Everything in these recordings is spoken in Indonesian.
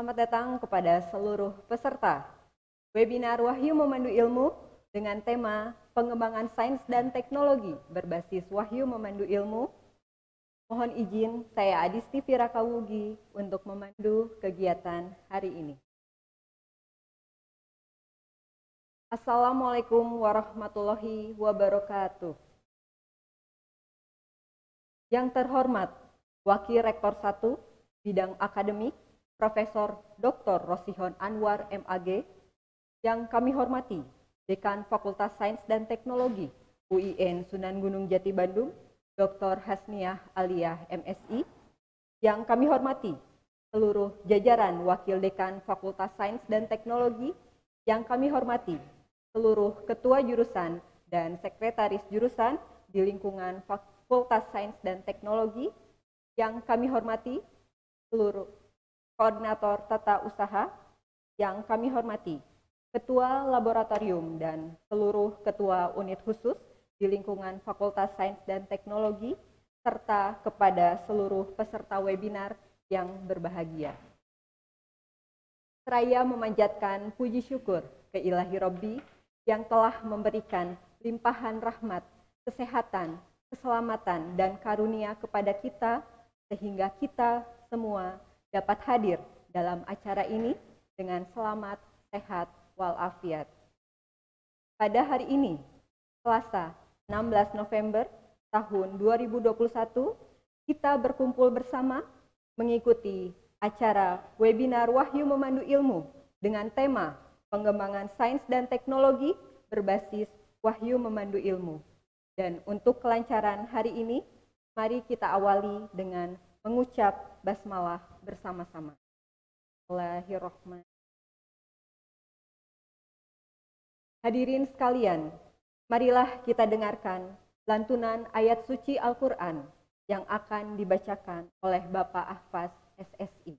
Selamat datang kepada seluruh peserta webinar Wahyu Memandu Ilmu dengan tema Pengembangan Sains dan Teknologi berbasis Wahyu Memandu Ilmu. Mohon izin saya Adisti Firakawugi untuk memandu kegiatan hari ini. Assalamualaikum warahmatullahi wabarakatuh. Yang terhormat, Wakil Rektor 1 Bidang Akademik Profesor Dr. Rosihon Anwar MAG, yang kami hormati, Dekan Fakultas Sains dan Teknologi UIN Sunan Gunung Jati Bandung, Dr. Hasniah Aliyah MSI, yang kami hormati, seluruh jajaran Wakil Dekan Fakultas Sains dan Teknologi, yang kami hormati, seluruh ketua jurusan dan sekretaris jurusan di lingkungan Fakultas Sains dan Teknologi, yang kami hormati, seluruh Koordinator Tata Usaha yang kami hormati, Ketua Laboratorium dan seluruh Ketua Unit Khusus di lingkungan Fakultas Sains dan Teknologi, serta kepada seluruh peserta webinar yang berbahagia. Seraya memanjatkan puji syukur ke ilahi Robbi yang telah memberikan limpahan rahmat, kesehatan, keselamatan, dan karunia kepada kita sehingga kita semua dapat hadir dalam acara ini dengan selamat, sehat, walafiat. Pada hari ini, Selasa 16 November tahun 2021, kita berkumpul bersama mengikuti acara webinar Wahyu Memandu Ilmu dengan tema pengembangan sains dan teknologi berbasis Wahyu Memandu Ilmu. Dan untuk kelancaran hari ini, mari kita awali dengan mengucap basmalah bersama-sama. Hadirin sekalian, marilah kita dengarkan lantunan ayat suci Al-Quran yang akan dibacakan oleh Bapak Ahfaz SSI.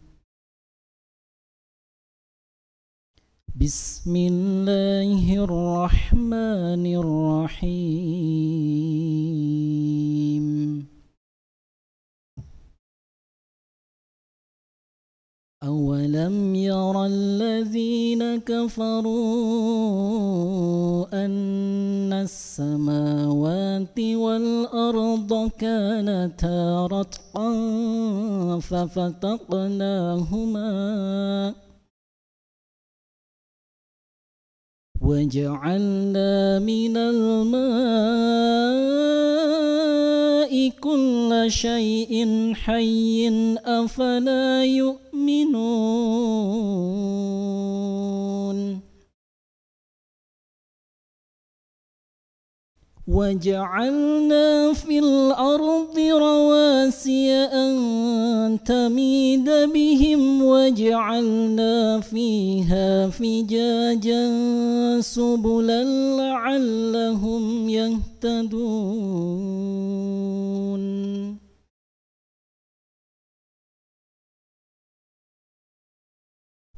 بسم الله الرحمن الرحيم أولم ير الذين كفروا أن السماوات والأرض كانتا رتقا ففتقناهما وجعلنا من الماء كل شيء حي أفلا يؤمنون وجعلنا في الأرض رواسي أن تميد بهم وجعلنا فيها فجاجا سبلا لعلهم يهتدون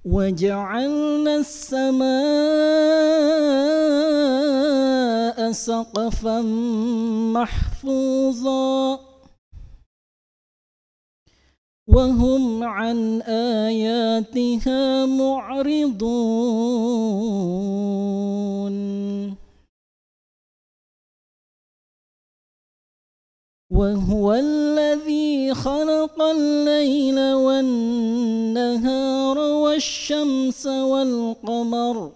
وجعلنا السماء سقفا محفوظا وهم عن آياتها معرضون وهو الذي خلق الليل والنهار والشمس والقمر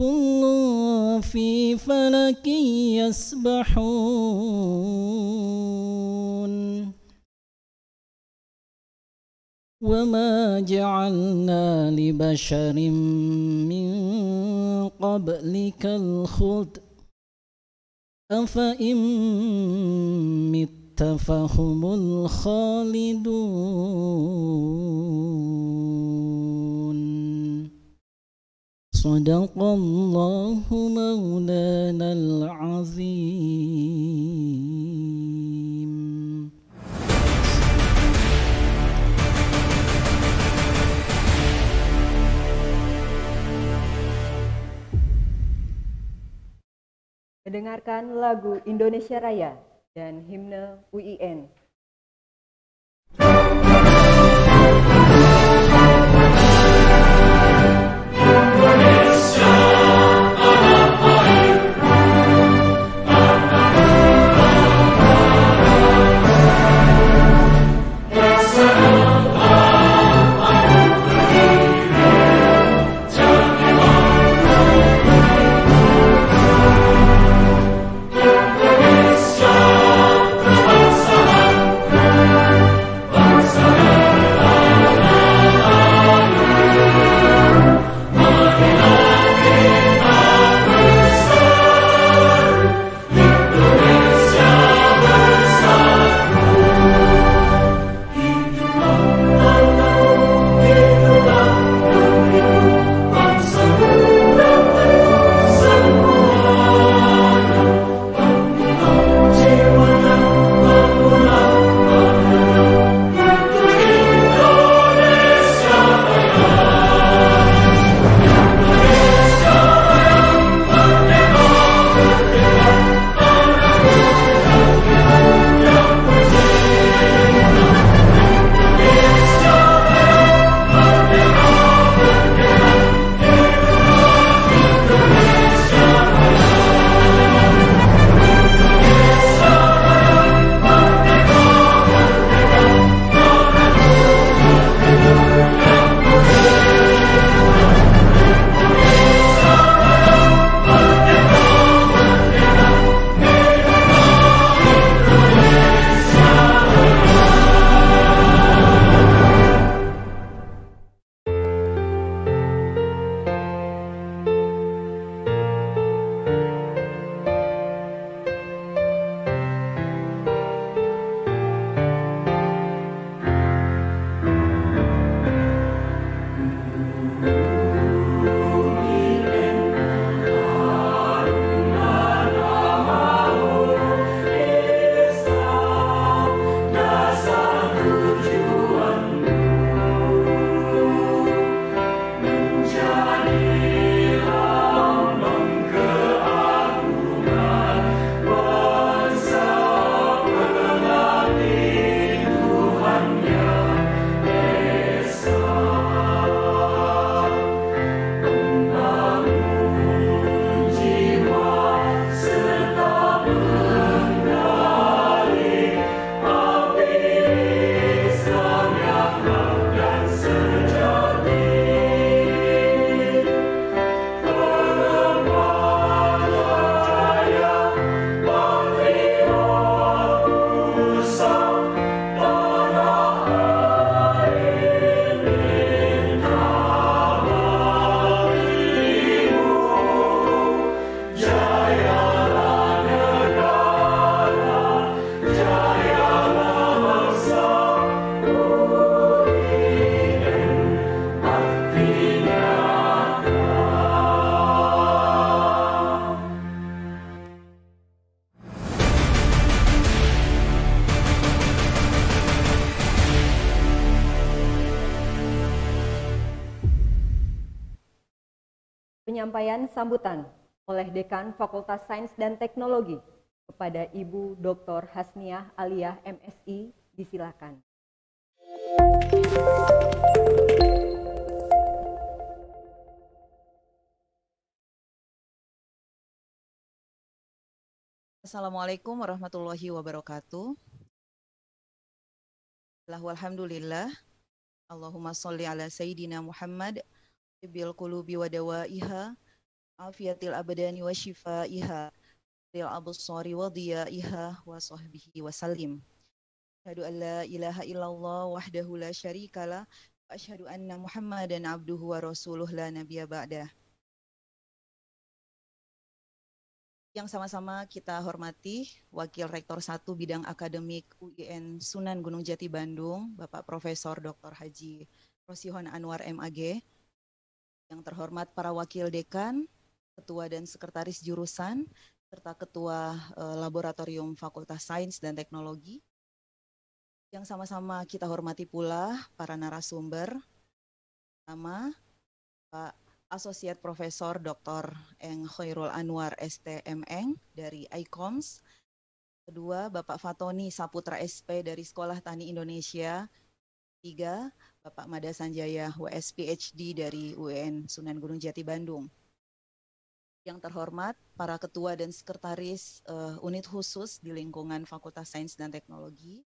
كل في فلك يسبحون وما جعلنا لبشر من قبلك الخلد أفإن مت فهم الخالدون صدق الله مولانا العظيم mendengarkan lagu Indonesia Raya dan himne UIN. sambutan oleh Dekan Fakultas Sains dan Teknologi kepada Ibu Dr. Hasniah Aliyah MSI disilakan. Assalamualaikum warahmatullahi wabarakatuh. Lahu Alhamdulillah. Allahumma salli ala Sayyidina Muhammad. Ibil qulubi wa dawaiha afiatil abadani wa syifaiha lil abusari wa diyaiha wa sahbihi wa salim asyhadu an la ilaha illallah wahdahu la syarikalah wa asyhadu anna muhammadan abduhu wa rasuluh la nabiya ba'dah yang sama-sama kita hormati Wakil Rektor 1 Bidang Akademik UIN Sunan Gunung Jati Bandung, Bapak Profesor Dr. Haji Rosihon Anwar MAG, yang terhormat para wakil dekan, ketua dan sekretaris jurusan, serta ketua eh, laboratorium Fakultas Sains dan Teknologi. Yang sama-sama kita hormati pula para narasumber, pertama Pak Asosiat Profesor Dr. Eng Khairul Anwar STM Eng dari ICOMS, kedua Bapak Fatoni Saputra SP dari Sekolah Tani Indonesia, tiga Bapak Mada Sanjaya WSPHD dari UN Sunan Gunung Jati Bandung. Yang terhormat, para ketua dan sekretaris uh, unit khusus di lingkungan Fakultas Sains dan Teknologi,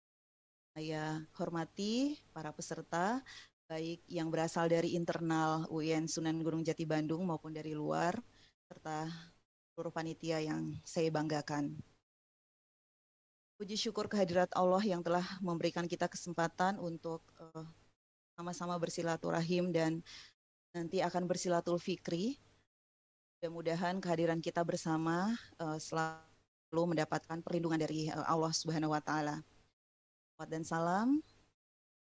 saya hormati para peserta, baik yang berasal dari internal UIN Sunan Gunung Jati Bandung maupun dari luar, serta seluruh panitia yang saya banggakan. Puji syukur kehadirat Allah yang telah memberikan kita kesempatan untuk uh, sama-sama bersilaturahim dan nanti akan bersilatul fikri Mudah-mudahan kehadiran kita bersama uh, selalu mendapatkan perlindungan dari uh, Allah Subhanahu wa taala. Salawat dan salam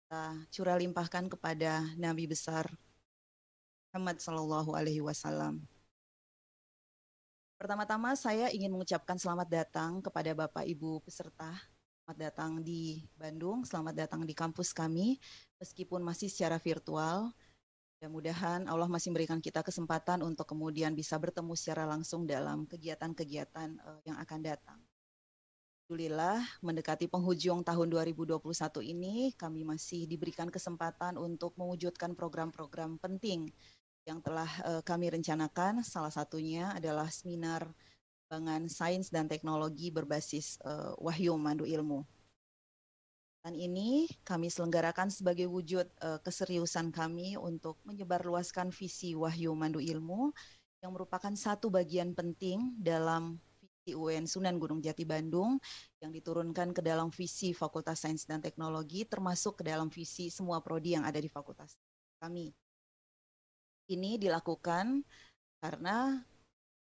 kita curah limpahkan kepada Nabi besar Muhammad Sallallahu alaihi wasallam. Pertama-tama saya ingin mengucapkan selamat datang kepada Bapak Ibu peserta. Selamat datang di Bandung, selamat datang di kampus kami meskipun masih secara virtual. Mudah-mudahan Allah masih memberikan kita kesempatan untuk kemudian bisa bertemu secara langsung dalam kegiatan-kegiatan eh, yang akan datang. Alhamdulillah mendekati penghujung tahun 2021 ini kami masih diberikan kesempatan untuk mewujudkan program-program penting yang telah eh, kami rencanakan. Salah satunya adalah seminar bangan sains dan teknologi berbasis eh, wahyu mandu ilmu. Dan ini kami selenggarakan sebagai wujud uh, keseriusan kami untuk menyebarluaskan visi Wahyu Mandu Ilmu yang merupakan satu bagian penting dalam visi UN Sunan Gunung Jati Bandung yang diturunkan ke dalam visi Fakultas Sains dan Teknologi termasuk ke dalam visi semua prodi yang ada di fakultas kami. Ini dilakukan karena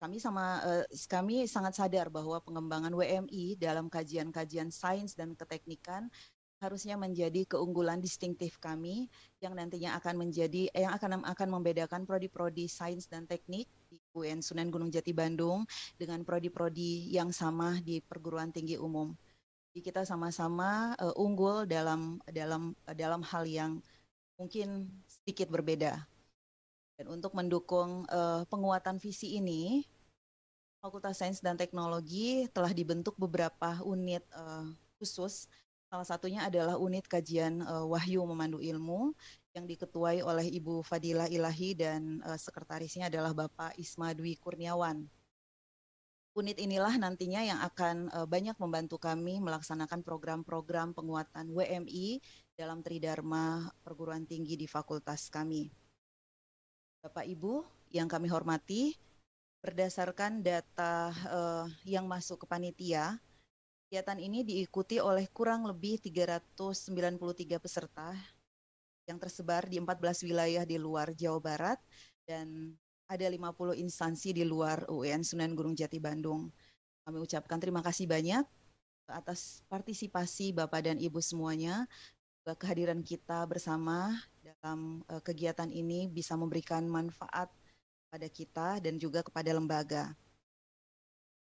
kami sama eh, kami sangat sadar bahwa pengembangan WMI dalam kajian-kajian sains dan keteknikan harusnya menjadi keunggulan distintif kami yang nantinya akan menjadi eh, yang akan akan membedakan prodi-prodi sains dan teknik di UN Sunan Gunung Jati Bandung dengan prodi-prodi yang sama di perguruan tinggi umum. Jadi kita sama-sama uh, unggul dalam dalam dalam hal yang mungkin sedikit berbeda. Dan untuk mendukung uh, penguatan visi ini, Fakultas Sains dan Teknologi telah dibentuk beberapa unit uh, khusus Salah satunya adalah unit kajian uh, Wahyu Memandu Ilmu yang diketuai oleh Ibu Fadila Ilahi dan uh, sekretarisnya adalah Bapak Isma Dwi Kurniawan. Unit inilah nantinya yang akan uh, banyak membantu kami melaksanakan program-program penguatan WMI dalam Tridharma Perguruan Tinggi di fakultas kami. Bapak Ibu yang kami hormati, berdasarkan data uh, yang masuk ke panitia, Kegiatan ini diikuti oleh kurang lebih 393 peserta yang tersebar di 14 wilayah di luar Jawa Barat dan ada 50 instansi di luar UN Sunan Gunung Jati Bandung. Kami ucapkan terima kasih banyak atas partisipasi Bapak dan Ibu semuanya. Kehadiran kita bersama dalam e, kegiatan ini bisa memberikan manfaat pada kita dan juga kepada lembaga.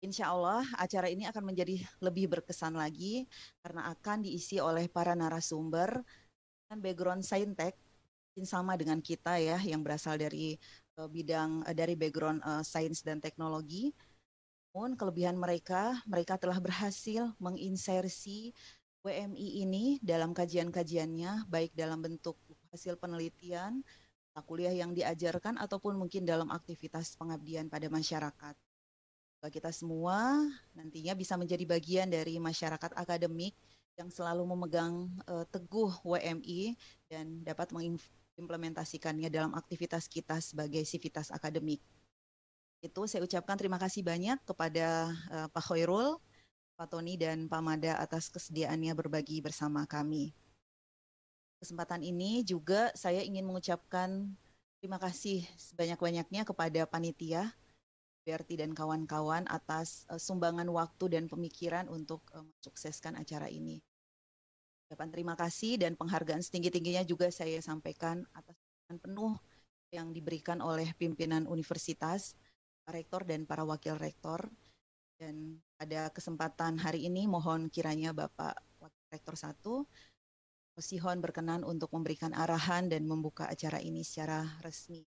Insya Allah acara ini akan menjadi lebih berkesan lagi karena akan diisi oleh para narasumber dan background saintek mungkin sama dengan kita ya yang berasal dari uh, bidang uh, dari background uh, sains dan teknologi. Namun kelebihan mereka, mereka telah berhasil menginsersi WMI ini dalam kajian-kajiannya baik dalam bentuk hasil penelitian, kuliah yang diajarkan ataupun mungkin dalam aktivitas pengabdian pada masyarakat kita semua nantinya bisa menjadi bagian dari masyarakat akademik yang selalu memegang uh, teguh WMI dan dapat mengimplementasikannya dalam aktivitas kita sebagai sivitas akademik. Itu saya ucapkan terima kasih banyak kepada uh, Pak Khairul, Pak Tony, dan Pak Mada atas kesediaannya berbagi bersama kami. Kesempatan ini juga saya ingin mengucapkan terima kasih sebanyak-banyaknya kepada panitia Berti dan kawan-kawan atas uh, sumbangan waktu dan pemikiran untuk uh, mensukseskan acara ini. Ucapan terima kasih dan penghargaan setinggi-tingginya juga saya sampaikan atas penuh yang diberikan oleh pimpinan universitas, rektor dan para wakil rektor. Dan pada kesempatan hari ini mohon kiranya Bapak Wakil Rektor 1 Sihon berkenan untuk memberikan arahan dan membuka acara ini secara resmi.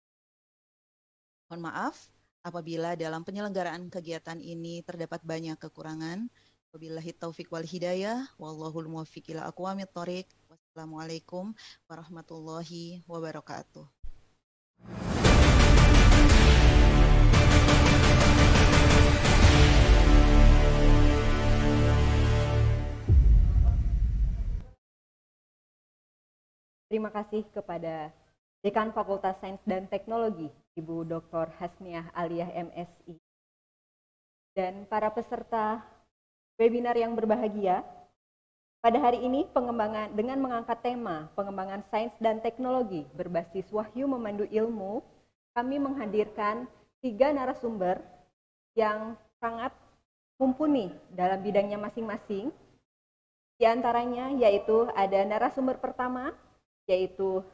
Mohon maaf, Apabila dalam penyelenggaraan kegiatan ini terdapat banyak kekurangan, wabillahi Taufik wal hidayah, wallahul muwaffiq ila aqwamit thoriq. Wassalamualaikum warahmatullahi wabarakatuh. Terima kasih kepada Dekan Fakultas Sains dan Teknologi Ibu Dr. Hasmiah Aliyah MSI dan para peserta webinar yang berbahagia. Pada hari ini pengembangan dengan mengangkat tema pengembangan sains dan teknologi berbasis wahyu memandu ilmu, kami menghadirkan tiga narasumber yang sangat mumpuni dalam bidangnya masing-masing. Di antaranya yaitu ada narasumber pertama yaitu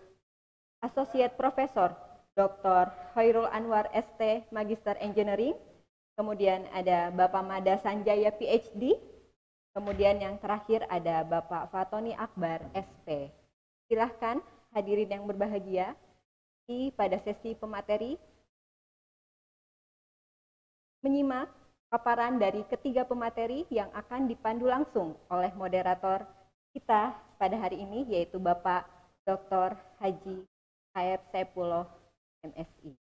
Associate Professor Dr. Khairul Anwar ST Magister Engineering, kemudian ada Bapak Mada Sanjaya PhD, kemudian yang terakhir ada Bapak Fatoni Akbar SP. Silahkan hadirin yang berbahagia di pada sesi pemateri menyimak paparan dari ketiga pemateri yang akan dipandu langsung oleh moderator kita pada hari ini yaitu Bapak Dr. Haji Saeb Saipullah MSE.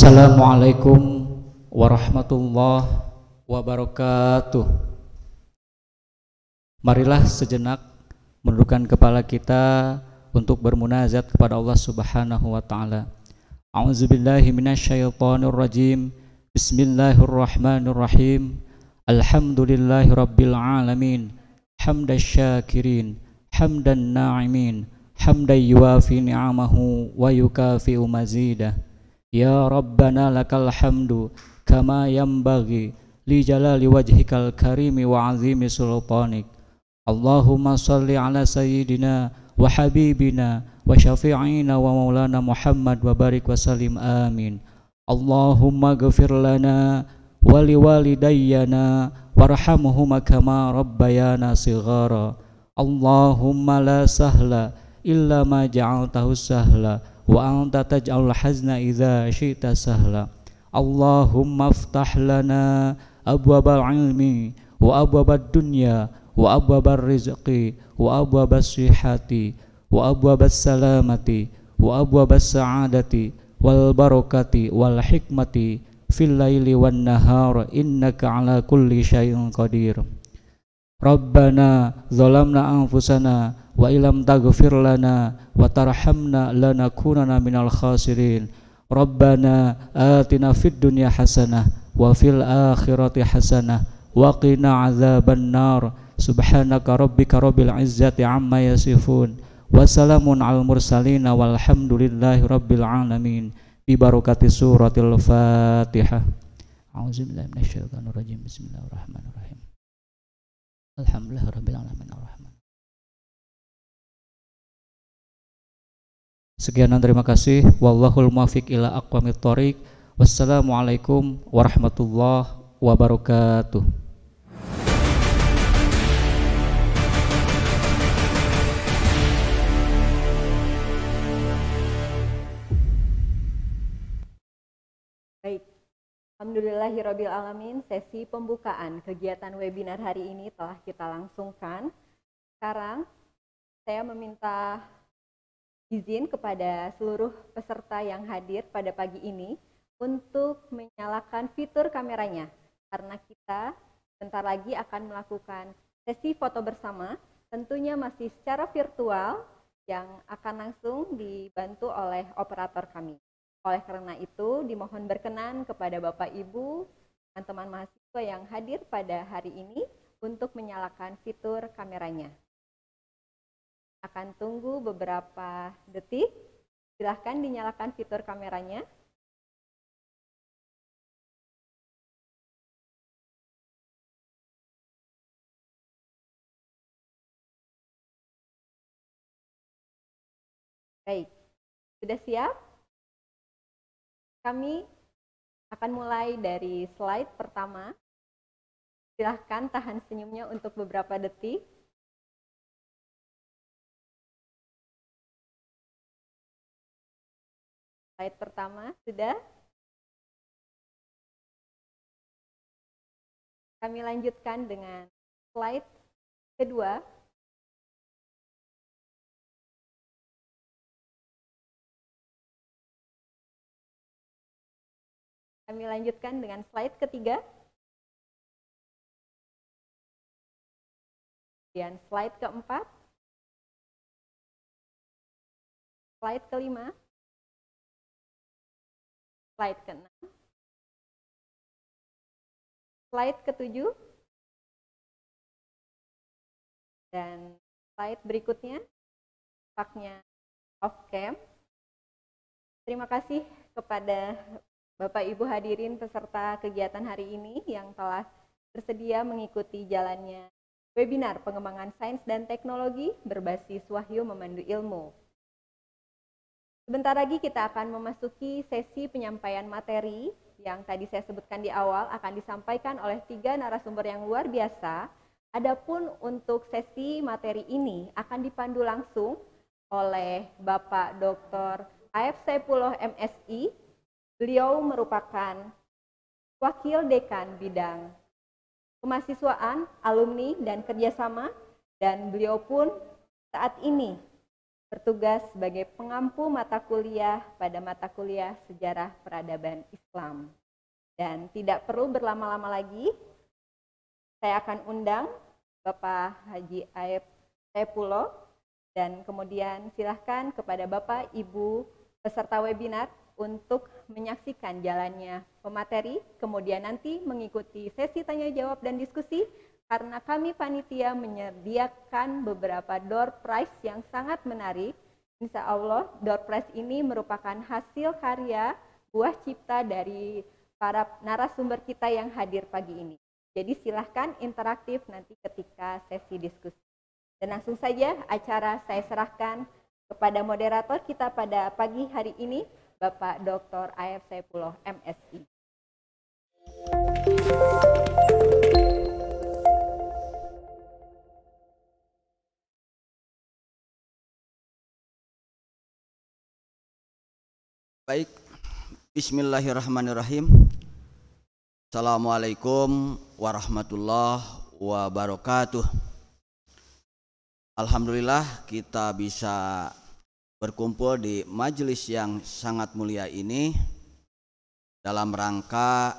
Assalamualaikum warahmatullahi wabarakatuh. Marilah sejenak menundukkan kepala kita untuk bermunajat kepada Allah Subhanahu wa taala. A'udzubillahi minasyaitonirrajim. Bismillahirrahmanirrahim. Alhamdulillahirabbil alamin. Hamdasyakirin, hamdan na'imin, hamdan yuwafi ni'amahu wa yukafi'u mazidah. يا ربنا لك الحمد كما ينبغي لجلال وجهك الكريم وعظيم سلطانك اللهم صل على سيدنا وحبيبنا وشفيعنا ومولانا محمد وبارك وسلم آمين اللهم اغفر لنا ولوالدينا وارحمهما كما ربيانا صغارا اللهم لا سهل إلا ما جعلته سهلا وأنت تجعل الحزن إذا شئت سهلا اللهم افتح لنا أبواب العلم وأبواب الدنيا وأبواب الرزق وأبواب الصحة وأبواب السلامة وأبواب السعادة والبركة والحكمة في الليل والنهار إنك على كل شيء قدير ربنا ظلمنا أنفسنا wa ilam taghfir lana wa tarhamna lanakunana minal khasirin rabbana atina fid dunya hasanah wa fil akhirati hasanah wa qina azaban nar subhanaka rabbika rabbil izzati amma yasifun wa salamun al mursalin walhamdulillahi rabbil alamin bi barakati suratil fatihah a'udzubillahi minasyaitonir rajim bismillahirrahmanirrahim alhamdulillah rabbil alamin Sekian dan terima kasih. Wallahul muwaffiq ila aqwamit thoriq. Wassalamualaikum warahmatullahi wabarakatuh. alamin. sesi pembukaan kegiatan webinar hari ini telah kita langsungkan. Sekarang saya meminta izin kepada seluruh peserta yang hadir pada pagi ini untuk menyalakan fitur kameranya karena kita sebentar lagi akan melakukan sesi foto bersama tentunya masih secara virtual yang akan langsung dibantu oleh operator kami. Oleh karena itu, dimohon berkenan kepada Bapak Ibu, teman-teman mahasiswa yang hadir pada hari ini untuk menyalakan fitur kameranya akan tunggu beberapa detik. Silahkan dinyalakan fitur kameranya. Baik, sudah siap? Kami akan mulai dari slide pertama. Silahkan tahan senyumnya untuk beberapa detik. Slide pertama sudah. Kami lanjutkan dengan slide kedua. Kami lanjutkan dengan slide ketiga. Kemudian slide keempat. Slide kelima slide ke-6. Slide ke-7. Dan slide berikutnya, paknya off cam. Terima kasih kepada Bapak Ibu hadirin peserta kegiatan hari ini yang telah bersedia mengikuti jalannya webinar pengembangan sains dan teknologi berbasis Wahyu Memandu Ilmu Sebentar lagi kita akan memasuki sesi penyampaian materi yang tadi saya sebutkan di awal akan disampaikan oleh tiga narasumber yang luar biasa. Adapun untuk sesi materi ini akan dipandu langsung oleh Bapak Dr. AF Saipuloh MSI. Beliau merupakan Wakil Dekan Bidang Kemahasiswaan, Alumni, dan Kerjasama, dan beliau pun saat ini bertugas sebagai pengampu mata kuliah pada mata kuliah Sejarah Peradaban Islam. Dan tidak perlu berlama-lama lagi, saya akan undang Bapak Haji Aep Tepulo dan kemudian silahkan kepada Bapak, Ibu, peserta webinar untuk menyaksikan jalannya pemateri, kemudian nanti mengikuti sesi tanya jawab dan diskusi karena kami panitia menyediakan beberapa door prize yang sangat menarik. Insya Allah door prize ini merupakan hasil karya buah cipta dari para narasumber kita yang hadir pagi ini. Jadi silahkan interaktif nanti ketika sesi diskusi. Dan langsung saja acara saya serahkan kepada moderator kita pada pagi hari ini, Bapak Dr. A.F. Puloh MSI. Thank Baik, bismillahirrahmanirrahim. Assalamualaikum warahmatullahi wabarakatuh. Alhamdulillah kita bisa berkumpul di majelis yang sangat mulia ini dalam rangka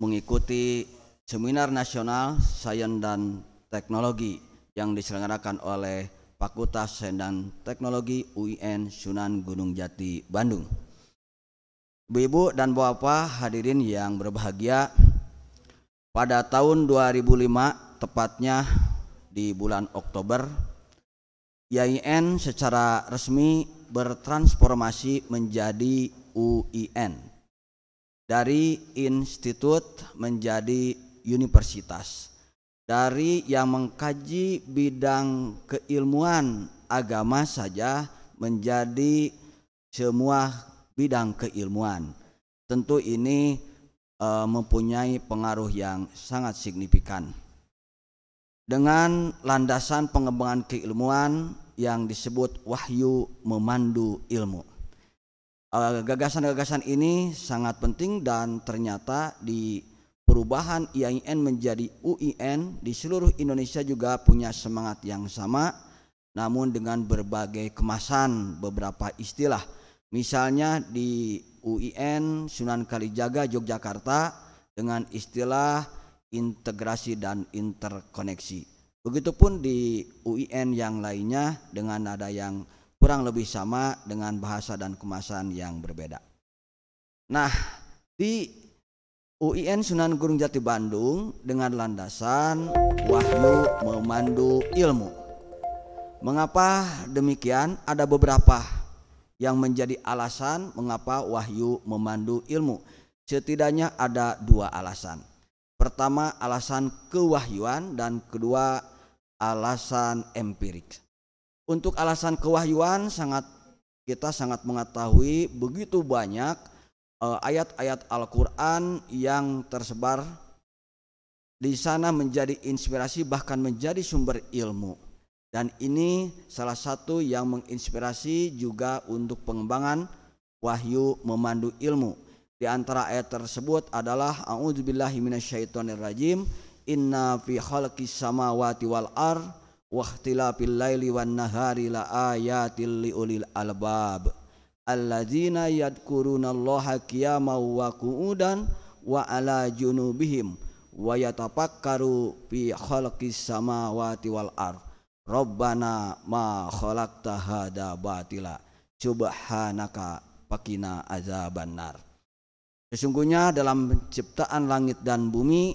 mengikuti seminar nasional sains dan teknologi yang diselenggarakan oleh Fakultas Sains dan Teknologi UIN Sunan Gunung Jati Bandung. Ibu-ibu dan bapak hadirin yang berbahagia, pada tahun 2005 tepatnya di bulan Oktober, YIN secara resmi bertransformasi menjadi UIN dari institut menjadi universitas. Dari yang mengkaji bidang keilmuan agama saja menjadi semua bidang keilmuan. Tentu ini e, mempunyai pengaruh yang sangat signifikan. Dengan landasan pengembangan keilmuan yang disebut wahyu memandu ilmu. Eh, gagasan-gagasan e, ini sangat penting dan ternyata di perubahan IAIN menjadi UIN di seluruh Indonesia juga punya semangat yang sama namun dengan berbagai kemasan beberapa istilah Misalnya di UIN Sunan Kalijaga Yogyakarta dengan istilah integrasi dan interkoneksi. Begitupun di UIN yang lainnya dengan nada yang kurang lebih sama dengan bahasa dan kemasan yang berbeda. Nah, di UIN Sunan Gunung Jati Bandung dengan landasan wahyu memandu ilmu. Mengapa demikian? Ada beberapa yang menjadi alasan mengapa wahyu memandu ilmu. Setidaknya ada dua alasan. Pertama, alasan kewahyuan dan kedua, alasan empirik. Untuk alasan kewahyuan sangat kita sangat mengetahui begitu banyak eh, ayat-ayat Al-Qur'an yang tersebar di sana menjadi inspirasi bahkan menjadi sumber ilmu. Dan ini salah satu yang menginspirasi juga untuk pengembangan wahyu memandu ilmu. Di antara ayat tersebut adalah A'udzubillahi minasyaitonirrajim Inna fi khalqis samawati wal ar wahtilafil laili wan nahari la ayatil liulil albab alladzina yadkurunallaha qiyaman wa kuudan wa ala junubihim wa yatapakkaru fi khalqis samawati wal ar." Rabbana ma khalaqta hada batila subhanaka pakina azabannar. Sesungguhnya dalam penciptaan langit dan bumi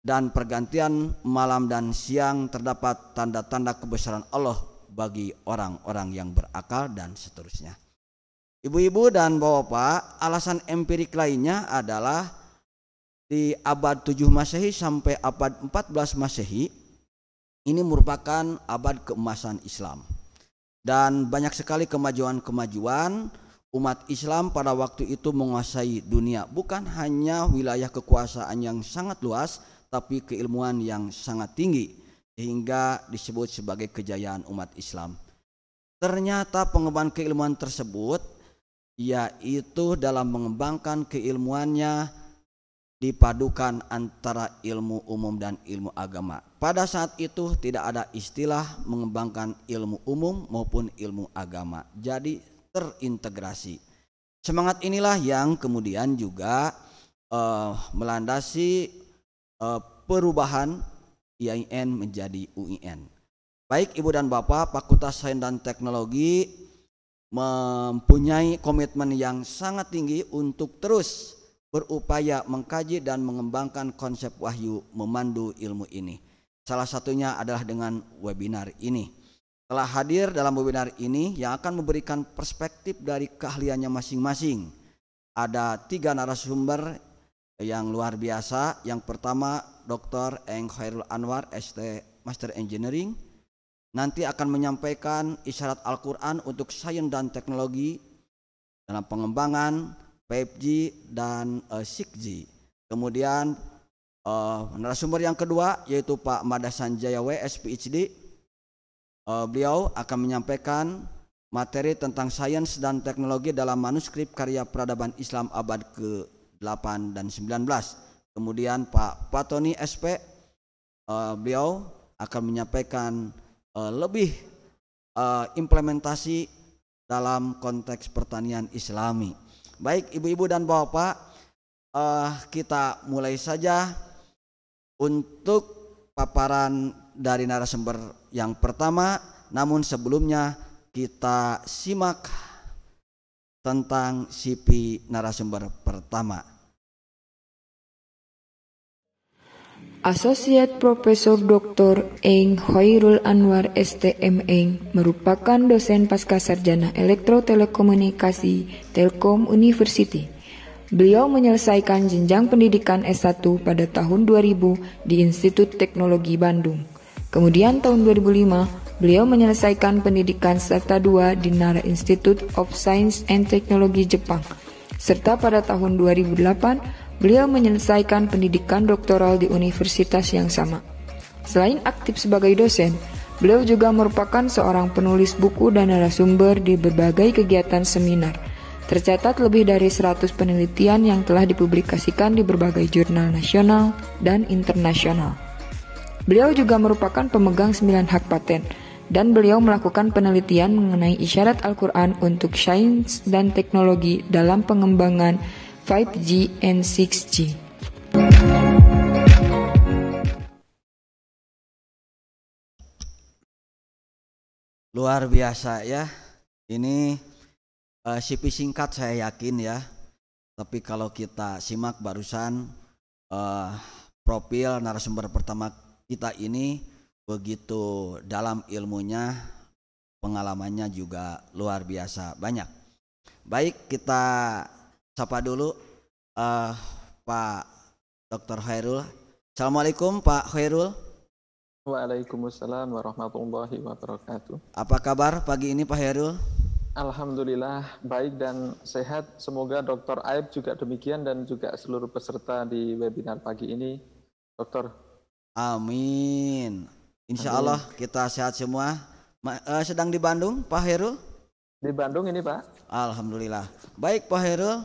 dan pergantian malam dan siang terdapat tanda-tanda kebesaran Allah bagi orang-orang yang berakal dan seterusnya. Ibu-ibu dan bapak, alasan empirik lainnya adalah di abad 7 Masehi sampai abad 14 Masehi ini merupakan abad keemasan Islam. Dan banyak sekali kemajuan-kemajuan umat Islam pada waktu itu menguasai dunia bukan hanya wilayah kekuasaan yang sangat luas tapi keilmuan yang sangat tinggi sehingga disebut sebagai kejayaan umat Islam. Ternyata pengembangan keilmuan tersebut yaitu dalam mengembangkan keilmuannya dipadukan antara ilmu umum dan ilmu agama. Pada saat itu tidak ada istilah mengembangkan ilmu umum maupun ilmu agama. Jadi terintegrasi. Semangat inilah yang kemudian juga uh, melandasi uh, perubahan IAIN menjadi UIN. Baik Ibu dan Bapak, Fakultas Sains dan Teknologi mempunyai komitmen yang sangat tinggi untuk terus berupaya mengkaji dan mengembangkan konsep wahyu memandu ilmu ini. Salah satunya adalah dengan webinar ini. Telah hadir dalam webinar ini yang akan memberikan perspektif dari keahliannya masing-masing. Ada tiga narasumber yang luar biasa. Yang pertama Dr. Eng Khairul Anwar, ST Master Engineering. Nanti akan menyampaikan isyarat Al-Quran untuk sains dan teknologi dalam pengembangan 5G dan uh, eh, 6G. Kemudian uh, narasumber yang kedua yaitu Pak Mada Sanjaya W, SPHD. Uh, eh, beliau akan menyampaikan materi tentang sains dan teknologi dalam manuskrip karya peradaban Islam abad ke-8 dan 19. Kemudian Pak Patoni SP uh, beliau akan menyampaikan uh, lebih uh, implementasi dalam konteks pertanian Islami. Baik ibu-ibu dan bapak, uh, kita mulai saja untuk paparan dari narasumber yang pertama. Namun sebelumnya kita simak tentang CP narasumber pertama. Asosiat Profesor Dr. Eng Hoirul Anwar STM Eng merupakan dosen pasca sarjana Elektro Telekomunikasi Telkom University. Beliau menyelesaikan jenjang pendidikan S1 pada tahun 2000 di Institut Teknologi Bandung. Kemudian tahun 2005, beliau menyelesaikan pendidikan serta 2 di Nara Institute of Science and Technology Jepang. Serta pada tahun 2008, Beliau menyelesaikan pendidikan doktoral di universitas yang sama. Selain aktif sebagai dosen, beliau juga merupakan seorang penulis buku dan narasumber di berbagai kegiatan seminar. Tercatat lebih dari 100 penelitian yang telah dipublikasikan di berbagai jurnal nasional dan internasional. Beliau juga merupakan pemegang 9 hak paten dan beliau melakukan penelitian mengenai isyarat Al-Qur'an untuk sains dan teknologi dalam pengembangan 5G and 6G. Luar biasa ya. Ini uh, eh, CV singkat saya yakin ya. Tapi kalau kita simak barusan uh, profil narasumber pertama kita ini begitu dalam ilmunya, pengalamannya juga luar biasa banyak. Baik, kita sapa dulu uh, Pak Dr. Khairul. Assalamualaikum Pak Khairul. Waalaikumsalam warahmatullahi wabarakatuh. Apa kabar pagi ini Pak Khairul? Alhamdulillah baik dan sehat. Semoga Dr. Aib juga demikian dan juga seluruh peserta di webinar pagi ini. Dokter. Amin. Insya Allah kita sehat semua. Ma uh, sedang di Bandung, Pak Herul? Di Bandung ini, Pak. Alhamdulillah. Baik, Pak Herul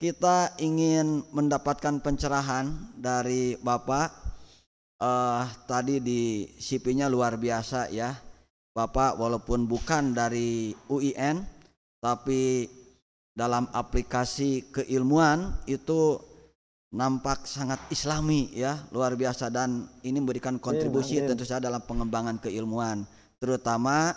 kita ingin mendapatkan pencerahan dari Bapak. Uh, tadi di CV-nya luar biasa ya. Bapak walaupun bukan dari UIN tapi dalam aplikasi keilmuan itu nampak sangat islami ya, luar biasa dan ini memberikan kontribusi yeah, tentu saja dalam pengembangan keilmuan terutama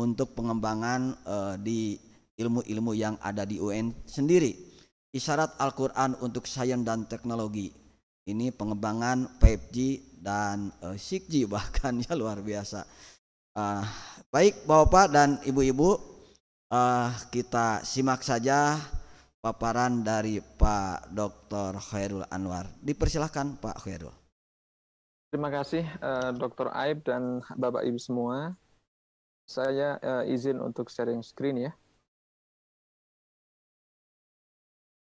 untuk pengembangan uh, di ilmu-ilmu yang ada di UN sendiri isyarat Al-Quran untuk sains dan teknologi. Ini pengembangan 5G dan uh, eh, 6G bahkan ya luar biasa. Uh, baik Bapak dan Ibu-ibu, uh, kita simak saja paparan dari Pak Dr. Khairul Anwar. Dipersilahkan Pak Khairul. Terima kasih uh, eh, Dr. Aib dan Bapak Ibu semua. Saya uh, izin untuk sharing screen ya.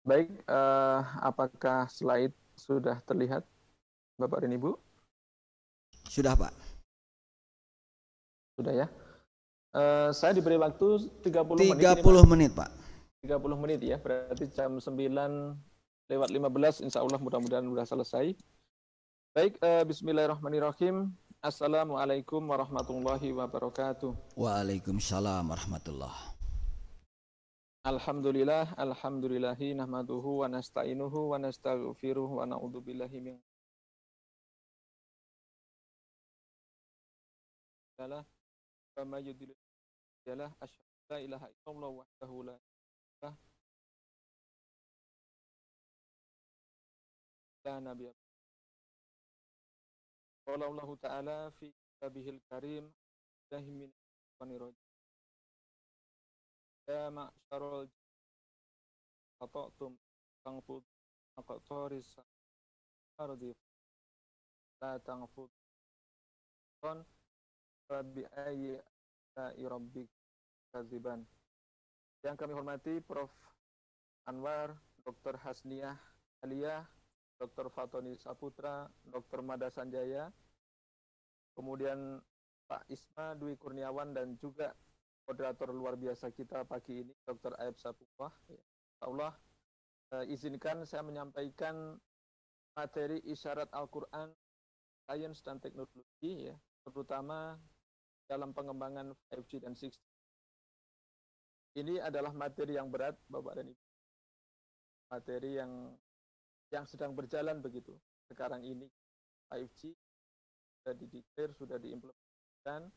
Baik, uh, apakah slide sudah terlihat, Bapak dan Ibu? Sudah, Pak. Sudah ya. Uh, saya diberi waktu 30, 30 menit. 30 menit, Pak. 30 menit ya, berarti jam 9 lewat 15, insya Allah mudah-mudahan sudah selesai. Baik, uh, Bismillahirrahmanirrahim. Assalamualaikum warahmatullahi wabarakatuh. Waalaikumsalam warahmatullahi Alhamdulillah, alhamdulillahi nahmaduhu wa nasta'inuhu wa nastaghfiruhu wa na'udzu min jalah wa ma yudil jalah asyhadu la ilaha illallah wahdahu la syarika la nabiyya qala Allah ta'ala fi kitabihil karim dahimin rajim ya ma'syarul qata'tum tangfud aqtaris ardi la tangfud kon ayi la irabbi kaziban yang kami hormati Prof Anwar Dr. Hasniah Aliyah Dr. Fatoni Saputra Dr. Mada Sanjaya kemudian Pak Isma Dwi Kurniawan dan juga moderator luar biasa kita pagi ini, Dr. Aib Sapullah. Ya, Allah uh, eh, izinkan saya menyampaikan materi isyarat Al-Quran, sains dan teknologi, ya, terutama dalam pengembangan 5G dan 6G. Ini adalah materi yang berat, Bapak dan Ibu. Materi yang yang sedang berjalan begitu. Sekarang ini 5G sudah dideklir, sudah diimplementasikan,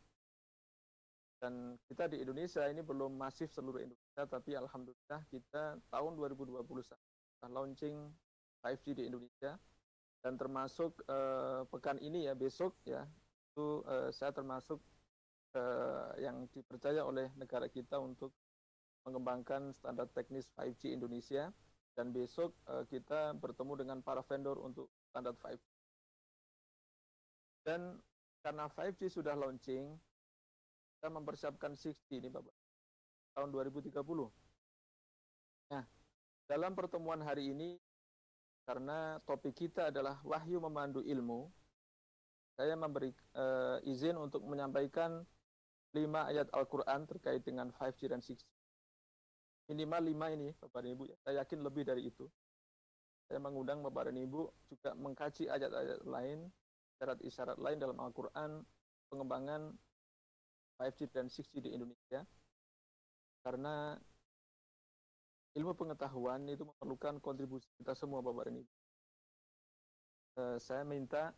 dan kita di Indonesia ini belum masif seluruh Indonesia tapi alhamdulillah kita tahun 2021 sudah launching 5G di Indonesia dan termasuk eh, pekan ini ya besok ya itu eh, saya termasuk eh, yang dipercaya oleh negara kita untuk mengembangkan standar teknis 5G Indonesia dan besok eh, kita bertemu dengan para vendor untuk standar 5G dan karena 5G sudah launching kita mempersiapkan 60 ini Bapak tahun 2030. Nah, dalam pertemuan hari ini karena topik kita adalah wahyu memandu ilmu, saya memberi e, izin untuk menyampaikan lima ayat Al-Qur'an terkait dengan 5G dan 6G. Minimal 5 ini Bapak dan Ibu, ya. saya yakin lebih dari itu. Saya mengundang Bapak dan Ibu juga mengkaji ayat-ayat lain, syarat isyarat lain dalam Al-Qur'an pengembangan 5G dan 6G di Indonesia karena ilmu pengetahuan itu memerlukan kontribusi kita semua Bapak Reni. Uh, saya minta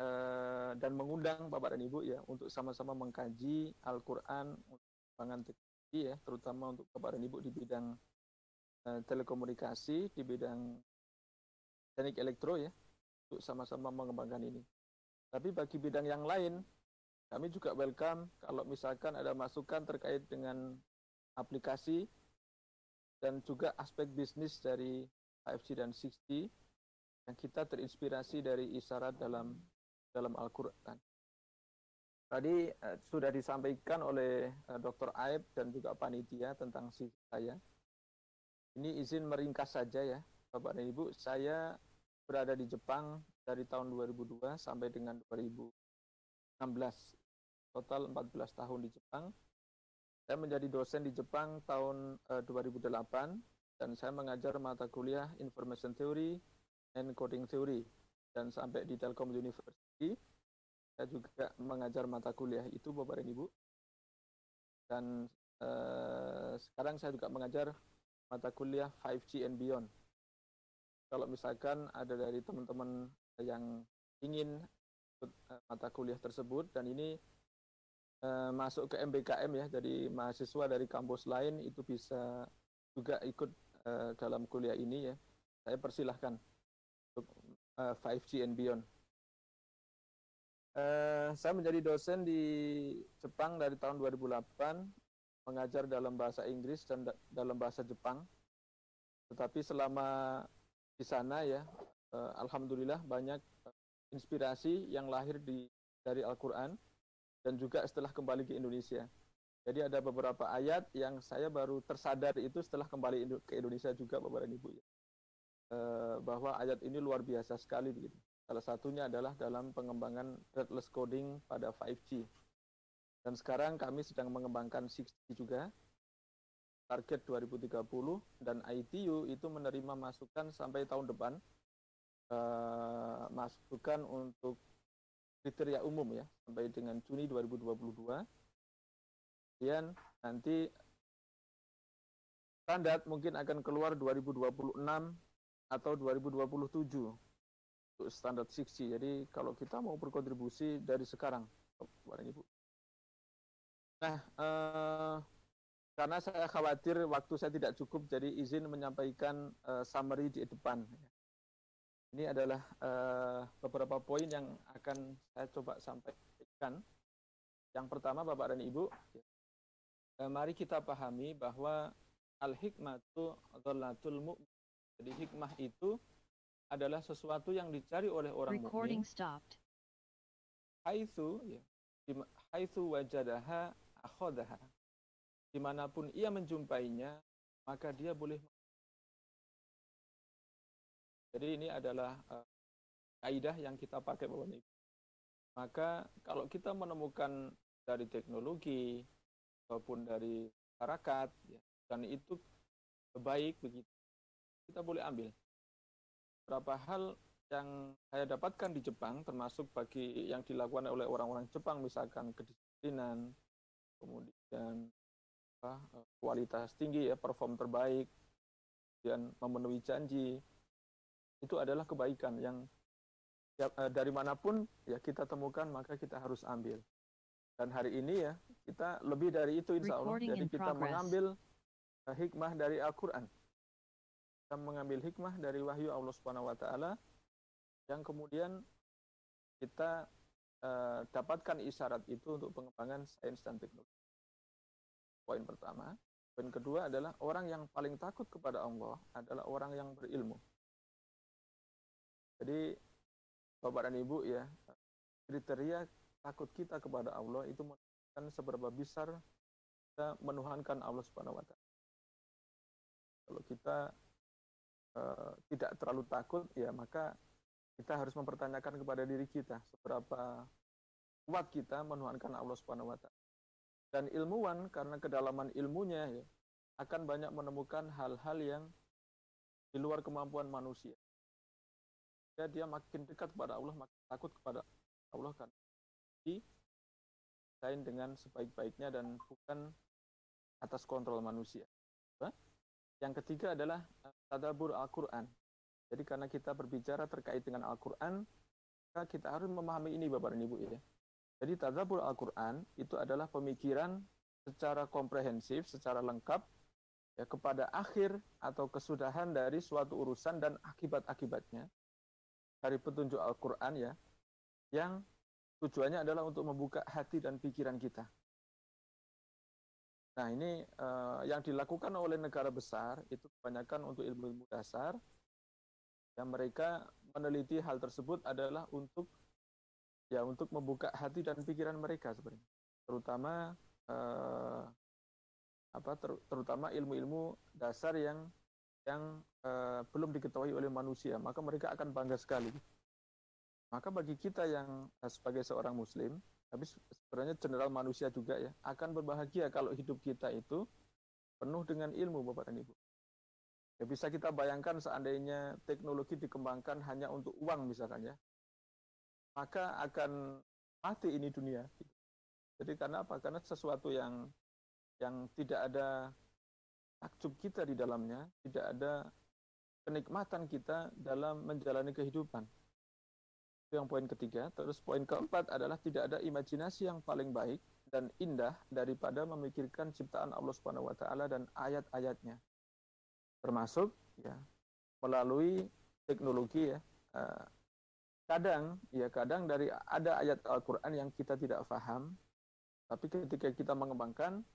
uh, dan mengundang Bapak dan Ibu ya untuk sama-sama mengkaji Al-Quran teknologi ya terutama untuk Bapak dan Ibu di bidang uh, telekomunikasi di bidang teknik elektro ya untuk sama-sama mengembangkan ini. Tapi bagi bidang yang lain kami juga welcome kalau misalkan ada masukan terkait dengan aplikasi dan juga aspek bisnis dari 5G dan 6G yang kita terinspirasi dari isyarat dalam dalam Al-Qur'an. Tadi eh, sudah disampaikan oleh eh, Dr. Aib dan juga panitia tentang si saya. Ini izin meringkas saja ya, Bapak dan Ibu. Saya berada di Jepang dari tahun 2002 sampai dengan 2016 total 14 tahun di Jepang. Saya menjadi dosen di Jepang tahun uh, eh, 2008 dan saya mengajar mata kuliah Information Theory and Coding Theory dan sampai di Telkom University saya juga mengajar mata kuliah itu Bapak dan Ibu. Dan uh, sekarang saya juga mengajar mata kuliah 5G and beyond. Kalau misalkan ada dari teman-teman yang ingin eh, mata kuliah tersebut dan ini Eh, masuk ke MBKM ya jadi mahasiswa dari kampus lain itu bisa juga ikut eh, dalam kuliah ini ya. Saya persilahkan untuk uh, eh, 5G and beyond. saya menjadi dosen di Jepang dari tahun 2008, mengajar dalam bahasa Inggris dan dalam bahasa Jepang. Tetapi selama di sana ya, alhamdulillah banyak inspirasi yang lahir di dari Al-Qur'an dan juga setelah kembali ke Indonesia. Jadi ada beberapa ayat yang saya baru tersadar itu setelah kembali ke Indonesia juga Bapak dan Ibu ya. E, bahwa ayat ini luar biasa sekali begitu. Salah satunya adalah dalam pengembangan redless coding pada 5G. Dan sekarang kami sedang mengembangkan 6G juga. Target 2030 dan ITU itu menerima masukan sampai tahun depan. E, masukan untuk kriteria umum ya sampai dengan Juni 2022. Kemudian nanti standar mungkin akan keluar 2026 atau 2027 untuk standar 6G. Jadi kalau kita mau berkontribusi dari sekarang, Ibu. Nah, eh, karena saya khawatir waktu saya tidak cukup, jadi izin menyampaikan eh, summary di depan. Ya. Ini adalah uh, beberapa poin yang akan saya coba sampaikan. Yang pertama, Bapak dan Ibu, uh, mari kita pahami bahwa al-hikmah itu dhalatul mu'min. Jadi hikmah itu adalah sesuatu yang dicari oleh orang Recording mukmin. stopped. Haitsu ya, Haithu wajadaha akhodaha. Dimanapun ia menjumpainya, maka dia boleh jadi ini adalah uh, kaidah yang kita pakai Bapak Ibu. Maka kalau kita menemukan dari teknologi ataupun dari masyarakat ya, dan itu baik begitu kita boleh ambil Berapa hal yang saya dapatkan di Jepang termasuk bagi yang dilakukan oleh orang-orang Jepang misalkan kedisiplinan kemudian eh, kualitas tinggi ya perform terbaik dan memenuhi janji itu adalah kebaikan yang ya, eh, dari manapun ya kita temukan maka kita harus ambil. Dan hari ini ya kita lebih dari itu insya Allah. Jadi kita mengambil eh, hikmah dari Al-Quran. Kita mengambil hikmah dari wahyu Allah Subhanahu Wa Taala yang kemudian kita uh, dapatkan isyarat itu untuk pengembangan sains dan teknologi. Poin pertama. Poin kedua adalah orang yang paling takut kepada Allah adalah orang yang berilmu. Jadi Bapak dan Ibu ya, kriteria takut kita kepada Allah itu menunjukkan seberapa besar kita menuhankan Allah Subhanahu wa taala. Kalau kita uh, tidak terlalu takut ya maka kita harus mempertanyakan kepada diri kita seberapa kuat kita menuhankan Allah Subhanahu wa taala. Dan ilmuwan karena kedalaman ilmunya ya, akan banyak menemukan hal-hal yang di luar kemampuan manusia ya dia makin dekat kepada Allah makin takut kepada Allah kan lain dengan sebaik-baiknya dan bukan atas kontrol manusia yang ketiga adalah eh, tadabur Al-Quran jadi karena kita berbicara terkait dengan Al-Quran maka kita harus memahami ini Bapak dan Ibu ya jadi tadabur Al-Quran itu adalah pemikiran secara komprehensif, secara lengkap ya kepada akhir atau kesudahan dari suatu urusan dan akibat-akibatnya dari petunjuk Al-Quran ya, yang tujuannya adalah untuk membuka hati dan pikiran kita. Nah ini uh, yang dilakukan oleh negara besar itu kebanyakan untuk ilmu-ilmu dasar, yang mereka meneliti hal tersebut adalah untuk ya untuk membuka hati dan pikiran mereka sebenarnya, terutama uh, apa ter, terutama ilmu-ilmu dasar yang yang uh, belum diketahui oleh manusia, maka mereka akan bangga sekali. Maka bagi kita yang eh, sebagai seorang muslim, habis sebenarnya general manusia juga ya, akan berbahagia kalau hidup kita itu penuh dengan ilmu Bapak dan Ibu. Ya, bisa kita bayangkan seandainya teknologi dikembangkan hanya untuk uang misalkan ya, maka akan mati ini dunia. Jadi karena apa? Karena sesuatu yang yang tidak ada takjub kita di dalamnya, tidak ada kenikmatan kita dalam menjalani kehidupan. Itu yang poin ketiga. Terus poin keempat adalah tidak ada imajinasi yang paling baik dan indah daripada memikirkan ciptaan Allah Subhanahu wa taala dan ayat-ayatnya. Termasuk ya melalui teknologi ya. Eh, kadang ya kadang dari ada ayat Al-Qur'an yang kita tidak paham tapi ketika kita mengembangkan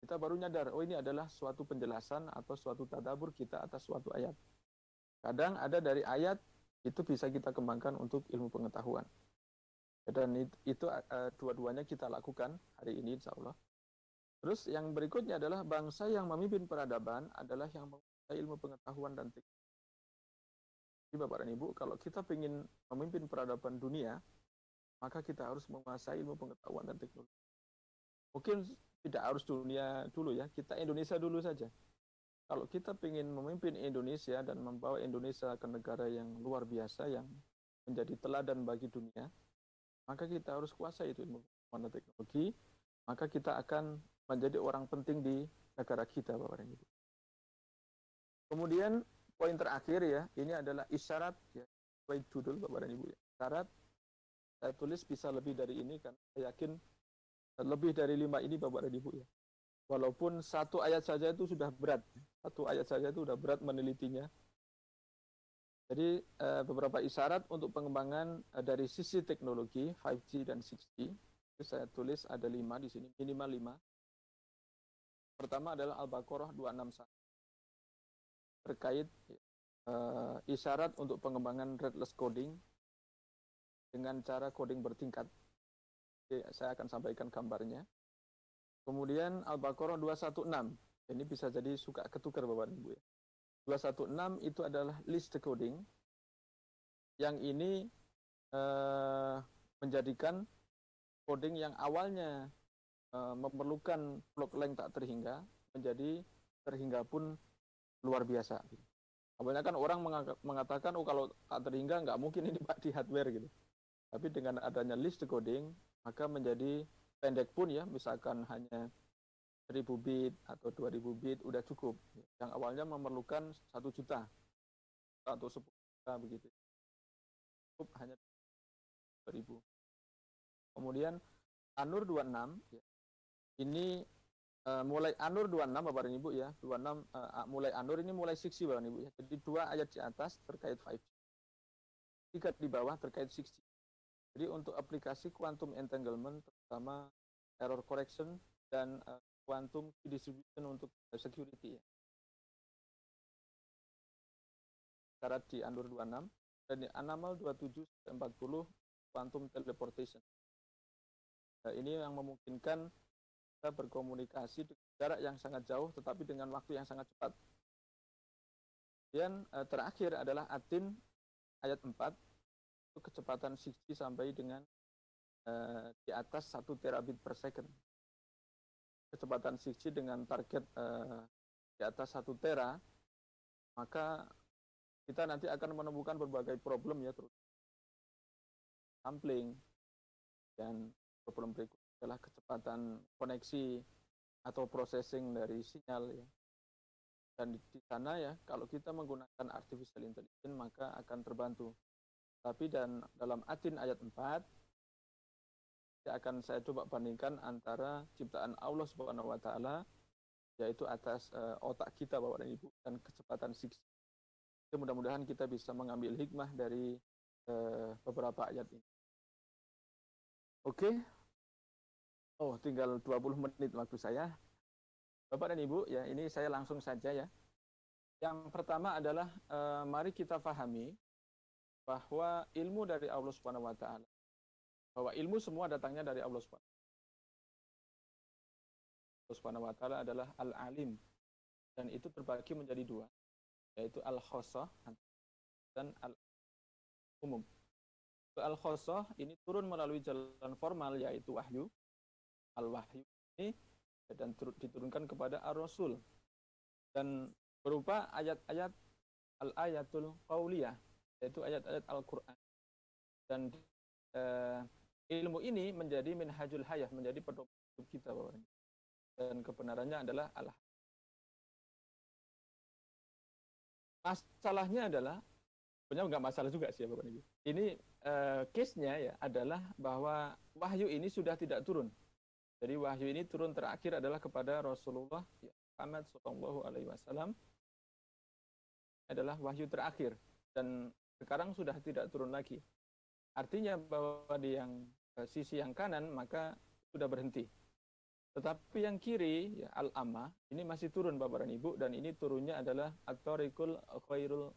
kita baru nyadar, oh ini adalah suatu penjelasan atau suatu tadabur kita atas suatu ayat. Kadang ada dari ayat itu bisa kita kembangkan untuk ilmu pengetahuan. Dan itu eh, dua-duanya kita lakukan hari ini insya Allah. Terus yang berikutnya adalah bangsa yang memimpin peradaban adalah yang menguasai ilmu pengetahuan dan teknologi. Jadi Bapak dan Ibu, kalau kita ingin memimpin peradaban dunia, maka kita harus menguasai ilmu pengetahuan dan teknologi. Mungkin tidak harus dunia dulu ya, kita Indonesia dulu saja. Kalau kita ingin memimpin Indonesia dan membawa Indonesia ke negara yang luar biasa, yang menjadi teladan bagi dunia, maka kita harus kuasa itu ilmu pengetahuan teknologi, maka kita akan menjadi orang penting di negara kita, Bapak dan Ibu. Kemudian poin terakhir ya, ini adalah isyarat ya, judul Bapak dan Ibu ya. Isyarat saya tulis bisa lebih dari ini karena saya yakin lebih dari lima ini bapak dan ibu ya walaupun satu ayat saja itu sudah berat satu ayat saja itu sudah berat menelitinya jadi eh, beberapa isyarat untuk pengembangan eh, dari sisi teknologi 5G dan 6G saya tulis ada lima di sini minimal lima pertama adalah Al-Baqarah 261 terkait eh, isyarat untuk pengembangan redless coding dengan cara coding bertingkat saya akan sampaikan gambarnya. Kemudian Al-Baqarah 216. Ini bisa jadi suka ketukar Bapak Ibu ya. 216 itu adalah list decoding yang ini eh, menjadikan coding yang awalnya eh, memerlukan block length tak terhingga menjadi terhingga pun luar biasa. Kebanyakan kan orang mengatakan oh kalau tak terhingga nggak mungkin ini pak di hardware gitu. Tapi dengan adanya list decoding maka menjadi pendek pun ya misalkan hanya 1000 bit atau 2000 bit udah cukup yang awalnya memerlukan satu juta atau 10 juta begitu cukup hanya 2000 kemudian anur 26 ya. ini uh, mulai anur 26 Bapak dan Ibu ya 26 uh, eh, mulai anur ini mulai 60 Bapak dan Ibu ya jadi dua ayat di atas terkait 5G tiga di bawah terkait 60 jadi untuk aplikasi quantum entanglement, terutama error correction dan uh, quantum key distribution untuk security ya. Syarat di Andur 26 dan di Anamal 27 40 quantum teleportation. Nah, ini yang memungkinkan kita berkomunikasi dengan jarak yang sangat jauh tetapi dengan waktu yang sangat cepat. Kemudian eh, terakhir adalah atin ayat 4 kecepatan 6G sampai dengan uh, di atas 1 terabit per second. Kecepatan 6G dengan target uh, di atas 1 tera, maka kita nanti akan menemukan berbagai problem ya, terus sampling dan problem berikut adalah kecepatan koneksi atau processing dari sinyal ya. Dan di sana ya, kalau kita menggunakan artificial intelligence maka akan terbantu tapi dan dalam Atin ayat 4 saya akan saya coba bandingkan antara ciptaan Allah Subhanahu wa taala yaitu atas uh, otak kita Bapak dan Ibu dan kecepatan Jadi Mudah-mudahan kita bisa mengambil hikmah dari uh, beberapa ayat ini. Oke. Okay. Oh, tinggal 20 menit waktu saya. Bapak dan Ibu, ya ini saya langsung saja ya. Yang pertama adalah uh, mari kita pahami bahwa ilmu dari Allah Subhanahu wa taala. Bahwa ilmu semua datangnya dari Allah Subhanahu Allah Subhanahu wa taala adalah al-alim dan itu terbagi menjadi dua yaitu al khosah dan al-umum. al khosah ini turun melalui jalan formal yaitu wahyu. Al-wahyu ini dan diturunkan kepada ar-rasul dan berupa ayat-ayat al-ayatul qauliyah yaitu ayat-ayat Al-Quran dan uh, ilmu ini menjadi minhajul hayah menjadi pedoman hidup kita bahwa dan kebenarannya adalah Allah masalahnya adalah sebenarnya nggak masalah juga sih ya Bapak Ibu. Ini uh, case-nya ya adalah bahwa wahyu ini sudah tidak turun. Jadi wahyu ini turun terakhir adalah kepada Rasulullah Muhammad SAW adalah wahyu terakhir dan sekarang sudah tidak turun lagi. Artinya bahwa di yang eh, sisi yang kanan maka sudah berhenti. Tetapi yang kiri ya, al-ama ini masih turun Bapak dan Ibu dan ini turunnya adalah atorikul khairul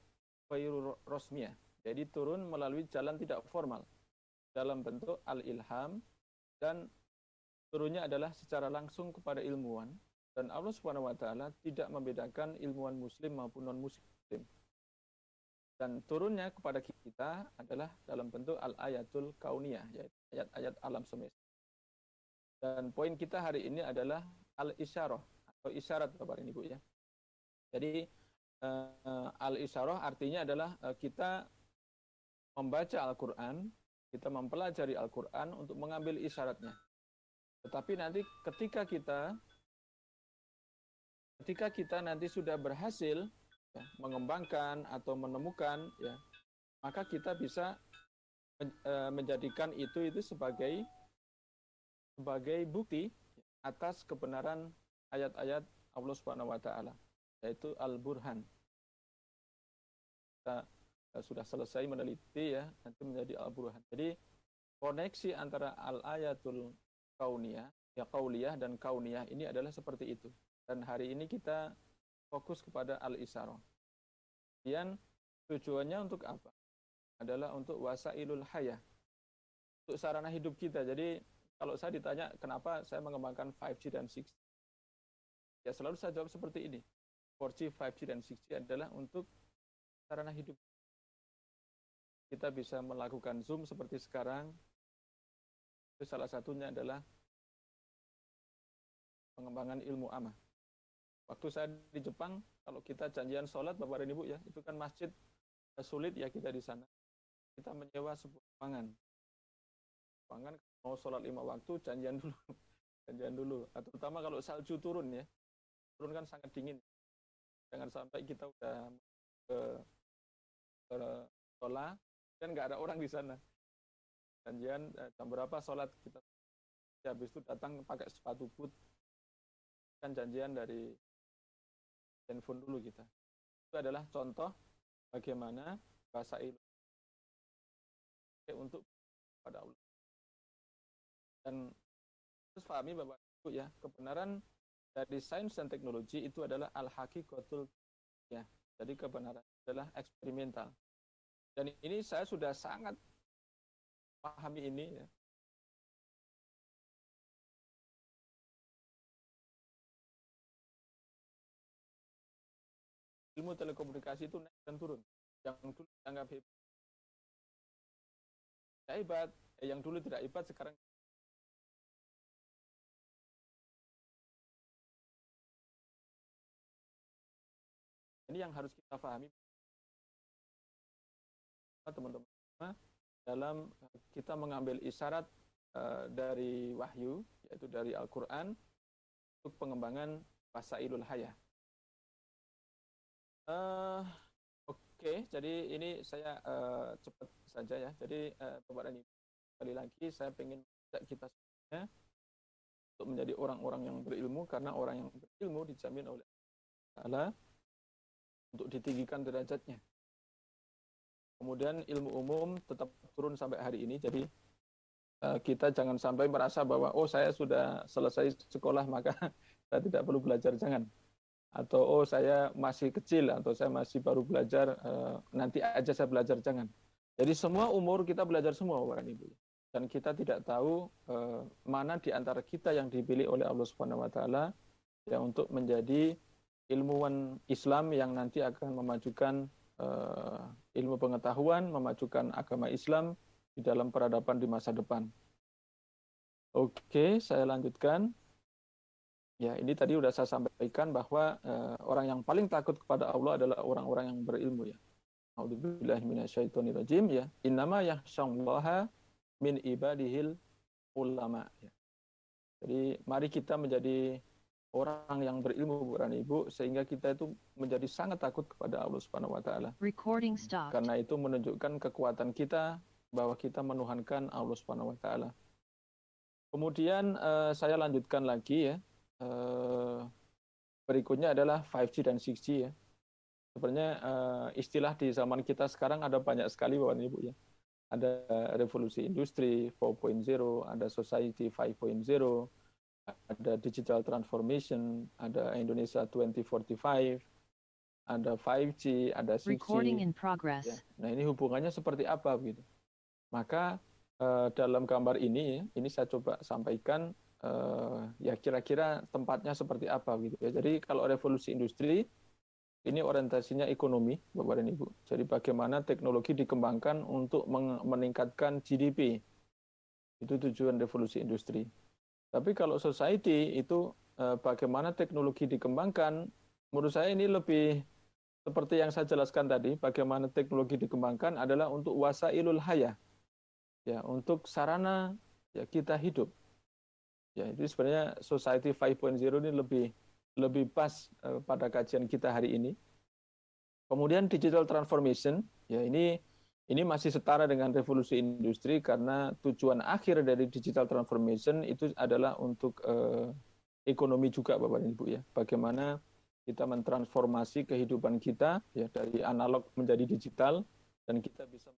khairul rosmiyah. Jadi turun melalui jalan tidak formal dalam bentuk al-ilham dan turunnya adalah secara langsung kepada ilmuwan dan Allah Subhanahu wa taala tidak membedakan ilmuwan muslim maupun non muslim dan turunnya kepada kita adalah dalam bentuk al-ayatul kauniyah yaitu ayat-ayat alam semesta. Dan poin kita hari ini adalah al-isyarah atau isyarat Bapak dan Ibu ya. Jadi uh, al-isyarah artinya adalah uh, kita membaca Al-Qur'an, kita mempelajari Al-Qur'an untuk mengambil isyaratnya. Tetapi nanti ketika kita ketika kita nanti sudah berhasil ya, mengembangkan atau menemukan ya maka kita bisa men e, menjadikan itu itu sebagai sebagai bukti atas kebenaran ayat-ayat Allah Subhanahu wa taala yaitu al-burhan. Kita e, sudah selesai meneliti ya nanti menjadi al-burhan. Jadi koneksi antara al-ayatul kauniyah ya kauliyah dan kauniyah ini adalah seperti itu. Dan hari ini kita fokus kepada al-isyarah. Kemudian tujuannya untuk apa? Adalah untuk wasailul hayah. Untuk sarana hidup kita. Jadi kalau saya ditanya kenapa saya mengembangkan 5G dan 6G. Ya selalu saya jawab seperti ini. 4G, 5G, dan 6G adalah untuk sarana hidup. Kita bisa melakukan Zoom seperti sekarang. Itu salah satunya adalah pengembangan ilmu amah. Waktu saya di Jepang, kalau kita janjian sholat Bapak dan Ibu ya, itu kan masjid eh, sulit ya kita di sana. Kita menyewa sebuah ruangan. Ruangan mau sholat lima waktu, janjian dulu. janjian dulu. Nah, terutama kalau salju turun ya. Turun kan sangat dingin. Jangan sampai kita udah ke, ke sholat, dan nggak ada orang di sana. Janjian eh, jam berapa sholat kita. habis itu datang pakai sepatu boot. Kan janjian dari handphone dulu kita. Itu adalah contoh bagaimana bahasa ilmu untuk pada Allah. Dan terus pahami Bapak Ibu ya, kebenaran dari sains dan teknologi itu adalah al-haqiqatul ya. Jadi kebenaran adalah eksperimental. Dan ini saya sudah sangat pahami ini ya. ilmu telekomunikasi itu naik dan turun yang dulu dianggap hebat tidak hebat eh, yang dulu tidak hebat sekarang ini yang harus kita pahami teman-teman dalam kita mengambil isyarat uh, dari wahyu yaitu dari Al-Qur'an untuk pengembangan wasailul hayah Uh, Oke, okay, jadi ini saya uh, cepat saja ya. Jadi uh, Bapak dan sekali lagi saya ingin kita semuanya untuk menjadi orang-orang yang berilmu karena orang yang berilmu dijamin oleh Allah untuk ditinggikan derajatnya. Kemudian ilmu umum tetap turun sampai hari ini. Jadi kita jangan sampai merasa bahwa oh saya sudah selesai sekolah maka saya tidak perlu belajar. Jangan atau oh saya masih kecil atau saya masih baru belajar uh, nanti aja saya belajar jangan jadi semua umur kita belajar semua bapak ibu dan kita tidak tahu uh, mana di antara kita yang dipilih oleh Allah Subhanahu Wa Taala ya untuk menjadi ilmuwan Islam yang nanti akan memajukan uh, ilmu pengetahuan memajukan agama Islam di dalam peradaban di masa depan oke saya lanjutkan Ya, ini tadi sudah saya sampaikan bahwa uh, orang yang paling takut kepada Allah adalah orang-orang yang berilmu ya. Auzubillahi minasyaitonirrajim ya. Innama yakhsyallaha min ibadihil ulama ya. Jadi mari kita menjadi orang yang berilmu Bukan Ibu sehingga kita itu menjadi sangat takut kepada Allah Subhanahu wa taala. Recording stopped. Karena itu menunjukkan kekuatan kita bahwa kita menuhankan Allah Subhanahu wa taala. Kemudian uh, saya lanjutkan lagi ya Eh, berikutnya adalah 5G dan 6G ya. Sebenarnya uh, istilah di zaman kita sekarang ada banyak sekali Bapak Ibu ya. Ada revolusi industri 4.0, ada society 5.0, ada digital transformation, ada Indonesia 2045, ada 5G, ada 6G. Recording in progress. Ya. Nah, ini hubungannya seperti apa gitu. Maka uh, dalam gambar ini ini saya coba sampaikan uh, ya kira-kira tempatnya seperti apa gitu ya. Jadi kalau revolusi industri ini orientasinya ekonomi, Bapak dan Ibu. Jadi bagaimana teknologi dikembangkan untuk meningkatkan GDP. Itu tujuan revolusi industri. Tapi kalau society itu uh, bagaimana teknologi dikembangkan, menurut saya ini lebih seperti yang saya jelaskan tadi, bagaimana teknologi dikembangkan adalah untuk wasailul haya. Ya, untuk sarana ya kita hidup. Ya, itu sebenarnya Society 5.0 ini lebih lebih pas uh, pada kajian kita hari ini. Kemudian digital transformation, ya ini ini masih setara dengan revolusi industri karena tujuan akhir dari digital transformation itu adalah untuk uh, ekonomi juga Bapak dan Ibu ya. Bagaimana kita mentransformasi kehidupan kita ya dari analog menjadi digital dan kita bisa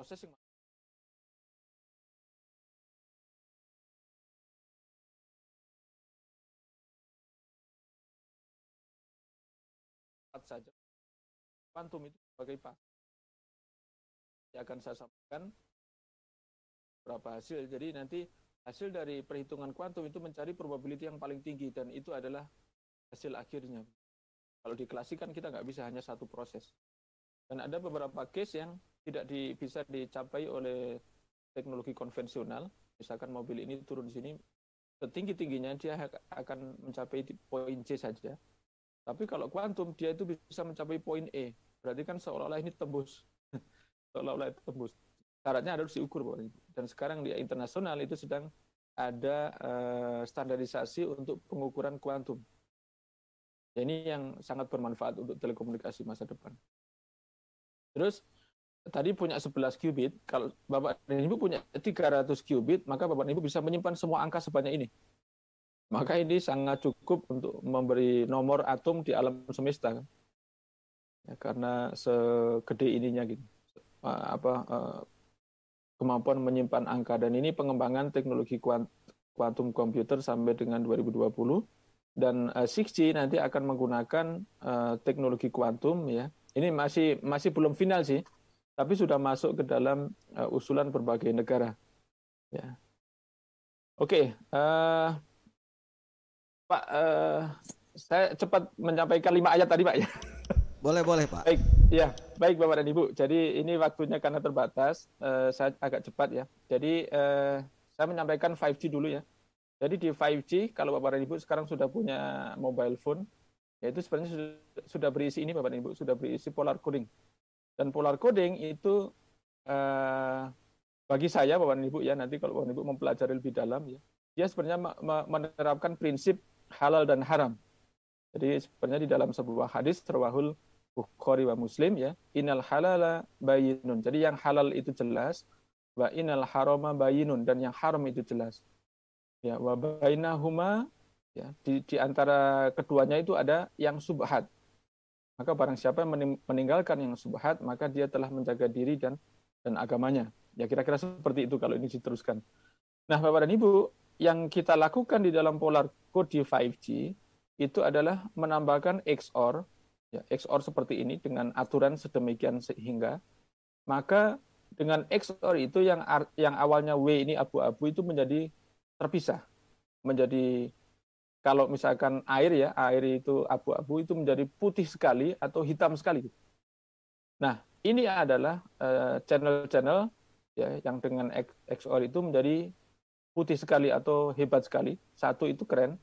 processing saja pantum itu sebagai pas ya akan saya sampaikan berapa hasil jadi nanti hasil dari perhitungan kuantum itu mencari probability yang paling tinggi dan itu adalah hasil akhirnya kalau diklasikan kita nggak bisa hanya satu proses dan ada beberapa case yang tidak di, bisa dicapai oleh teknologi konvensional. Misalkan mobil ini turun di sini, setinggi-tingginya dia akan mencapai di poin C saja. Tapi kalau kuantum, dia itu bisa mencapai poin E. Berarti kan seolah-olah ini tembus. seolah-olah itu tembus. Syaratnya harus diukur. Bahwa. Dan sekarang di internasional itu sedang ada uh, standarisasi untuk pengukuran kuantum. Ini yang sangat bermanfaat untuk telekomunikasi masa depan. Terus tadi punya 11 qubit, kalau Bapak dan Ibu punya 300 qubit, maka Bapak dan Ibu bisa menyimpan semua angka sebanyak ini. Maka ini sangat cukup untuk memberi nomor atom di alam semesta. Kan? Ya, karena segede ininya gitu. Eh, apa eh, kemampuan menyimpan angka dan ini pengembangan teknologi kuantum komputer sampai dengan 2020 dan 6G eh, nanti akan menggunakan teknologi kuantum ya. Ini masih masih belum final sih tapi sudah masuk ke dalam uh, usulan berbagai negara. Ya. Oke, okay, uh, eh, Pak, uh, saya cepat menyampaikan lima ayat tadi, Pak ya. Boleh, boleh, Pak. Baik, ya, baik Bapak dan Ibu. Jadi ini waktunya karena terbatas, uh, saya agak cepat ya. Jadi uh, saya menyampaikan 5G dulu ya. Jadi di 5G, kalau Bapak dan Ibu sekarang sudah punya mobile phone, itu sebenarnya sudah, berisi ini Bapak dan Ibu, sudah berisi polar coding. Dan polar coding itu eh, bagi saya Bapak Ibu ya nanti kalau Bapak Ibu mempelajari lebih dalam ya, dia sebenarnya menerapkan prinsip halal dan haram. Jadi sebenarnya di dalam sebuah hadis terwahul Bukhari wa Muslim ya, inal halala bayinun. Jadi yang halal itu jelas, wa inal harama bayinun dan yang haram itu jelas. Ya, wa bainahuma ya di, di antara keduanya itu ada yang subhat. Maka barang siapa yang meninggalkan yang subhat, maka dia telah menjaga diri dan dan agamanya. Ya kira-kira seperti itu kalau ini diteruskan. Nah, Bapak dan Ibu, yang kita lakukan di dalam polar code 5G itu adalah menambahkan XOR, ya, XOR seperti ini dengan aturan sedemikian sehingga maka dengan XOR itu yang yang awalnya W ini abu-abu itu menjadi terpisah, menjadi kalau misalkan air ya, air itu abu-abu itu menjadi putih sekali atau hitam sekali. Nah, ini adalah eh, channel-channel ya yang dengan XOR itu menjadi putih sekali atau hebat sekali. Satu itu keren,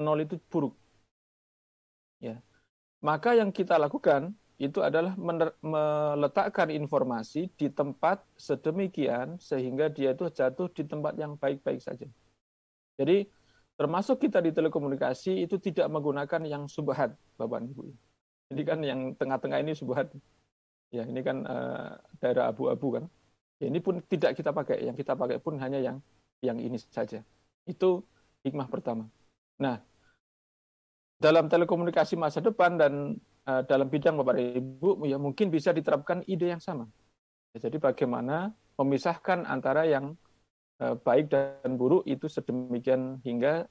nol itu buruk. Ya. Maka yang kita lakukan itu adalah meletakkan informasi di tempat sedemikian sehingga dia itu jatuh di tempat yang baik-baik saja. Jadi termasuk kita di telekomunikasi itu tidak menggunakan yang subhat Bapak Ibu. Ini kan yang tengah-tengah ini subhat. Ya, ini kan uh, daerah abu-abu kan. Ya, ini pun tidak kita pakai, yang kita pakai pun hanya yang yang ini saja. Itu hikmah pertama. Nah, dalam telekomunikasi masa depan dan uh, dalam bidang Bapak Ibu ya mungkin bisa diterapkan ide yang sama. Ya, jadi bagaimana memisahkan antara yang Eh, baik dan buruk itu sedemikian hingga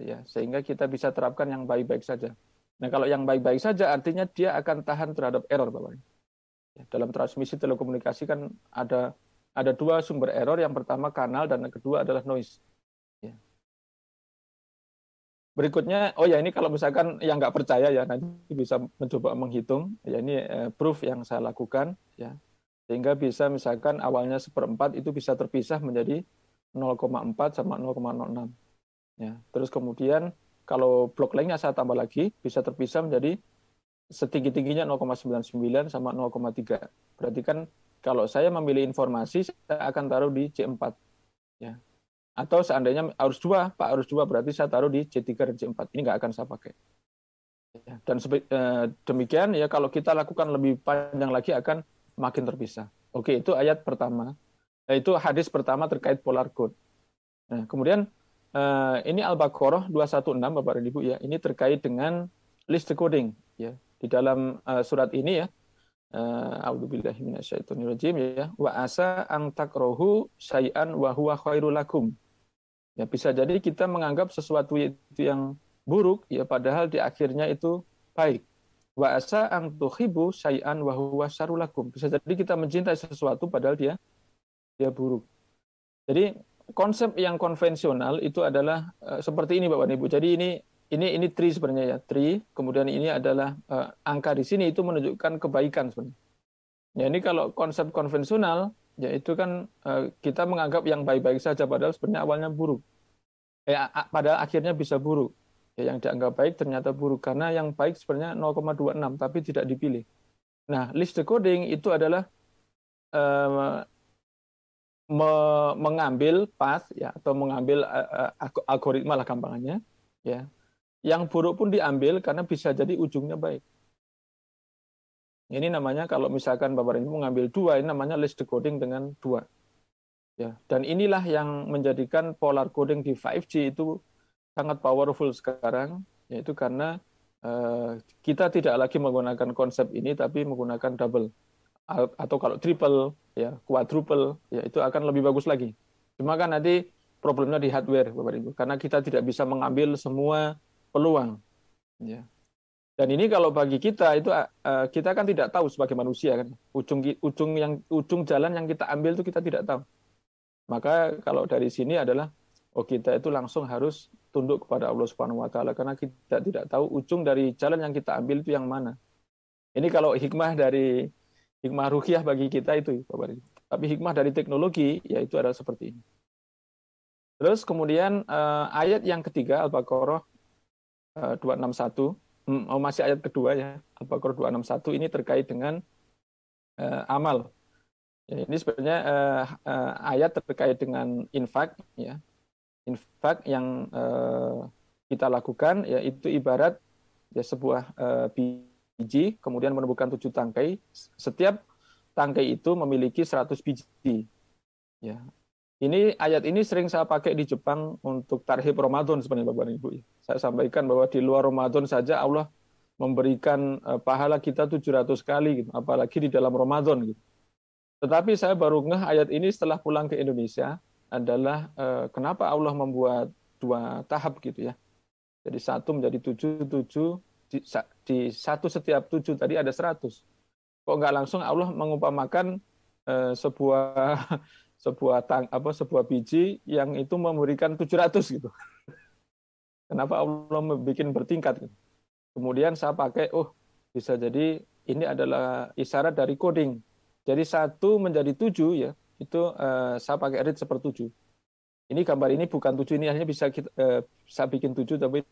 ya sehingga kita bisa terapkan yang baik-baik saja. Nah kalau yang baik-baik saja artinya dia akan tahan terhadap error bapak. Ya, dalam transmisi telekomunikasi kan ada ada dua sumber error. Yang pertama kanal dan yang kedua adalah noise. Ya. Berikutnya, oh ya ini kalau misalkan yang nggak percaya ya nanti bisa mencoba menghitung. Ya ini eh, proof yang saya lakukan ya sehingga bisa misalkan awalnya seperempat itu bisa terpisah menjadi 0,4 sama 0,06. Ya, terus kemudian kalau blok lainnya saya tambah lagi bisa terpisah menjadi setinggi-tingginya 0,99 sama 0,3. Berarti kan kalau saya memilih informasi saya akan taruh di C4. Ya. Atau seandainya arus 2, Pak arus 2 berarti saya taruh di C3 dan C4. Ini nggak akan saya pakai. Ya. Dan eh, demikian ya kalau kita lakukan lebih panjang lagi akan makin terpisah. Oke, itu ayat pertama itu hadis pertama terkait polar code. Nah, kemudian uh, ini Al-Baqarah 216 Bapak dan Ibu ya, ini terkait dengan list decoding ya. Di dalam uh, surat ini ya, eh, A'udzubillahi minasyaitonirrajim ya. Wa asa ang takrohu syai'an wa huwa khairul lakum. Ya bisa jadi kita menganggap sesuatu itu yang buruk ya padahal di akhirnya itu baik. Wa asa ang tuhibu syai'an wa huwa syarul lakum. Bisa jadi kita mencintai sesuatu padahal dia dia buruk. Jadi konsep yang konvensional itu adalah uh, seperti ini Bapak dan Ibu. Jadi ini ini ini tri sebenarnya ya, tri. Kemudian ini adalah uh, angka di sini itu menunjukkan kebaikan sebenarnya. Ya ini kalau konsep konvensional ya itu kan uh, kita menganggap yang baik-baik saja padahal sebenarnya awalnya buruk. Ya eh, padahal akhirnya bisa buruk. Ya, yang dianggap baik ternyata buruk karena yang baik sebenarnya 0,26 tapi tidak dipilih. Nah, list decoding itu adalah me mengambil pas ya atau mengambil uh, uh, algoritma lah gampangannya ya yang buruk pun diambil karena bisa jadi ujungnya baik ini namanya kalau misalkan bapak ibu mengambil dua ini namanya list decoding dengan dua ya dan inilah yang menjadikan polar coding di 5G itu sangat powerful sekarang yaitu karena eh, kita tidak lagi menggunakan konsep ini tapi menggunakan double atau kalau triple ya quadruple ya itu akan lebih bagus lagi cuma kan nanti problemnya di hardware Bapak Ibu karena kita tidak bisa mengambil semua peluang ya dan ini kalau bagi kita itu eh, eh, kita kan tidak tahu sebagai manusia kan ujung ujung yang ujung jalan yang kita ambil itu kita tidak tahu maka kalau dari sini adalah oh kita itu langsung harus tunduk kepada Allah Subhanahu wa taala karena kita tidak tahu ujung dari jalan yang kita ambil itu yang mana ini kalau hikmah dari hikmah rukiah bagi kita itu Bapak Ibu. Tapi hikmah dari teknologi yaitu adalah seperti ini. Terus kemudian eh, ayat yang ketiga Al-Baqarah eh, 261 hmm, oh masih ayat kedua ya Al-Baqarah 261 ini terkait dengan eh, amal. Ya, ini sebenarnya eh, eh, ayat terkait dengan infak ya. Infak yang eh, kita lakukan yaitu ibarat ya sebuah eh, biji, kemudian menemukan tujuh tangkai. Setiap tangkai itu memiliki 100 biji. Ya. Ini ayat ini sering saya pakai di Jepang untuk tarhib Ramadan sebenarnya Bapak dan Ibu. Saya sampaikan bahwa di luar Ramadan saja Allah memberikan eh, pahala kita 700 kali gitu, apalagi di dalam Ramadan gitu. Tetapi saya baru ngeh ayat ini setelah pulang ke Indonesia adalah eh, kenapa Allah membuat dua tahap gitu ya. Jadi satu menjadi tujuh, tujuh di satu setiap tujuh tadi ada seratus. Kok nggak langsung Allah mengumpamakan uh, sebuah sebuah tang apa sebuah biji yang itu memberikan tujuh ratus gitu. Kenapa Allah membuat bertingkat? Gitu. Kemudian saya pakai, oh bisa jadi ini adalah isyarat dari coding. Jadi satu menjadi tujuh ya itu uh, saya pakai edit read tujuh. Ini gambar ini bukan tujuh ini hanya bisa kita, uh, saya bikin tujuh tapi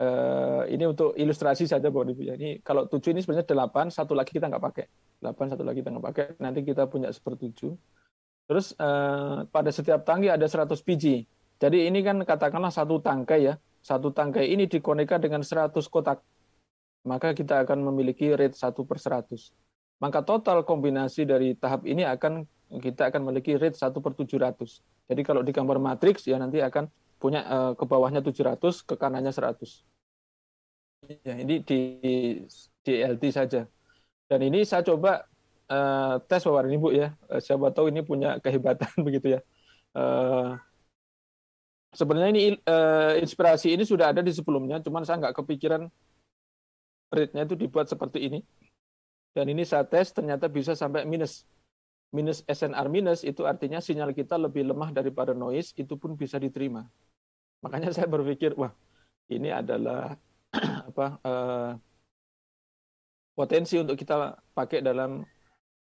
Uh, ini untuk ilustrasi saja Bapak Ibu. Jadi kalau tujuh ini sebenarnya delapan, satu lagi kita nggak pakai. Delapan satu lagi kita nggak pakai. Nanti kita punya sepertujuh. Terus uh, pada setiap tangki ada seratus biji. Jadi ini kan katakanlah satu tangkai ya. Satu tangkai ini dikonekkan dengan seratus kotak. Maka kita akan memiliki rate satu per seratus. Maka total kombinasi dari tahap ini akan kita akan memiliki rate satu per tujuh ratus. Jadi kalau di gambar matriks ya nanti akan punya uh, ke bawahnya 700 ke kanannya 100 ya ini di di LT saja dan ini saya coba uh, tes ini bu ya uh, siapa tahu ini punya kehebatan begitu ya uh, sebenarnya ini uh, inspirasi ini sudah ada di sebelumnya cuman saya nggak kepikiran rate-nya itu dibuat seperti ini dan ini saya tes ternyata bisa sampai minus minus SNR minus itu artinya sinyal kita lebih lemah daripada noise itu pun bisa diterima Makanya saya berpikir, wah, ini adalah apa eh, potensi untuk kita pakai dalam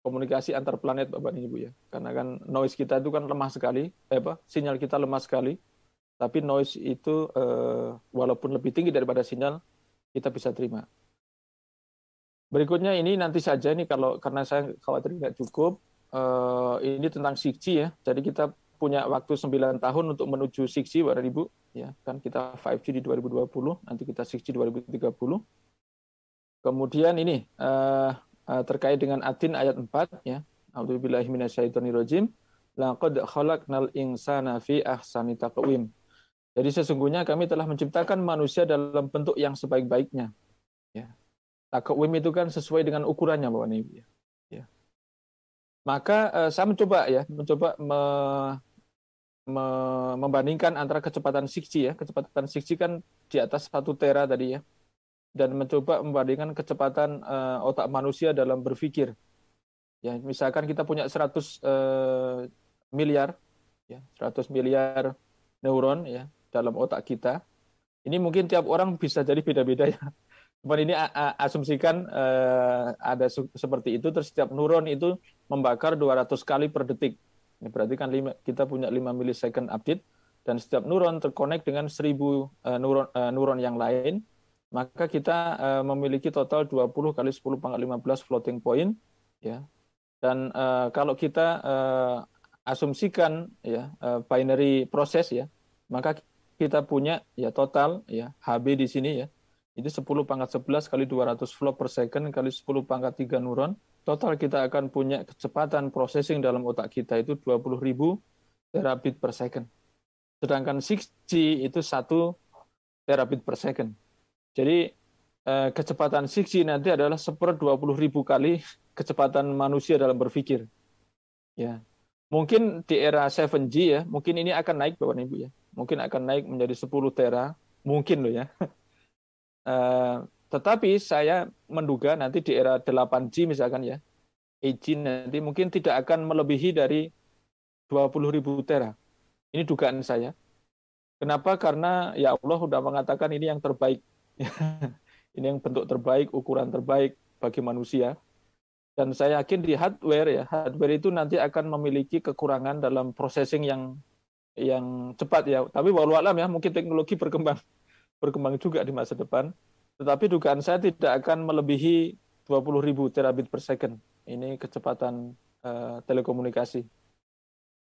komunikasi antar planet Bapak dan Ibu ya. Karena kan noise kita itu kan lemah sekali, eh, apa sinyal kita lemah sekali. Tapi noise itu eh, walaupun lebih tinggi daripada sinyal kita bisa terima. Berikutnya ini nanti saja ini kalau karena saya khawatir tidak cukup eh, ini tentang 6G ya. Jadi kita punya waktu 9 tahun untuk menuju 6G Bapak Ibu ya kan kita 5G di 2020 nanti kita 6G 2030 kemudian ini uh, uh, terkait dengan atin ayat 4 ya Alhamdulillahi minasyaitonirrajim laqad khalaqnal insana fi ahsani taqwim jadi sesungguhnya kami telah menciptakan manusia dalam bentuk yang sebaik-baiknya ya taqwim itu kan sesuai dengan ukurannya Bapak Ibu ya, ya. maka eh, saya mencoba ya mencoba membandingkan antara kecepatan 6G ya, kecepatan 6G kan di atas 1 tera tadi ya, dan mencoba membandingkan kecepatan uh, otak manusia dalam berpikir. Ya, misalkan kita punya 100 uh, eh, miliar, ya, 100 miliar neuron ya dalam otak kita. Ini mungkin tiap orang bisa jadi beda-beda ya. Cuman ini asumsikan uh, ada seperti itu, terus setiap neuron itu membakar 200 kali per detik ini berarti kan lima, kita punya 5 millisecond update dan setiap neuron terkonek dengan 1000 uh, eh, neuron uh, neuron yang lain, maka kita uh, memiliki total 20 kali 10 pangkat 15 floating point ya. Dan uh, kalau kita uh, asumsikan ya uh, binary proses ya, maka kita punya ya total ya HB di sini ya. Itu 10 pangkat 11 kali 200 flop per second kali 10 pangkat 3 neuron total kita akan punya kecepatan processing dalam otak kita itu 20.000 terabit per second. Sedangkan 6G itu 1 terabit per second. Jadi eh, kecepatan 6G nanti adalah seper 20.000 kali kecepatan manusia dalam berpikir. Ya. Mungkin di era 7G ya, mungkin ini akan naik Bapak Ibu ya. Mungkin akan naik menjadi 10 tera, mungkin loh ya. Eh, tetapi saya menduga nanti di era 8G misalkan ya, 8 nanti mungkin tidak akan melebihi dari 20 ribu tera. Ini dugaan saya. Kenapa? Karena ya Allah sudah mengatakan ini yang terbaik. ini yang bentuk terbaik, ukuran terbaik bagi manusia. Dan saya yakin di hardware ya, hardware itu nanti akan memiliki kekurangan dalam processing yang yang cepat ya. Tapi walau alam ya, mungkin teknologi berkembang berkembang juga di masa depan. Tetapi dugaan saya tidak akan melebihi 20.000 terabit per second. Ini kecepatan uh, telekomunikasi.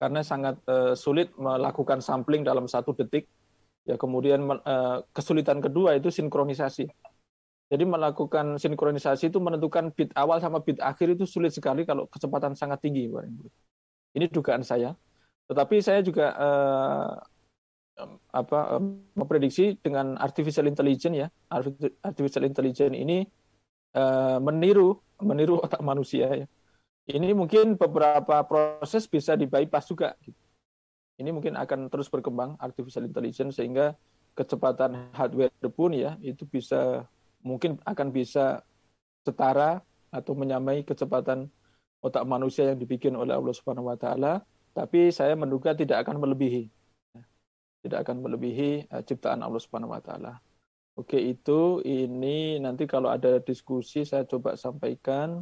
Karena sangat uh, sulit melakukan sampling dalam satu detik. Ya kemudian uh, kesulitan kedua itu sinkronisasi. Jadi melakukan sinkronisasi itu menentukan bit awal sama bit akhir itu sulit sekali kalau kecepatan sangat tinggi, Ini dugaan saya. Tetapi saya juga uh, apa memprediksi dengan artificial intelligence ya artificial intelligence ini uh, meniru meniru otak manusia ya ini mungkin beberapa proses bisa dibypass juga gitu. ini mungkin akan terus berkembang artificial intelligence sehingga kecepatan hardware pun ya itu bisa mungkin akan bisa setara atau menyamai kecepatan otak manusia yang dibikin oleh Allah Subhanahu wa taala tapi saya menduga tidak akan melebihi tidak akan melebihi uh, ciptaan Allah Subhanahu wa taala. Oke, itu ini nanti kalau ada diskusi saya coba sampaikan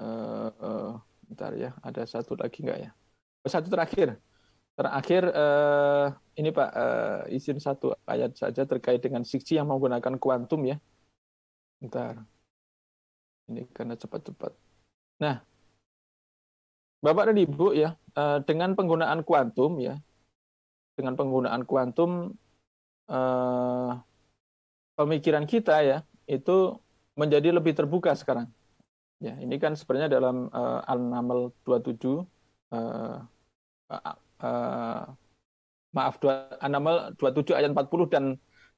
uh, uh, bentar ya, ada satu lagi enggak ya? Oh, satu terakhir. Terakhir uh, ini Pak uh, izin satu ayat saja terkait dengan siksi yang menggunakan kuantum ya. Bentar. Ini karena cepat-cepat. Nah, Bapak dan Ibu ya, dengan penggunaan kuantum ya, dengan penggunaan kuantum eh, pemikiran kita ya itu menjadi lebih terbuka sekarang. Ya, ini kan sebenarnya dalam uh, eh, al namal 27 uh, uh, uh, eh, eh, maaf al namal 27 ayat 40 dan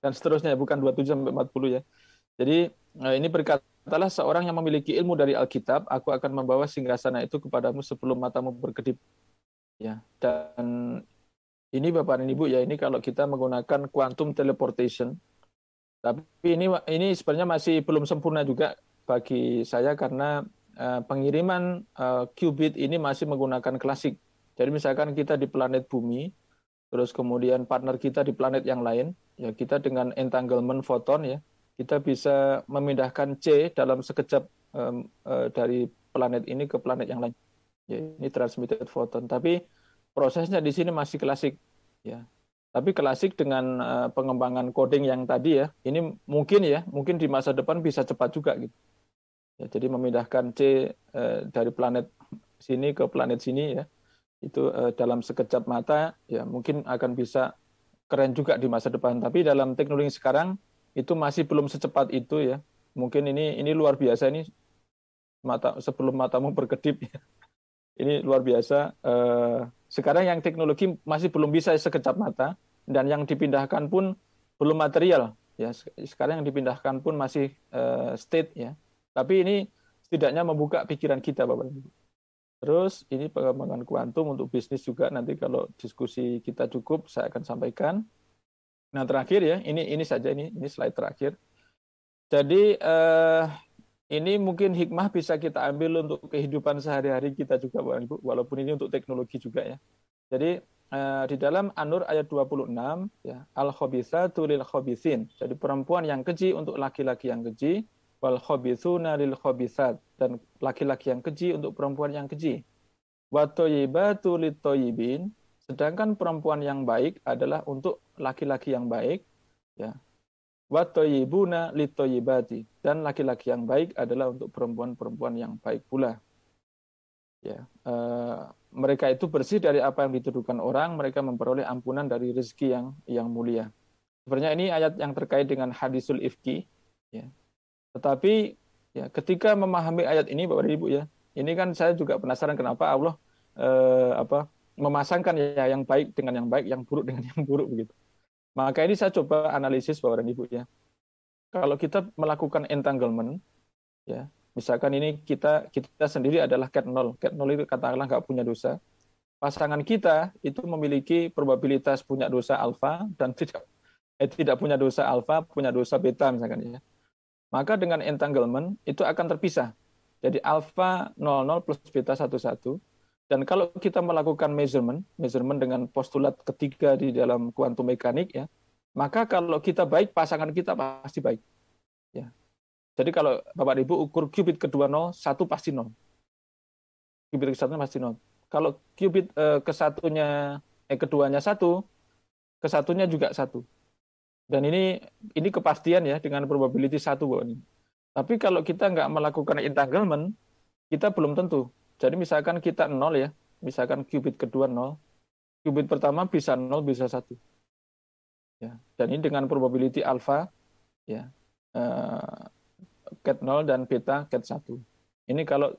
dan seterusnya bukan 27 sampai 40 ya. Jadi uh, ini berkatalah seorang yang memiliki ilmu dari Alkitab, aku akan membawa singgasana itu kepadamu sebelum matamu berkedip. Ya, dan ini Bapak dan Ibu ya ini kalau kita menggunakan quantum teleportation. Tapi ini ini sebenarnya masih belum sempurna juga bagi saya karena eh, pengiriman eh, qubit ini masih menggunakan klasik. Jadi misalkan kita di planet bumi, terus kemudian partner kita di planet yang lain, ya kita dengan entanglement foton ya, kita bisa memindahkan C dalam sekejap eh, dari planet ini ke planet yang lain. Ya, ini transmitted photon. Tapi prosesnya di sini masih klasik ya tapi klasik dengan eh, pengembangan coding yang tadi ya ini mungkin ya mungkin di masa depan bisa cepat juga gitu ya, jadi memindahkan C uh, dari planet sini ke planet sini ya itu uh, dalam sekejap mata ya mungkin akan bisa keren juga di masa depan tapi dalam teknologi sekarang itu masih belum secepat itu ya mungkin ini ini luar biasa ini mata sebelum matamu berkedip ya. ini luar biasa eh, sekarang yang teknologi masih belum bisa sekejap mata dan yang dipindahkan pun belum material ya. Sekarang yang dipindahkan pun masih uh, state ya. Tapi ini setidaknya membuka pikiran kita Bapak Ibu. Terus ini pengembangan kuantum untuk bisnis juga nanti kalau diskusi kita cukup saya akan sampaikan. Nah terakhir ya ini ini saja ini ini slide terakhir. Jadi eh, ini mungkin hikmah bisa kita ambil untuk kehidupan sehari-hari kita juga, Bapak Ibu, walaupun ini untuk teknologi juga ya. Jadi eh, di dalam Anur ayat 26 ya, al-khabisatu lil khobisin. Jadi perempuan yang keji untuk laki-laki yang keji, wal khobisuna lil khobisat. dan laki-laki yang keji untuk perempuan yang keji. Watoyibatu litoyibin. sedangkan perempuan yang baik adalah untuk laki-laki yang baik ya watoyibuna litoyibati dan laki-laki yang baik adalah untuk perempuan-perempuan yang baik pula. Ya, uh, mereka itu bersih dari apa yang dituduhkan orang, mereka memperoleh ampunan dari rezeki yang yang mulia. Sebenarnya ini ayat yang terkait dengan hadisul ifki. Ya. Tetapi ya ketika memahami ayat ini Bapak Ibu ya, ini kan saya juga penasaran kenapa Allah eh, apa memasangkan ya yang baik dengan yang baik, yang buruk dengan yang buruk begitu. Maka ini saya coba analisis Bapak dan Ibu ya. Kalau kita melakukan entanglement, ya misalkan ini kita kita sendiri adalah cat 0. Cat 0 itu katakanlah nggak punya dosa. Pasangan kita itu memiliki probabilitas punya dosa alfa dan tidak eh, tidak punya dosa alfa, punya dosa beta misalkan ya. Maka dengan entanglement itu akan terpisah. Jadi alfa 00 plus beta 11 dan kalau kita melakukan measurement, measurement dengan postulat ketiga di dalam kuantum mekanik ya, maka kalau kita baik pasangan kita pasti baik. Ya. Jadi kalau Bapak Ibu ukur qubit kedua nol, satu pasti nol. Qubit ke satu pasti nol. Kalau qubit eh, kesatunya eh keduanya satu, kesatunya juga satu. Dan ini ini kepastian ya dengan probability satu ini. Tapi kalau kita nggak melakukan entanglement, kita belum tentu jadi misalkan kita nol ya, misalkan qubit kedua nol, qubit pertama bisa nol bisa satu. Ya, dan ini dengan probability alpha ya uh, nol dan beta ket satu. Ini kalau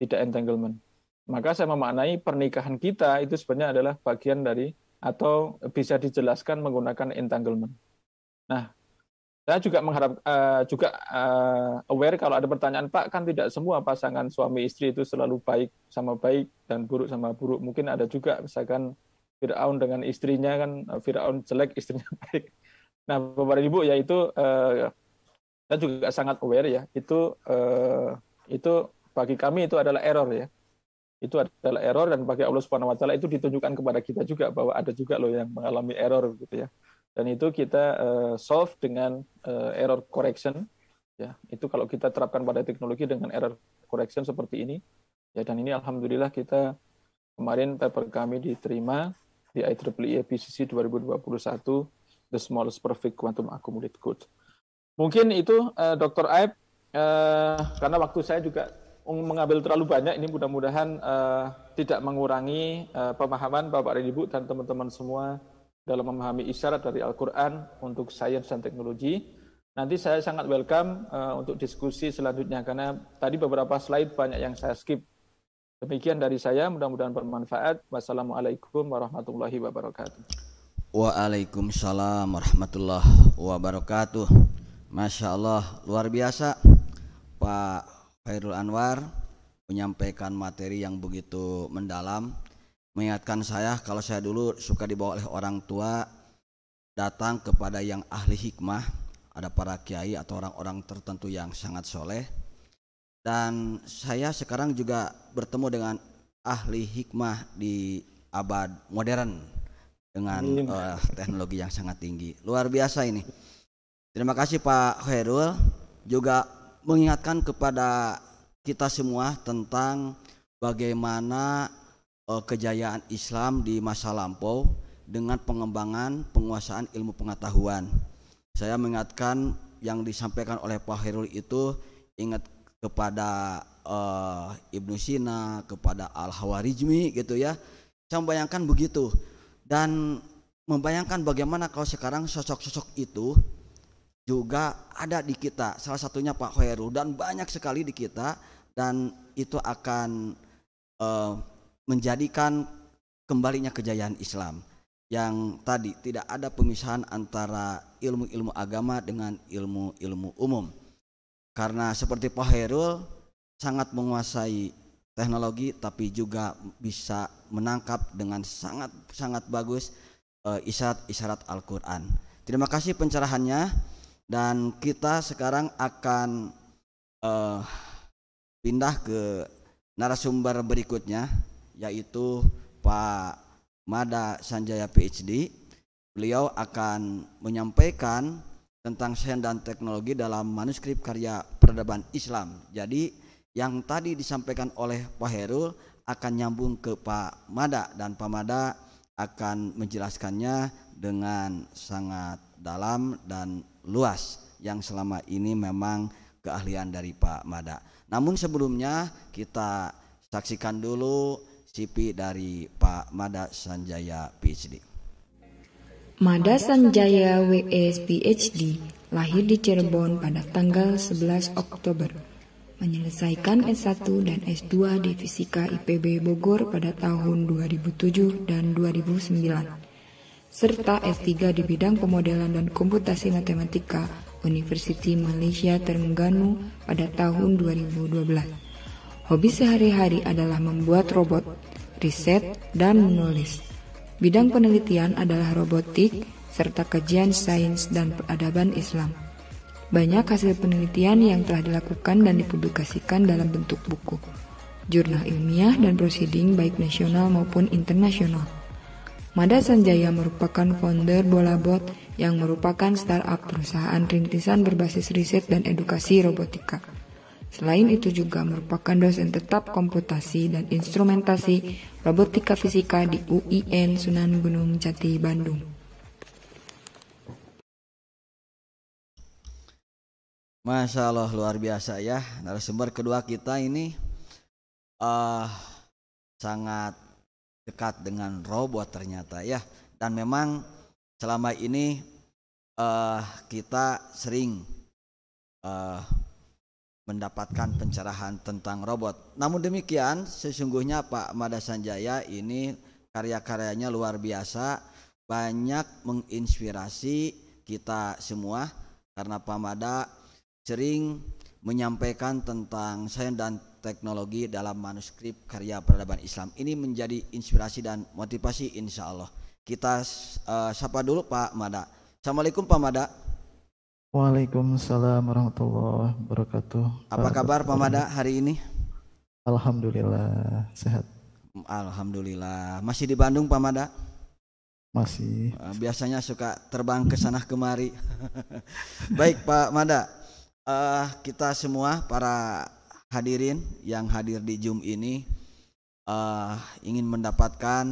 tidak entanglement. Maka saya memaknai pernikahan kita itu sebenarnya adalah bagian dari atau bisa dijelaskan menggunakan entanglement. Nah, saya juga mengharap uh, juga uh, aware kalau ada pertanyaan Pak kan tidak semua pasangan suami istri itu selalu baik sama baik dan buruk sama buruk mungkin ada juga misalkan Fir'aun dengan istrinya kan eh, Fir'aun jelek istrinya baik nah bapak ibu ya itu uh, saya juga sangat aware ya itu uh, itu bagi kami itu adalah error ya itu adalah error dan bagi Allah Subhanahu wa taala itu ditunjukkan kepada kita juga bahwa ada juga loh yang mengalami error gitu ya dan itu kita uh, solve dengan uh, error correction ya itu kalau kita terapkan pada teknologi dengan error correction seperti ini ya dan ini alhamdulillah kita kemarin paper kami diterima di IEEE PCC 2021 The Smallest Perfect Quantum Accumulate Code mungkin itu uh, eh, Dr. Aib uh, karena waktu saya juga mengambil terlalu banyak ini mudah-mudahan uh, tidak mengurangi uh, pemahaman Bapak dan Ibu dan teman-teman semua dalam memahami isyarat dari Al-Quran untuk sains dan teknologi. Nanti saya sangat welcome uh, untuk diskusi selanjutnya karena tadi beberapa slide banyak yang saya skip. Demikian dari saya, mudah-mudahan bermanfaat. Wassalamualaikum warahmatullahi wabarakatuh. Waalaikumsalam warahmatullahi wabarakatuh. Masya Allah, luar biasa Pak Khairul Anwar menyampaikan materi yang begitu mendalam mengingatkan saya kalau saya dulu suka dibawa oleh orang tua datang kepada yang ahli hikmah ada para kiai atau orang-orang tertentu yang sangat soleh dan saya sekarang juga bertemu dengan ahli hikmah di abad modern dengan uh, teknologi yang sangat tinggi luar biasa ini terima kasih Pak Herul juga mengingatkan kepada kita semua tentang bagaimana uh, kejayaan Islam di masa lampau dengan pengembangan penguasaan ilmu pengetahuan. Saya mengingatkan yang disampaikan oleh Pak Herul itu ingat kepada uh, Ibnu Sina, kepada Al-Hawarizmi gitu ya. Saya membayangkan begitu dan membayangkan bagaimana kalau sekarang sosok-sosok itu juga ada di kita. Salah satunya Pak Herul dan banyak sekali di kita dan itu akan uh, menjadikan kembalinya kejayaan Islam yang tadi tidak ada pemisahan antara ilmu-ilmu agama dengan ilmu-ilmu umum. Karena seperti Pak Herul sangat menguasai teknologi tapi juga bisa menangkap dengan sangat sangat bagus eh, isyarat-isyarat Al-Qur'an. Terima kasih pencerahannya dan kita sekarang akan uh, pindah ke narasumber berikutnya yaitu Pak Mada Sanjaya PhD. Beliau akan menyampaikan tentang sains dan teknologi dalam manuskrip karya peradaban Islam. Jadi yang tadi disampaikan oleh Pak Heru akan nyambung ke Pak Mada dan Pak Mada akan menjelaskannya dengan sangat dalam dan luas yang selama ini memang keahlian dari Pak Mada. Namun sebelumnya kita saksikan dulu CP dari Pak Mada Sanjaya PhD. Mada Sanjaya WS e, PhD lahir di Cirebon pada tanggal 11 Oktober. Menyelesaikan S1 dan S2 di Fisika IPB Bogor pada tahun 2007 dan 2009 serta S3 di bidang pemodelan dan komputasi matematika Universiti Malaysia Terengganu pada tahun 2012. Hobi sehari-hari adalah membuat robot, riset, dan menulis. Bidang penelitian adalah robotik, serta kajian sains dan peradaban Islam. Banyak hasil penelitian yang telah dilakukan dan dipublikasikan dalam bentuk buku, jurnal ilmiah dan proceeding baik nasional maupun internasional. Mada Sanjaya merupakan founder bola bot yang merupakan startup perusahaan rintisan berbasis riset dan edukasi robotika. Selain itu juga merupakan dosen tetap komputasi dan instrumentasi robotika fisika di UIN Sunan Gunung Jati, Bandung. Masya Allah luar biasa ya narasumber kedua kita ini uh, sangat dekat dengan robot ternyata ya dan memang selama ini uh, kita sering uh, mendapatkan pencerahan tentang robot. Namun demikian, sesungguhnya Pak Mada Sanjaya ini karya-karyanya luar biasa, banyak menginspirasi kita semua karena Pak Mada sering menyampaikan tentang sains dan teknologi dalam manuskrip karya peradaban Islam. Ini menjadi inspirasi dan motivasi insya Allah. Kita uh, sapa dulu Pak Mada. Assalamualaikum Pak Mada. Waalaikumsalam warahmatullahi wabarakatuh. Apa kabar Pak Mada hari ini? Alhamdulillah sehat. Alhamdulillah. Masih di Bandung Pak Mada? Masih. Eh, biasanya suka terbang ke sana kemari. Baik Pak Mada. Uh, kita semua para hadirin yang hadir di Zoom ini uh, ingin mendapatkan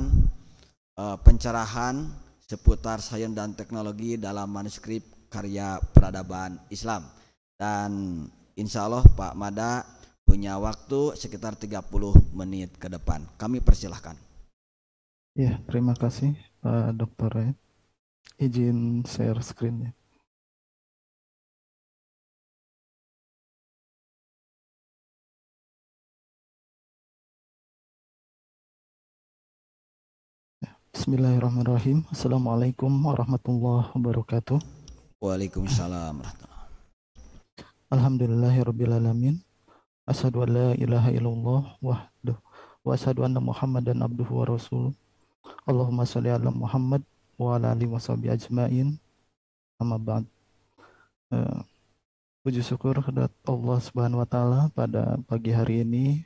uh, pencerahan seputar sains dan teknologi dalam manuskrip karya peradaban Islam dan insya Allah Pak Mada punya waktu sekitar 30 menit ke depan. Kami persilahkan. Ya, terima kasih Pak Dokter, Izin share screen ya Bismillahirrahmanirrahim. Assalamualaikum warahmatullahi wabarakatuh. Waalaikumsalam Alhamdulillahirrabbilalamin Asadu an la ilaha illallah wahdu Wa asadu anna dan abduhu wa rasul Allahumma salli ala muhammad Wa ala alihi wa ajma'in Amma ba'd uh, Puji syukur kepada Allah subhanahu wa ta'ala Pada pagi hari ini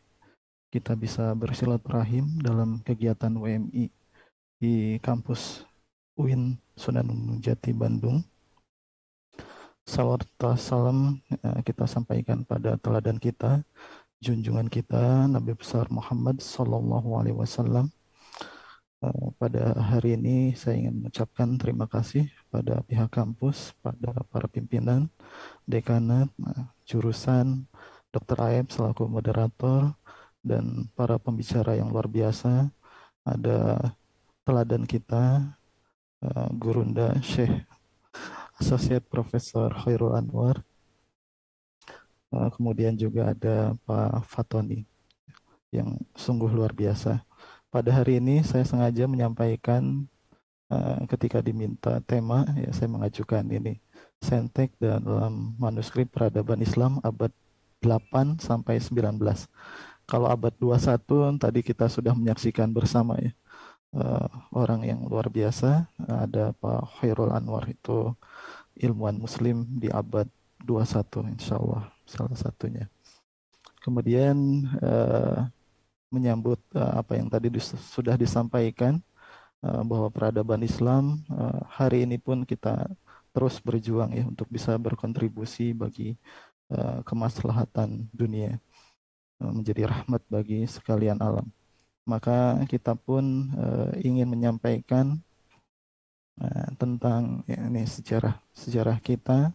Kita bisa bersilaturahim dalam kegiatan WMI Di kampus UIN Sunan Jati Bandung salawat salam ya, kita sampaikan pada teladan kita, junjungan kita Nabi besar Muhammad Sallallahu Alaihi Wasallam. Eh, pada hari ini saya ingin mengucapkan terima kasih pada pihak kampus, pada para pimpinan, dekanat, eh, jurusan, Dr. Aib selaku moderator, dan para pembicara yang luar biasa. Ada teladan kita, eh, Gurunda Syekh Associate Profesor Khairul Anwar. Eh, kemudian juga ada Pak Fatoni yang sungguh luar biasa. Pada hari ini saya sengaja menyampaikan eh, ketika diminta tema, ya saya mengajukan ini. Sentek dalam manuskrip peradaban Islam abad 8 sampai 19. Kalau abad 21 tadi kita sudah menyaksikan bersama ya. Uh, orang yang luar biasa ada Pak Khairul Anwar itu ilmuwan muslim di abad 21 insya Allah salah satunya. Kemudian uh, menyambut uh, apa yang tadi dis sudah disampaikan uh, bahwa peradaban Islam uh, hari ini pun kita terus berjuang ya untuk bisa berkontribusi bagi uh, kemaslahatan dunia menjadi rahmat bagi sekalian alam. Maka kita pun uh, ingin menyampaikan Eh, tentang ya, ini sejarah sejarah kita,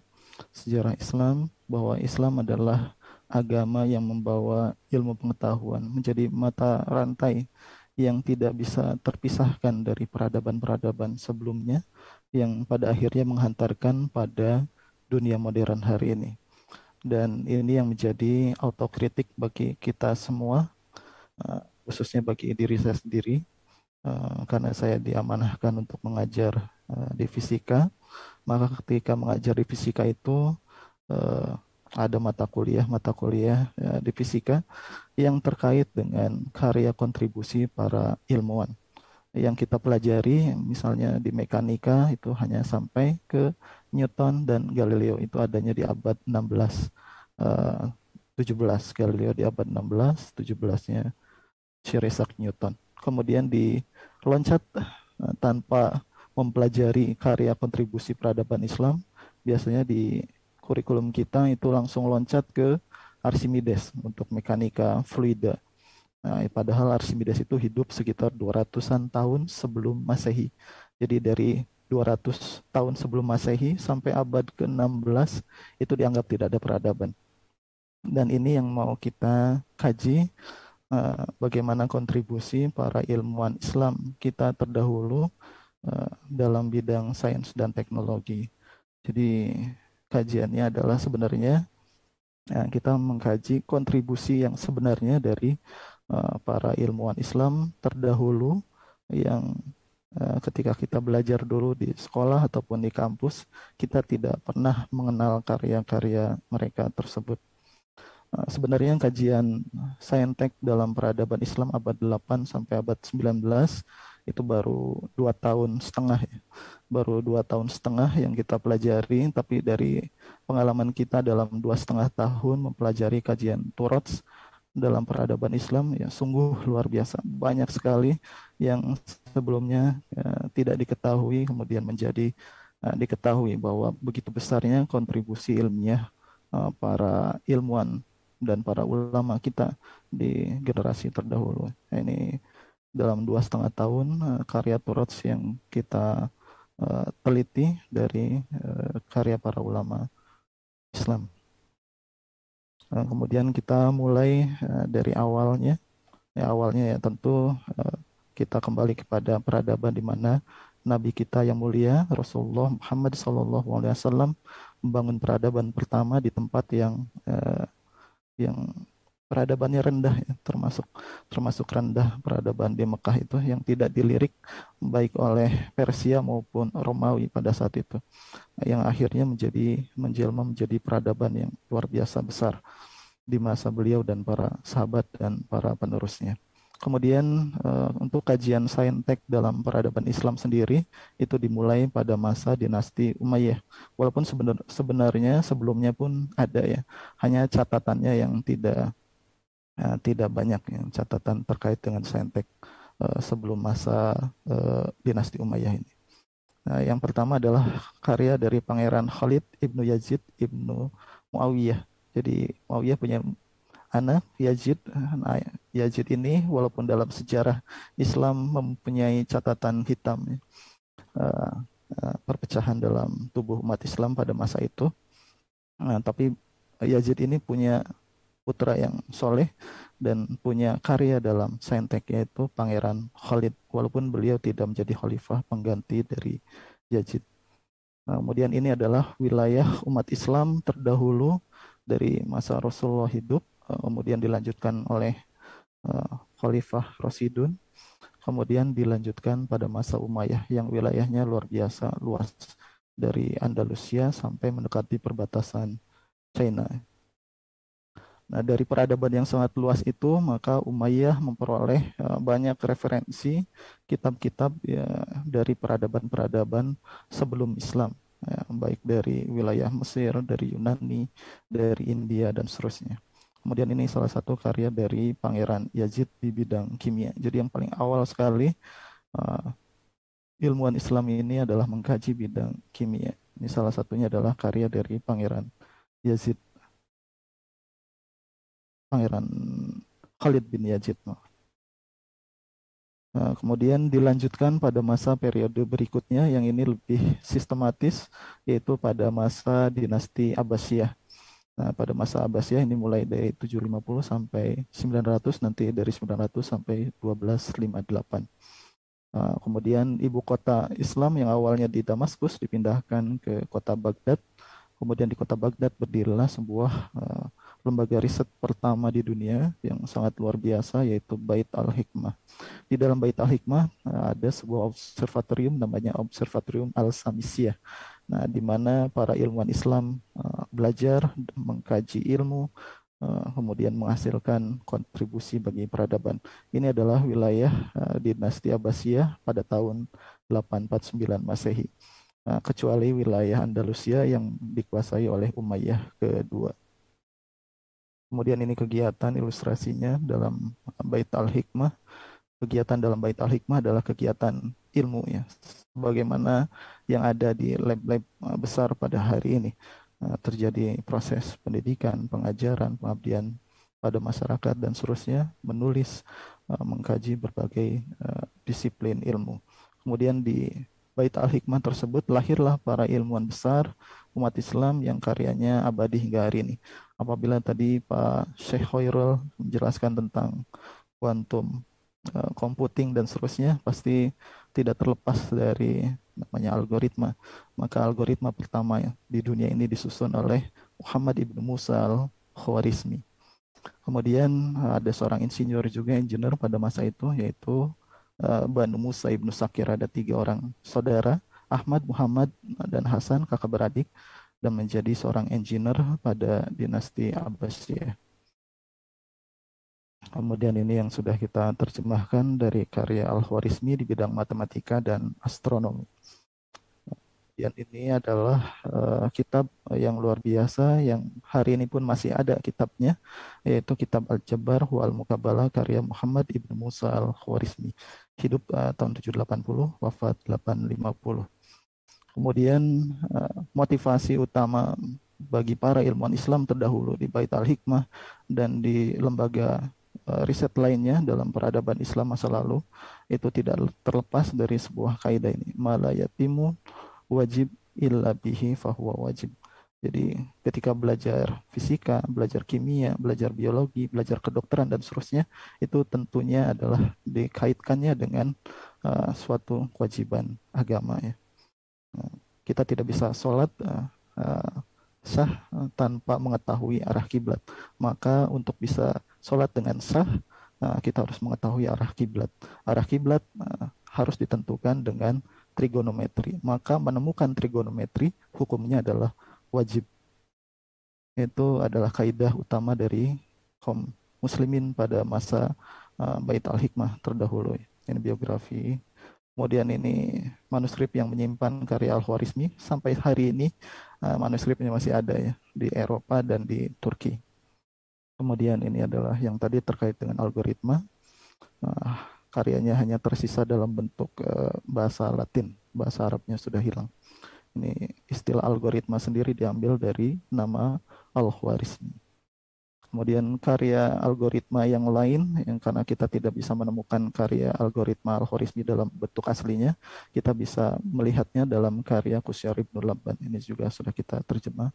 sejarah Islam bahwa Islam adalah agama yang membawa ilmu pengetahuan menjadi mata rantai yang tidak bisa terpisahkan dari peradaban-peradaban sebelumnya yang pada akhirnya menghantarkan pada dunia modern hari ini. Dan ini yang menjadi autokritik bagi kita semua, eh, khususnya bagi diri saya sendiri, Eh, karena saya diamanahkan untuk mengajar uh, di fisika maka ketika mengajar di fisika itu eh, ada mata kuliah mata kuliah ya, di fisika yang terkait dengan karya kontribusi para ilmuwan yang kita pelajari misalnya di mekanika itu hanya sampai ke Newton dan Galileo itu adanya di abad 16 17 Galileo di abad 16 17-nya Sir Isaac Newton kemudian diloncat eh, tanpa mempelajari karya kontribusi peradaban Islam, biasanya di kurikulum kita itu langsung loncat ke Archimedes untuk mekanika fluida. Nah, eh, padahal Archimedes itu hidup sekitar 200-an tahun sebelum Masehi. Jadi dari 200 tahun sebelum Masehi sampai abad ke-16 itu dianggap tidak ada peradaban. Dan ini yang mau kita kaji Eh, bagaimana kontribusi para ilmuwan Islam kita terdahulu eh, dalam bidang sains dan teknologi. Jadi kajiannya adalah sebenarnya eh, kita mengkaji kontribusi yang sebenarnya dari para ilmuwan Islam terdahulu yang ketika kita belajar dulu di sekolah ataupun di kampus kita tidak pernah mengenal karya-karya mereka tersebut. Eh, sebenarnya kajian eh, saintek dalam peradaban Islam abad 8 sampai abad 19 itu baru dua tahun setengah ya. baru dua tahun setengah yang kita pelajari tapi dari pengalaman kita dalam dua setengah tahun mempelajari kajian Turots dalam peradaban Islam ya sungguh luar biasa banyak sekali yang sebelumnya ya, tidak diketahui kemudian menjadi uh, diketahui bahwa begitu besarnya kontribusi ilmiah uh, para ilmuwan dan para ulama kita di generasi terdahulu. ini dalam dua setengah tahun eh, karya Turots yang kita eh, teliti dari eh, karya para ulama Islam. kemudian kita mulai dari awalnya, ya awalnya ya tentu kita kembali kepada peradaban di mana Nabi kita yang mulia Rasulullah Muhammad SAW membangun peradaban pertama di tempat yang eh, yang peradabannya rendah ya, termasuk termasuk rendah peradaban di Mekah itu yang tidak dilirik baik oleh Persia maupun Romawi pada saat itu yang akhirnya menjadi menjelma menjadi peradaban yang luar biasa besar di masa beliau dan para sahabat dan para penerusnya. Kemudian uh, untuk kajian saintek dalam peradaban Islam sendiri itu dimulai pada masa dinasti Umayyah. Walaupun sebenar, sebenarnya sebelumnya pun ada ya, hanya catatannya yang tidak uh, tidak banyak yang catatan terkait dengan saintek uh, sebelum masa uh, dinasti Umayyah ini. Nah, yang pertama adalah karya dari Pangeran Khalid ibnu Yazid ibnu Muawiyah. Jadi Muawiyah punya Anak Yazid Yazid ini walaupun dalam sejarah Islam mempunyai catatan hitam ya. eh, eh, perpecahan dalam tubuh umat Islam pada masa itu. Nah, tapi Yazid ini punya putra yang soleh dan punya karya dalam saintek yaitu Pangeran Khalid walaupun beliau tidak menjadi khalifah pengganti dari Yazid. Nah, kemudian ini adalah wilayah umat Islam terdahulu dari masa Rasulullah hidup Eh, kemudian dilanjutkan oleh eh, Khalifah Rosidun, kemudian dilanjutkan pada masa Umayyah yang wilayahnya luar biasa luas dari Andalusia sampai mendekati perbatasan China. Nah, dari peradaban yang sangat luas itu, maka Umayyah memperoleh eh, banyak referensi kitab-kitab ya, dari peradaban-peradaban sebelum Islam, ya, baik dari wilayah Mesir, dari Yunani, dari India, dan seterusnya. Kemudian ini salah satu karya dari Pangeran Yazid di bidang kimia. Jadi yang paling awal sekali uh, ilmuwan Islam ini adalah mengkaji bidang kimia. Ini salah satunya adalah karya dari Pangeran Yazid. Pangeran Khalid bin Yazid. Nah, kemudian dilanjutkan pada masa periode berikutnya yang ini lebih sistematis yaitu pada masa dinasti Abbasiyah Nah, pada masa Abbasiyah ini mulai dari 750 sampai 900, nanti dari 900 sampai 1258. Nah, kemudian ibu kota Islam yang awalnya di Damaskus dipindahkan ke kota Baghdad. Kemudian di kota Baghdad berdirilah sebuah uh, lembaga riset pertama di dunia yang sangat luar biasa yaitu Bait Al-Hikmah. Di dalam Bait Al-Hikmah uh, ada sebuah observatorium namanya Observatorium Al-Samisiyah Nah, di mana para ilmuwan Islam uh, belajar, mengkaji ilmu, eh, kemudian menghasilkan kontribusi bagi peradaban. Ini adalah wilayah eh, dinasti Abbasiyah pada tahun 849 Masehi. kecuali wilayah Andalusia yang dikuasai oleh Umayyah kedua. Kemudian ini kegiatan ilustrasinya dalam Bait Al-Hikmah. Kegiatan dalam Bait Al-Hikmah adalah kegiatan ilmu ya. Bagaimana yang ada di lab-lab eh, besar pada hari ini. Eh, terjadi proses pendidikan, pengajaran, pengabdian pada masyarakat dan seterusnya, menulis, eh, mengkaji berbagai disiplin ilmu. Kemudian di Bait Al-Hikmah tersebut lahirlah para ilmuwan besar umat Islam yang karyanya abadi hingga hari ini. Apabila tadi Pak Sheikh Khairul menjelaskan tentang kuantum computing dan seterusnya pasti tidak terlepas dari namanya algoritma. Maka algoritma pertama ya, di dunia ini disusun oleh Muhammad ibn Musa al-Khwarizmi. Kemudian eh, ada seorang insinyur juga engineer pada masa itu yaitu eh, Banu Musa ibn Sakir ada tiga orang saudara Ahmad, Muhammad, dan Hasan kakak beradik dan menjadi seorang engineer pada dinasti Abbasiyah. Kemudian ini yang sudah kita terjemahkan dari karya Al-Khwarizmi di bidang matematika dan astronomi kejadian ini adalah uh, kitab yang luar biasa yang hari ini pun masih ada kitabnya yaitu kitab Al-Jabbar wal Mukabala karya Muhammad Ibnu Musa Al-Khwarizmi hidup uh, tahun 780 wafat 850 kemudian eh, motivasi utama bagi para ilmuwan Islam terdahulu di Bait Al-Hikmah dan di lembaga riset lainnya dalam peradaban Islam masa lalu itu tidak terlepas dari sebuah kaidah ini malayatimu wajib illa bihi fahuwa wajib. Jadi ketika belajar fisika, belajar kimia, belajar biologi, belajar kedokteran dan seterusnya itu tentunya adalah dikaitkannya dengan uh, suatu kewajiban agama ya. Nah, kita tidak bisa sholat uh, uh, sah tanpa mengetahui arah kiblat. Maka untuk bisa sholat dengan sah uh, kita harus mengetahui arah kiblat. Arah kiblat uh, harus ditentukan dengan trigonometri, maka menemukan trigonometri hukumnya adalah wajib. Itu adalah kaidah utama dari kaum muslimin pada masa uh, Bait al-Hikmah terdahulu. Ini biografi. Kemudian ini manuskrip yang menyimpan karya Al-Khwarizmi sampai hari ini eh, manuskripnya masih ada ya di Eropa dan di Turki. Kemudian ini adalah yang tadi terkait dengan algoritma. Uh, karyanya hanya tersisa dalam bentuk uh, bahasa Latin, bahasa Arabnya sudah hilang. Ini istilah algoritma sendiri diambil dari nama Al-Khwarizmi. Kemudian karya algoritma yang lain, yang karena kita tidak bisa menemukan karya algoritma Al-Khwarizmi dalam bentuk aslinya, kita bisa melihatnya dalam karya Qusyar Ibn Labban. Ini juga sudah kita terjemah.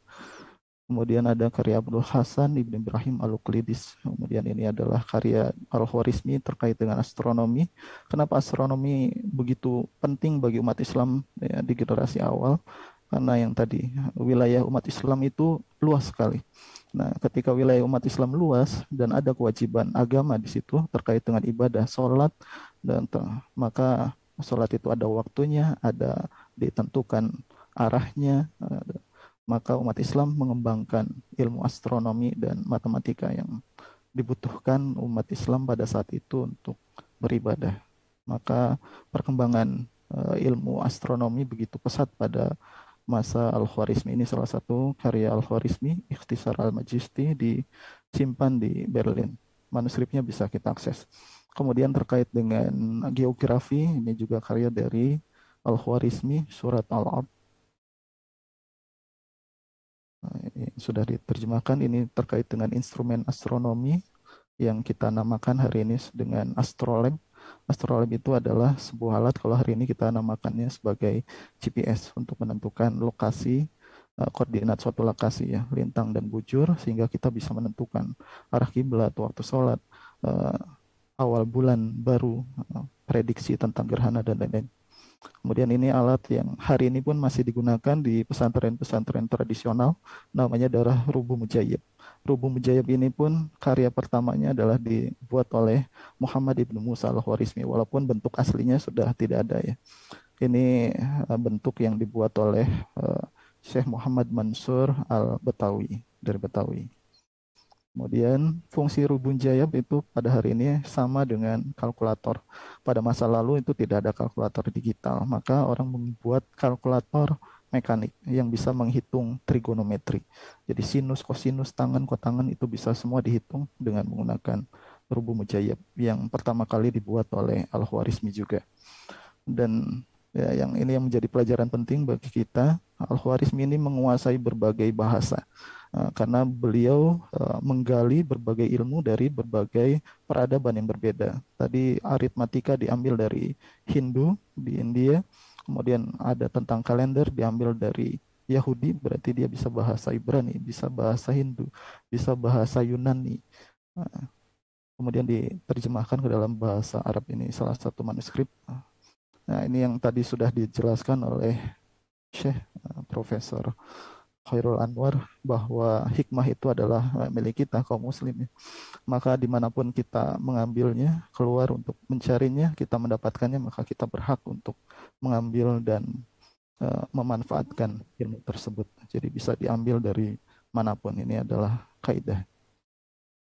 Kemudian ada karya Abdul Hasan Ibn Ibrahim Al-Uklidis. Kemudian ini adalah karya Al-Khwarizmi terkait dengan astronomi. Kenapa astronomi begitu penting bagi umat Islam ya, di generasi awal? Karena yang tadi wilayah umat Islam itu luas sekali. Nah, ketika wilayah umat Islam luas dan ada kewajiban agama di situ terkait dengan ibadah, sholat, dan maka sholat itu ada waktunya, ada ditentukan arahnya, eh, maka umat Islam mengembangkan ilmu astronomi dan matematika yang dibutuhkan umat Islam pada saat itu untuk beribadah. Maka perkembangan uh, ilmu astronomi begitu pesat pada masa Al-Khwarizmi ini salah satu karya Al-Khwarizmi Ikhtisar Al-Majisti disimpan di Berlin. Manuskripnya bisa kita akses. Kemudian terkait dengan geografi ini juga karya dari Al-Khwarizmi Surat Al-Ab Eh, sudah diterjemahkan ini terkait dengan instrumen astronomi yang kita namakan hari ini dengan astrolab. Astrolab itu adalah sebuah alat kalau hari ini kita namakannya sebagai GPS untuk menentukan lokasi eh, koordinat suatu lokasi ya lintang dan bujur sehingga kita bisa menentukan arah kiblat waktu sholat eh, awal bulan baru prediksi tentang gerhana dan lain-lain Kemudian ini alat yang hari ini pun masih digunakan di pesantren-pesantren tradisional namanya darah Rubu Mujayib. Rubu Mujayib ini pun karya pertamanya adalah dibuat oleh Muhammad Ibnu Musa Al-Khwarizmi walaupun bentuk aslinya sudah tidak ada ya. Ini eh, bentuk yang dibuat oleh eh, Syekh Muhammad Mansur Al-Betawi dari Betawi. Kemudian fungsi rubun jayab itu pada hari ini sama dengan kalkulator. Pada masa lalu itu tidak ada kalkulator digital, maka orang membuat kalkulator mekanik yang bisa menghitung trigonometri. Jadi sinus, kosinus, tangan, kotangan itu bisa semua dihitung dengan menggunakan rubun mujayab yang pertama kali dibuat oleh Al-Khwarizmi juga. Dan ya, yang ini yang menjadi pelajaran penting bagi kita, Al-Khwarizmi ini menguasai berbagai bahasa Eh, karena beliau eh, menggali berbagai ilmu dari berbagai peradaban yang berbeda. Tadi aritmatika diambil dari Hindu di India, kemudian ada tentang kalender diambil dari Yahudi, berarti dia bisa bahasa Ibrani, bisa bahasa Hindu, bisa bahasa Yunani. Eh, kemudian diterjemahkan ke dalam bahasa Arab ini salah satu manuskrip. Nah, ini yang tadi sudah dijelaskan oleh Syekh Profesor Khairul Anwar bahwa hikmah itu adalah eh, milik kita kaum muslim ya. Maka dimanapun kita mengambilnya, keluar untuk mencarinya, kita mendapatkannya, maka kita berhak untuk mengambil dan uh, memanfaatkan ilmu tersebut. Jadi bisa diambil dari manapun. Ini adalah kaidah.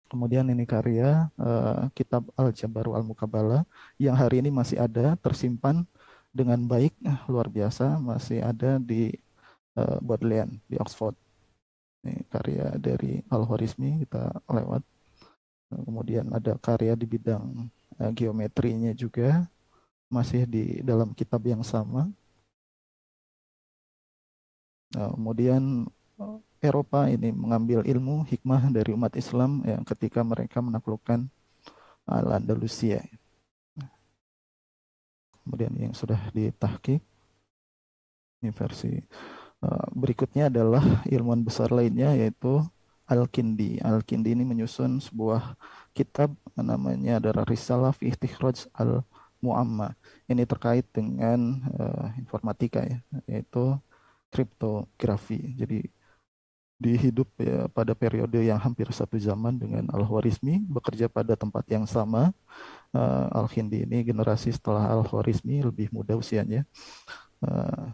Kemudian ini karya uh, kitab Al-Jabaru Al-Mukabala yang hari ini masih ada tersimpan dengan baik luar biasa masih ada di uh, eh, Bodleian di Oxford. Ini karya dari Al-Khwarizmi kita lewat. Eh, kemudian ada karya di bidang uh, geometrinya juga masih di dalam kitab yang sama. Nah, kemudian Eropa ini mengambil ilmu hikmah dari umat Islam yang ketika mereka menaklukkan Al-Andalusia. Kemudian yang sudah ditahkik ini versi Eh, berikutnya adalah ilmuwan besar lainnya yaitu Al-Kindi. Al-Kindi ini menyusun sebuah kitab namanya adalah Risalah fi Ihtikhraj al-Muamma. Ini terkait dengan uh, informatika ya, yaitu kriptografi. Jadi di hidup ya, pada periode yang hampir satu zaman dengan Al-Khwarizmi bekerja pada tempat yang sama. Uh, Al-Kindi ini generasi setelah Al-Khwarizmi lebih muda usianya. Uh,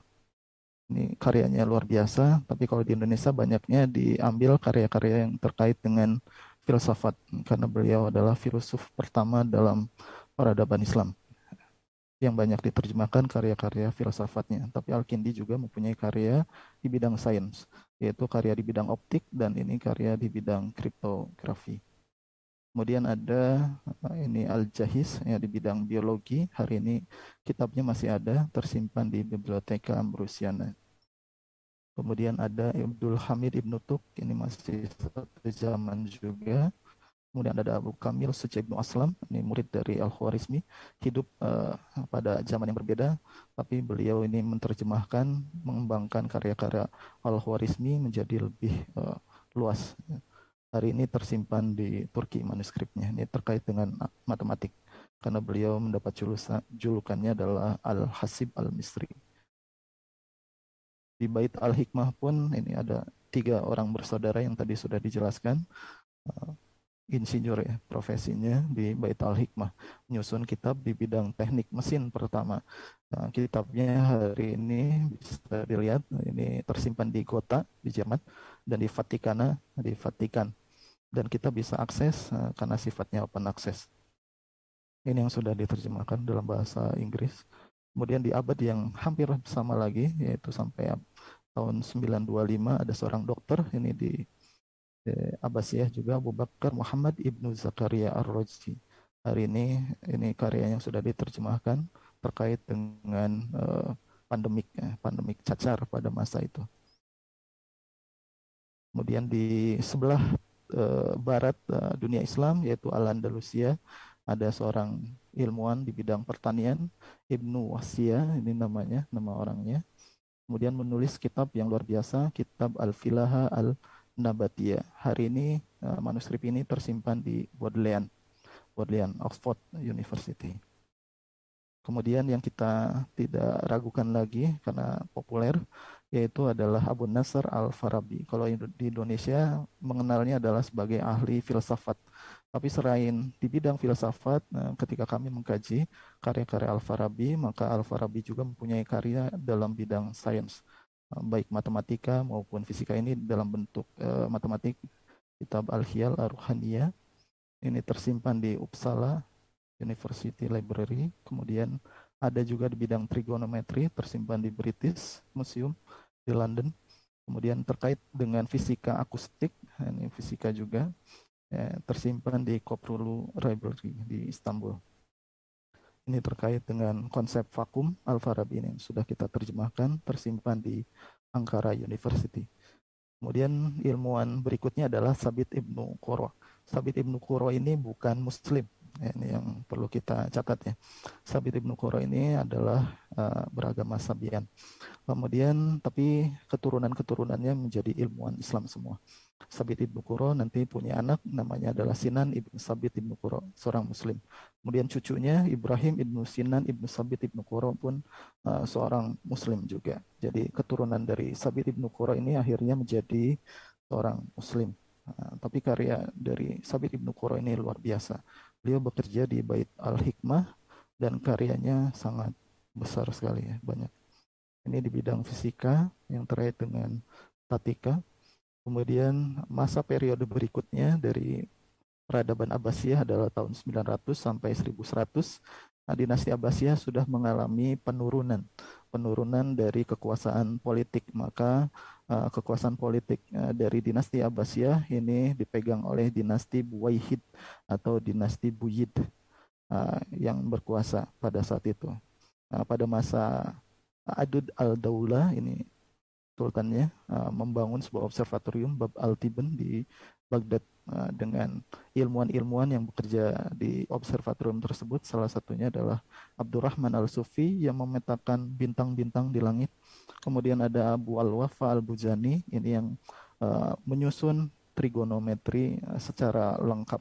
ini karyanya luar biasa, tapi kalau di Indonesia banyaknya diambil karya-karya yang terkait dengan filsafat karena beliau adalah filsuf pertama dalam peradaban Islam yang banyak diterjemahkan karya-karya filsafatnya. Tapi Al-Kindi juga mempunyai karya di bidang sains, yaitu karya di bidang optik dan ini karya di bidang kriptografi. Kemudian ada eh, ini Al-Jahiz ya di bidang biologi. Hari ini kitabnya masih ada tersimpan di Biblioteka Ambrosiana. Kemudian ada Abdul Hamid ibn Tuk, ini masih satu zaman juga. Kemudian ada Abu Kamil Suci Ibnu Aslam, ini murid dari Al-Khwarizmi, hidup uh, pada zaman yang berbeda, tapi beliau ini menerjemahkan, mengembangkan karya-karya Al-Khwarizmi menjadi lebih uh, luas. Hari ini tersimpan di Turki manuskripnya, ini terkait dengan matematik, karena beliau mendapat julukannya adalah Al-Hasib Al-Misri di bait al-hikmah pun ini ada tiga orang bersaudara yang tadi sudah dijelaskan uh, insinyur ya profesinya di bait al-hikmah menyusun kitab di bidang teknik mesin pertama Nah, kitabnya hari ini bisa dilihat ini tersimpan di kota di Jerman dan di Vatikana di Vatikan dan kita bisa akses uh, karena sifatnya open access. Ini yang sudah diterjemahkan dalam bahasa Inggris. Kemudian di abad yang hampir sama lagi, yaitu sampai tahun 925 ada seorang dokter ini di eh, Abbasiyah juga Abu Bakar Muhammad Ibnu Zakaria Ar-Rajdi. Hari ini ini karya yang sudah diterjemahkan terkait dengan eh, pandemik eh, pandemik cacar pada masa itu. Kemudian di sebelah eh, barat eh, dunia Islam yaitu Al-Andalusia ada seorang ilmuwan di bidang pertanian Ibnu Wasia ini namanya nama orangnya kemudian menulis kitab yang luar biasa kitab Al-Filaha Al-Nabatia hari ini eh, manuskrip ini tersimpan di Bodleian Bodleian Oxford University kemudian yang kita tidak ragukan lagi karena populer yaitu adalah Abu Nasr Al-Farabi kalau di Indonesia mengenalnya adalah sebagai ahli filsafat tapi selain di bidang filsafat, nah, ketika kami mengkaji karya-karya Al-Farabi, maka Al-Farabi juga mempunyai karya dalam bidang sains, eh, baik matematika maupun fisika ini dalam bentuk uh, matematik kitab Al-Hiyal Ar-Ruhaniyah. Ini tersimpan di Uppsala University Library, kemudian ada juga di bidang trigonometri tersimpan di British Museum di London. Kemudian terkait dengan fisika akustik, ini fisika juga ya, tersimpan di Koprulu Library di Istanbul. Ini terkait dengan konsep vakum Al-Farabi ini sudah kita terjemahkan tersimpan di Ankara University. Kemudian ilmuwan berikutnya adalah Sabit Ibnu Kuro. Sabit Ibnu Kuro ini bukan muslim. Ya, ini yang perlu kita catat ya. Sabit Ibnu Kuro ini adalah uh, beragama Sabian. Kemudian tapi keturunan-keturunannya menjadi ilmuwan Islam semua. Sabit ibnu Kuro nanti punya anak namanya adalah Sinan ibnu Sabit ibnu Kuro seorang muslim kemudian cucunya Ibrahim ibnu Sinan ibnu Sabit ibnu Kuro pun uh, seorang muslim juga jadi keturunan dari Sabit ibnu Kuro ini akhirnya menjadi seorang muslim uh, tapi karya dari Sabit ibnu Kuro ini luar biasa beliau bekerja di bait al hikmah dan karyanya sangat besar sekali ya banyak ini di bidang fisika yang terkait dengan statika Kemudian masa periode berikutnya dari peradaban Abbasiyah adalah tahun 900 sampai 1100. Nah, dinasti Abbasiyah sudah mengalami penurunan, penurunan dari kekuasaan politik. Maka uh, kekuasaan politik uh, dari dinasti Abbasiyah ini dipegang oleh dinasti Buwaihid atau dinasti Buyid uh, yang berkuasa pada saat itu. Nah, pada masa Adud al-Daulah ini mengusulkannya uh, eh, membangun sebuah observatorium Bab Al-Tiben di Baghdad uh, dengan ilmuwan-ilmuwan yang bekerja di observatorium tersebut salah satunya adalah Abdurrahman Al-Sufi yang memetakan bintang-bintang di langit. Kemudian ada Abu Al-Wafa Al-Bujani ini yang uh, menyusun trigonometri secara lengkap.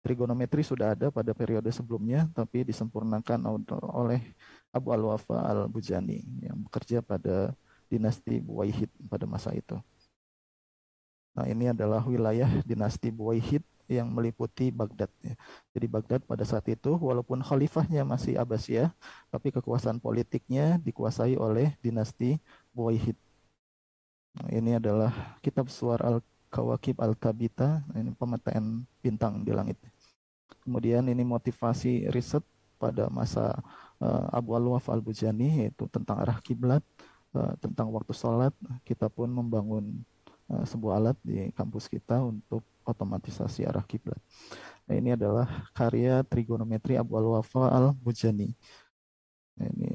Trigonometri sudah ada pada periode sebelumnya tapi disempurnakan oleh Abu Al-Wafa Al-Bujani yang bekerja pada dinasti Buwaihid pada masa itu. Nah, ini adalah wilayah dinasti Buwaihid yang meliputi Baghdad. Ya. Jadi Baghdad pada saat itu walaupun khalifahnya masih Abbasiyah, tapi kekuasaan politiknya dikuasai oleh dinasti Buwaihid. Nah, ini adalah kitab suara Al-Kawakib Al-Kabita, ini pemetaan bintang di langit. Kemudian ini motivasi riset pada masa eh, Abu Al-Waf Al-Bujani yaitu tentang arah kiblat. Eh, tentang waktu sholat, kita pun membangun eh, sebuah alat di kampus kita untuk otomatisasi arah kiblat. Nah, ini adalah karya trigonometri Abu Al-Wafa Al-Mujani. Nah, ini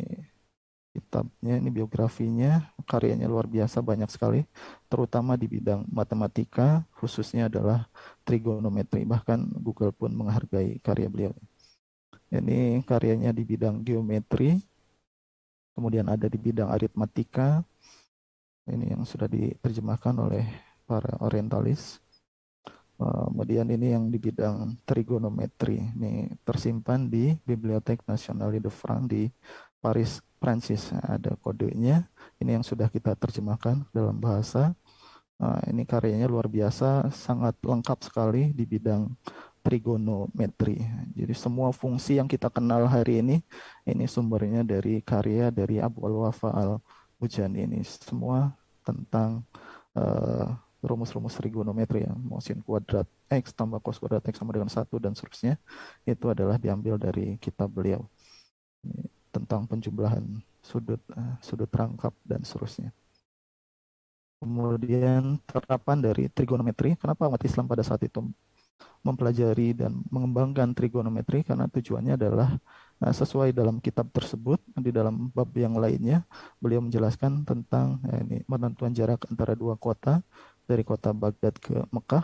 kitabnya, ini biografinya, karyanya luar biasa banyak sekali, terutama di bidang matematika, khususnya adalah trigonometri. Bahkan Google pun menghargai karya beliau. Ini karyanya di bidang geometri, kemudian ada di bidang aritmatika ini yang sudah diterjemahkan oleh para orientalis eh, kemudian ini yang di bidang trigonometri ini tersimpan di Bibliotek nasional de France di Paris Prancis ada kodenya ini yang sudah kita terjemahkan dalam bahasa eh, ini karyanya luar biasa sangat lengkap sekali di bidang trigonometri. Jadi semua fungsi yang kita kenal hari ini, ini sumbernya dari karya dari Abu Al-Wafa Al-Hujan ini. Semua tentang rumus eh, rumus-rumus trigonometri ya, mosin kuadrat X tambah cos kuadrat X sama dengan satu dan seterusnya, itu adalah diambil dari kitab beliau. Ini tentang penjumlahan sudut uh, sudut rangkap dan seterusnya. Kemudian terapan dari trigonometri, kenapa umat Islam pada saat itu mempelajari dan mengembangkan trigonometri karena tujuannya adalah eh, sesuai dalam kitab tersebut di dalam bab yang lainnya beliau menjelaskan tentang ya ini penentuan jarak antara dua kota dari kota Baghdad ke Mekah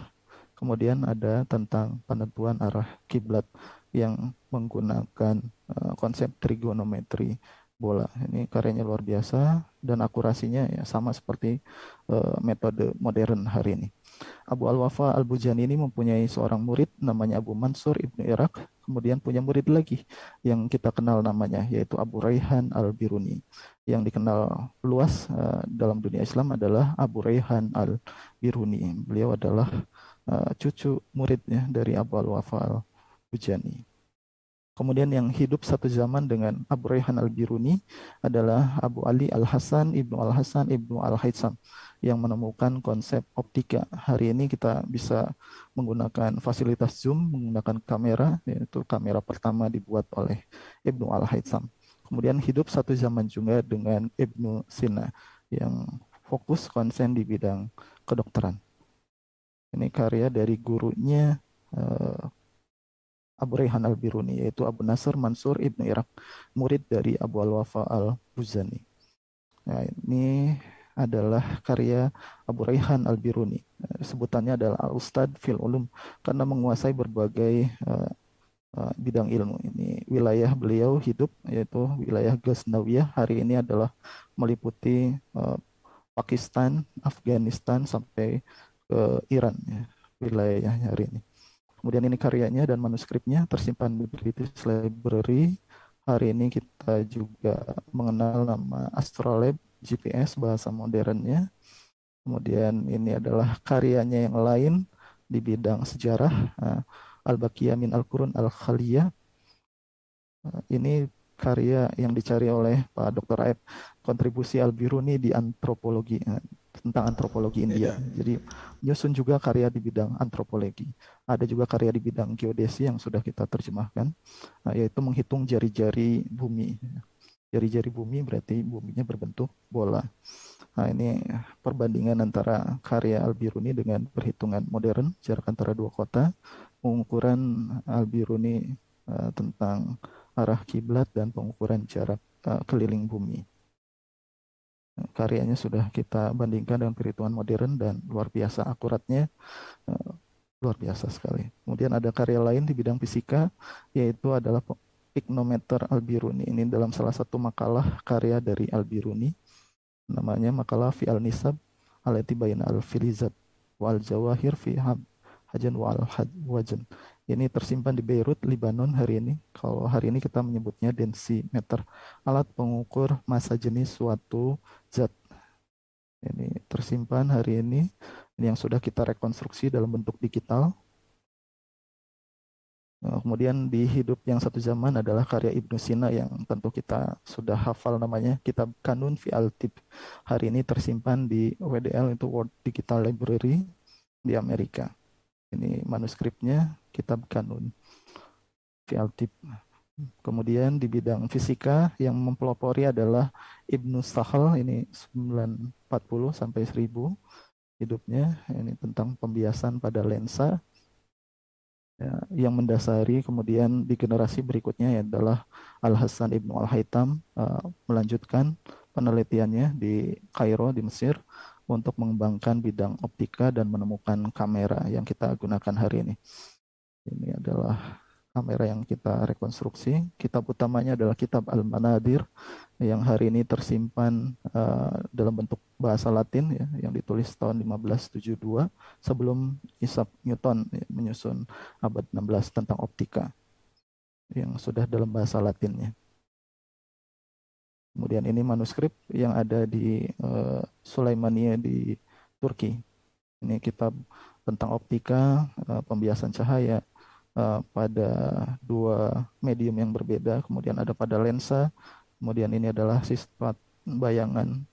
kemudian ada tentang penentuan arah kiblat yang menggunakan eh, konsep trigonometri bola ini karyanya luar biasa dan akurasinya ya sama seperti metode modern hari ini Abu Al-Wafa Al-Bujani ini mempunyai seorang murid namanya Abu Mansur Ibnu Irak, kemudian punya murid lagi yang kita kenal namanya yaitu Abu Raihan Al-Biruni. Yang dikenal luas uh, dalam dunia Islam adalah Abu Raihan Al-Biruni. Beliau adalah uh, cucu muridnya dari Abu Al-Wafa Al-Bujani. Kemudian yang hidup satu zaman dengan Abu Raihan Al-Biruni adalah Abu Ali Al-Hasan Ibnu Al-Hasan Ibnu Al-Haitsam. al hasan ibnu al haitsam yang menemukan konsep optika. Hari ini kita bisa menggunakan fasilitas zoom, menggunakan kamera, yaitu kamera pertama dibuat oleh Ibnu Al-Haytham. Kemudian hidup satu zaman juga dengan Ibnu Sina yang fokus konsen di bidang kedokteran. Ini karya dari gurunya uh, Abu Rehan al-Biruni, yaitu Abu Nasr Mansur Ibnu Irak, murid dari Abu al-Wafa al-Buzani. Nah, ini adalah karya Abu Raihan Al-Biruni. Eh, sebutannya adalah Al-Ustad fil Ulum karena menguasai berbagai uh, uh, bidang ilmu. Ini wilayah beliau hidup yaitu wilayah Ghaznawiyah. Hari ini adalah meliputi uh, Pakistan, Afghanistan sampai ke Iran ya, wilayahnya hari ini. Kemudian ini karyanya dan manuskripnya tersimpan di British Library hari ini kita juga mengenal nama Astrolab GPS bahasa modernnya. Kemudian ini adalah karyanya yang lain di bidang sejarah eh, Al-Baqiyah min Al-Qurun Al-Khaliyah. Eh, ini karya yang dicari oleh Pak Dr. Aib kontribusi Al-Biruni di antropologi. Eh, tentang antropologi India. Yeah. Jadi nyusun juga karya di bidang antropologi. Ada juga karya di bidang geodesi yang sudah kita terjemahkan, nah, yaitu menghitung jari-jari bumi. Jari-jari bumi berarti buminya berbentuk bola. Nah, ini perbandingan antara karya Al-Biruni dengan perhitungan modern jarak antara dua kota, pengukuran Al-Biruni uh, tentang arah kiblat dan pengukuran jarak uh, keliling bumi karyanya sudah kita bandingkan dengan perhitungan modern dan luar biasa akuratnya eh, luar biasa sekali. Kemudian ada karya lain di bidang fisika yaitu adalah pignometer Albiruni. Ini dalam salah satu makalah karya dari Albiruni namanya makalah fi al nisab alati bayna al filizat wal jawahir fi hab hajan wal haj ini tersimpan di Beirut, Lebanon hari ini. Kalau hari ini kita menyebutnya densimeter, alat pengukur massa jenis suatu zat. Ini tersimpan hari ini, ini yang sudah kita rekonstruksi dalam bentuk digital. Nah, kemudian di hidup yang satu zaman adalah karya Ibnu Sina yang tentu kita sudah hafal namanya Kitab Kanun fi Altib. Hari ini tersimpan di WDL itu World Digital Library di Amerika ini manuskripnya kitab kanun Fialtib. Kemudian di bidang fisika yang mempelopori adalah Ibnu Sahal ini 940 sampai 1000 hidupnya ini tentang pembiasan pada lensa ya, yang mendasari kemudian di generasi berikutnya adalah Al Hasan Ibnu Al Haitam uh, eh, melanjutkan penelitiannya di Kairo di Mesir untuk mengembangkan bidang optika dan menemukan kamera yang kita gunakan hari ini. Ini adalah kamera yang kita rekonstruksi. Kitab utamanya adalah kitab Al-Manadir yang hari ini tersimpan uh, dalam bentuk bahasa Latin ya, yang ditulis tahun 1572 sebelum Isaac Newton ya, menyusun abad 16 tentang optika yang sudah dalam bahasa Latinnya. Kemudian ini manuskrip yang ada di uh, Sulaimania di Turki. Ini kitab tentang optika, uh, pembiasan cahaya uh, pada dua medium yang berbeda. Kemudian ada pada lensa. Kemudian ini adalah sifat bayangan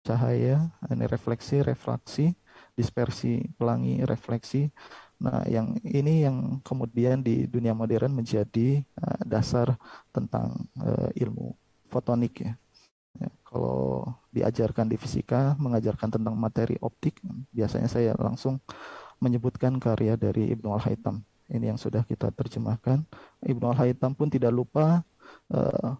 cahaya, ini refleksi, refraksi, dispersi pelangi, refleksi. Nah, yang ini yang kemudian di dunia modern menjadi uh, dasar tentang uh, ilmu fotonik ya kalau diajarkan di fisika mengajarkan tentang materi optik biasanya saya langsung menyebutkan karya dari Ibnu Al-Haytham ini yang sudah kita terjemahkan Ibnu Al-Haytham pun tidak lupa uh,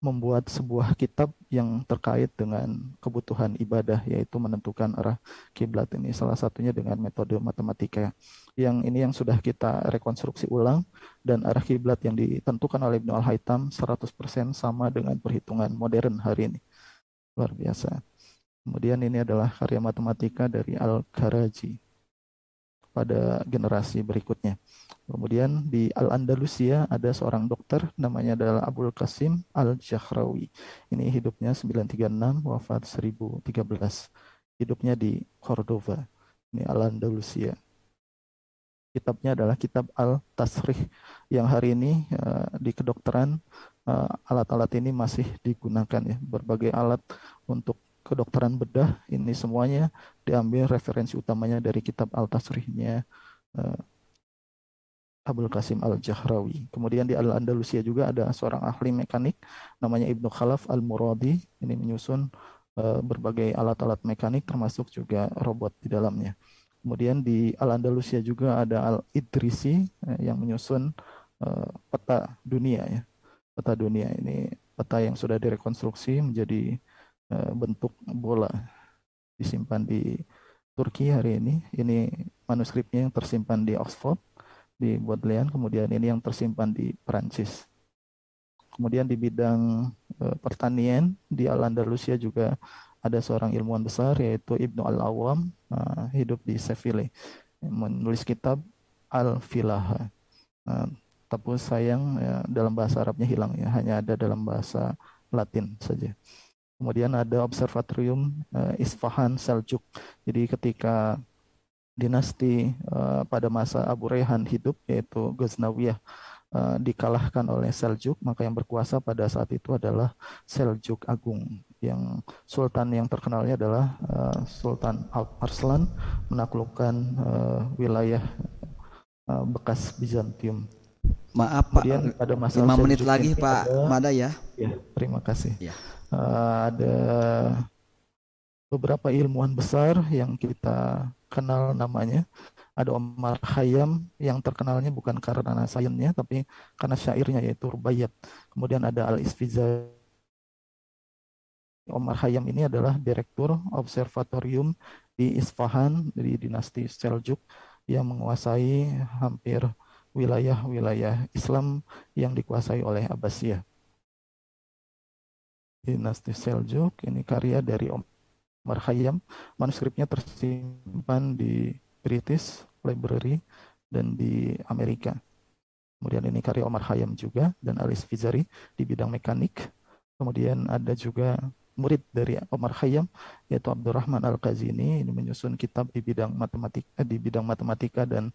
membuat sebuah kitab yang terkait dengan kebutuhan ibadah yaitu menentukan arah kiblat ini salah satunya dengan metode matematika yang ini yang sudah kita rekonstruksi ulang dan arah kiblat yang ditentukan oleh Ibnu Al-Haytham 100% sama dengan perhitungan modern hari ini. Luar biasa. Kemudian ini adalah karya matematika dari Al-Karaji pada generasi berikutnya. Kemudian di Al-Andalusia ada seorang dokter namanya adalah Abdul Qasim Al-Jahrawi. Ini hidupnya 936 wafat 1013. Hidupnya di Cordova. Ini Al-Andalusia. Kitabnya adalah kitab Al-Tasrih yang hari ini uh, di kedokteran Eh, alat-alat ini masih digunakan ya berbagai alat untuk kedokteran bedah ini semuanya diambil referensi utamanya dari kitab al tasrihnya eh, Abdul Qasim Al-Jahrawi. Kemudian di Al-Andalusia juga ada seorang ahli mekanik namanya Ibnu Khalaf Al-Muradi. Ini menyusun eh, berbagai alat-alat mekanik termasuk juga robot di dalamnya. Kemudian di Al-Andalusia juga ada Al-Idrisi yang menyusun peta dunia ya peta dunia ini peta yang sudah direkonstruksi menjadi eh, bentuk bola disimpan di Turki hari ini. Ini manuskripnya yang tersimpan di Oxford, di Bodleian, kemudian ini yang tersimpan di Perancis. Kemudian di bidang eh, pertanian di Al-Andalusia juga ada seorang ilmuwan besar yaitu Ibn Al-Awam eh, hidup di Seville menulis kitab Al-Filaha tepus sayang ya, dalam bahasa Arabnya hilang ya, hanya ada dalam bahasa Latin saja. Kemudian ada observatorium uh, Isfahan Seljuk. Jadi ketika dinasti uh, pada masa Abu Rehan hidup yaitu Ghaznawiyah uh, eh, dikalahkan oleh Seljuk, maka yang berkuasa pada saat itu adalah Seljuk Agung yang sultan yang terkenalnya adalah uh, Sultan al Arslan menaklukkan uh, wilayah uh, bekas Bizantium. Maaf Pak, Kemudian, ada masalah 5 menit lagi Pak ada, Mada ya. Ya, terima kasih. Ya. Uh, ada beberapa ilmuwan besar yang kita kenal namanya. Ada Omar Hayam yang terkenalnya bukan karena sainsnya tapi karena syairnya yaitu Rubayat. Kemudian ada al isfiza Omar Hayam ini adalah direktur observatorium di Isfahan di dinasti Seljuk yang menguasai hampir wilayah-wilayah Islam yang dikuasai oleh Abbasiyah. Dinasti Seljuk ini karya dari Omar Khayyam. Manuskripnya tersimpan di British Library dan di Amerika. Kemudian ini karya Omar Khayyam juga dan Alis Fizari di bidang mekanik. Kemudian ada juga murid dari Omar Khayyam yaitu Abdurrahman Al-Kazini ini menyusun kitab di bidang matematika eh, di bidang matematika dan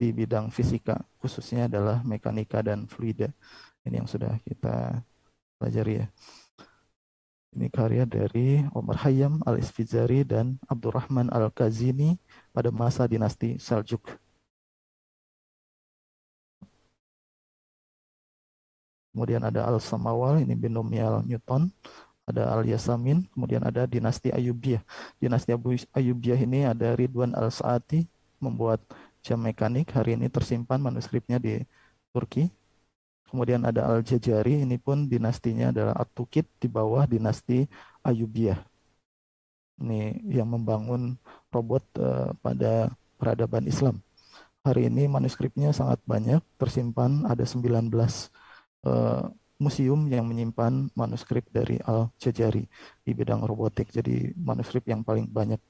di bidang fisika, khususnya adalah mekanika dan fluida. Ini yang sudah kita pelajari ya. Ini karya dari Omar Hayyam Al-Isfizari dan Abdurrahman Al-Kazini pada masa dinasti Seljuk. Kemudian ada Al-Samawal, ini binomial Newton. Ada Al-Yasamin, kemudian ada dinasti Ayubiyah. Dinasti Ayubiyah ini ada Ridwan Al-Sa'ati membuat jam mekanik hari ini tersimpan manuskripnya di Turki. Kemudian ada Al-Jajari, ini pun dinastinya adalah at tukit di bawah dinasti Ayubiah. Ini yang membangun robot uh, pada peradaban Islam. Hari ini manuskripnya sangat banyak, tersimpan ada 19 uh, eh, museum yang menyimpan manuskrip dari Al-Jajari di bidang robotik. Jadi manuskrip yang paling banyak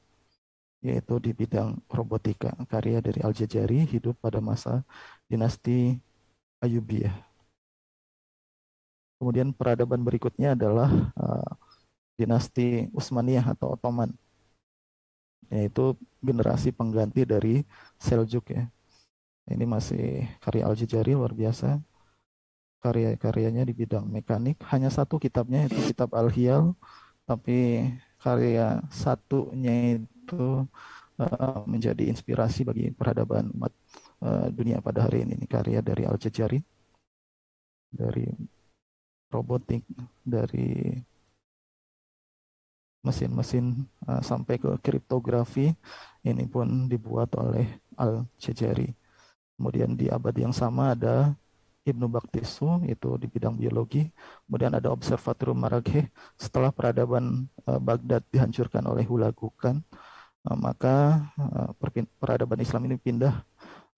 yaitu di bidang robotika karya dari Al-Jazari hidup pada masa dinasti Ayubiah. Kemudian peradaban berikutnya adalah uh, dinasti Utsmaniyah atau Ottoman yaitu generasi pengganti dari Seljuk ya. Ini masih karya Al-Jazari luar biasa. Karya-karyanya di bidang mekanik hanya satu kitabnya yaitu kitab Al-Hiyal tapi karya satunya itu uh, menjadi inspirasi bagi peradaban umat uh, dunia pada hari ini. Ini karya dari Al Jazari, dari robotik, dari mesin-mesin uh, sampai ke kriptografi ini pun dibuat oleh Al Jazari. Kemudian di abad yang sama ada Ibnu Baktisu itu di bidang biologi. Kemudian ada Observatorium Marageh setelah peradaban Baghdad dihancurkan oleh Hulagukan. Eh, maka eh, peradaban Islam ini pindah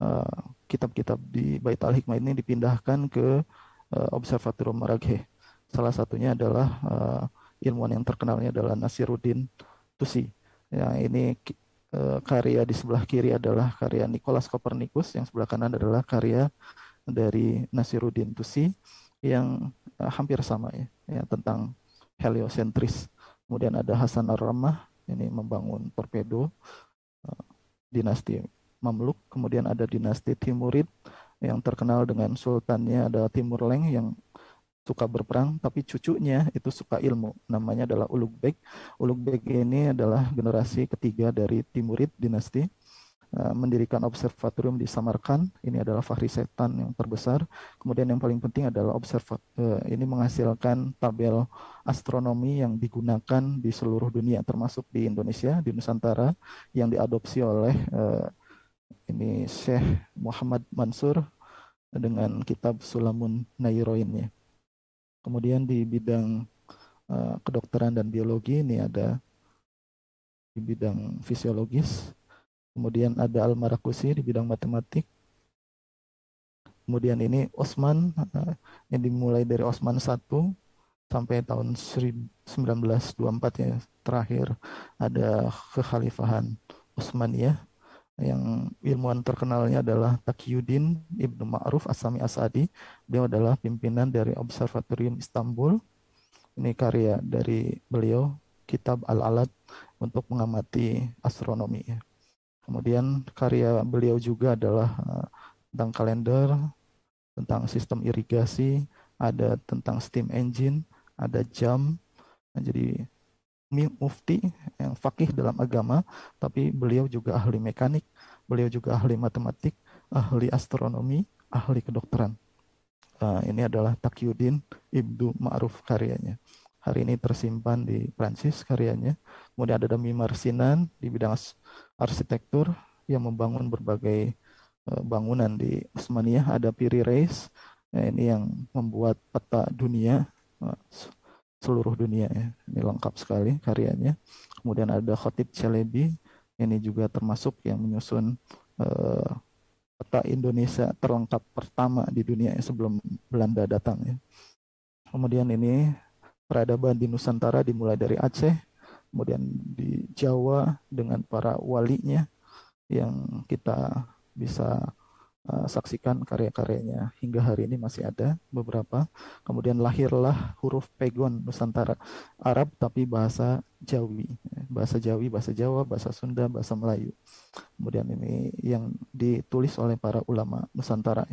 eh, kitab-kitab di Bait al-Hikmah ini dipindahkan ke Observatorium Maraghe. Salah satunya adalah ilmuwan yang terkenalnya adalah Nasiruddin Tusi. Yang ini karya di sebelah kiri adalah karya Nicholas Copernicus, yang sebelah kanan adalah karya dari Nasiruddin Tusi yang hampir sama ya, ya tentang heliosentris. Kemudian ada Hasan Ar-Ramah ini membangun torpedo eh, dinasti Mamluk, kemudian ada dinasti Timurid yang terkenal dengan sultannya adalah Timur Leng yang suka berperang tapi cucunya itu suka ilmu namanya adalah Ulugbek. Ulugbek ini adalah generasi ketiga dari Timurid dinasti Eh, mendirikan observatorium di Samarkand. Ini adalah Fahri Setan yang terbesar. Kemudian yang paling penting adalah observat eh, ini menghasilkan tabel astronomi yang digunakan di seluruh dunia termasuk di Indonesia, di Nusantara yang diadopsi oleh eh, ini Syekh Muhammad Mansur dengan kitab Sulamun Nairoinnya. Kemudian di bidang kedokteran dan biologi ini ada di bidang fisiologis Kemudian ada Al-Marakusi di bidang matematik. Kemudian ini Osman yang eh, dimulai dari Osman 1 sampai tahun 1924 ya terakhir ada kekhalifahan Utsmaniyah yang ilmuwan terkenalnya adalah Taqiyuddin Ibnu Ma'ruf Asami Asadi. Beliau adalah pimpinan dari Observatorium Istanbul. Ini karya dari beliau kitab Al-Alat untuk mengamati astronomi. Ya. Kemudian karya beliau juga adalah eh, tentang kalender, tentang sistem irigasi, ada tentang steam engine, ada jam. Nah, jadi mufti yang fakih dalam agama, tapi beliau juga ahli mekanik, beliau juga ahli matematik, ahli astronomi, ahli kedokteran. Uh, ini adalah Takyudin Ibnu Ma'ruf karyanya hari ini tersimpan di Prancis karyanya. Kemudian ada Demi Marsinan di bidang arsitektur yang membangun berbagai eh, bangunan di Osmania. Ada Piri Reis, ya ini yang membuat peta dunia eh, seluruh dunia ya. Ini lengkap sekali karyanya. Kemudian ada Khotib Celebi, ini juga termasuk yang menyusun eh, peta Indonesia terlengkap pertama di dunia ya sebelum Belanda datang ya. Kemudian ini peradaban di Nusantara dimulai dari Aceh, kemudian di Jawa dengan para walinya yang kita bisa eh, saksikan karya-karyanya hingga hari ini masih ada beberapa. Kemudian lahirlah huruf pegon Nusantara Arab tapi bahasa Jawi, bahasa Jawi, bahasa Jawa, bahasa Sunda, bahasa Melayu. Kemudian ini yang ditulis oleh para ulama Nusantara.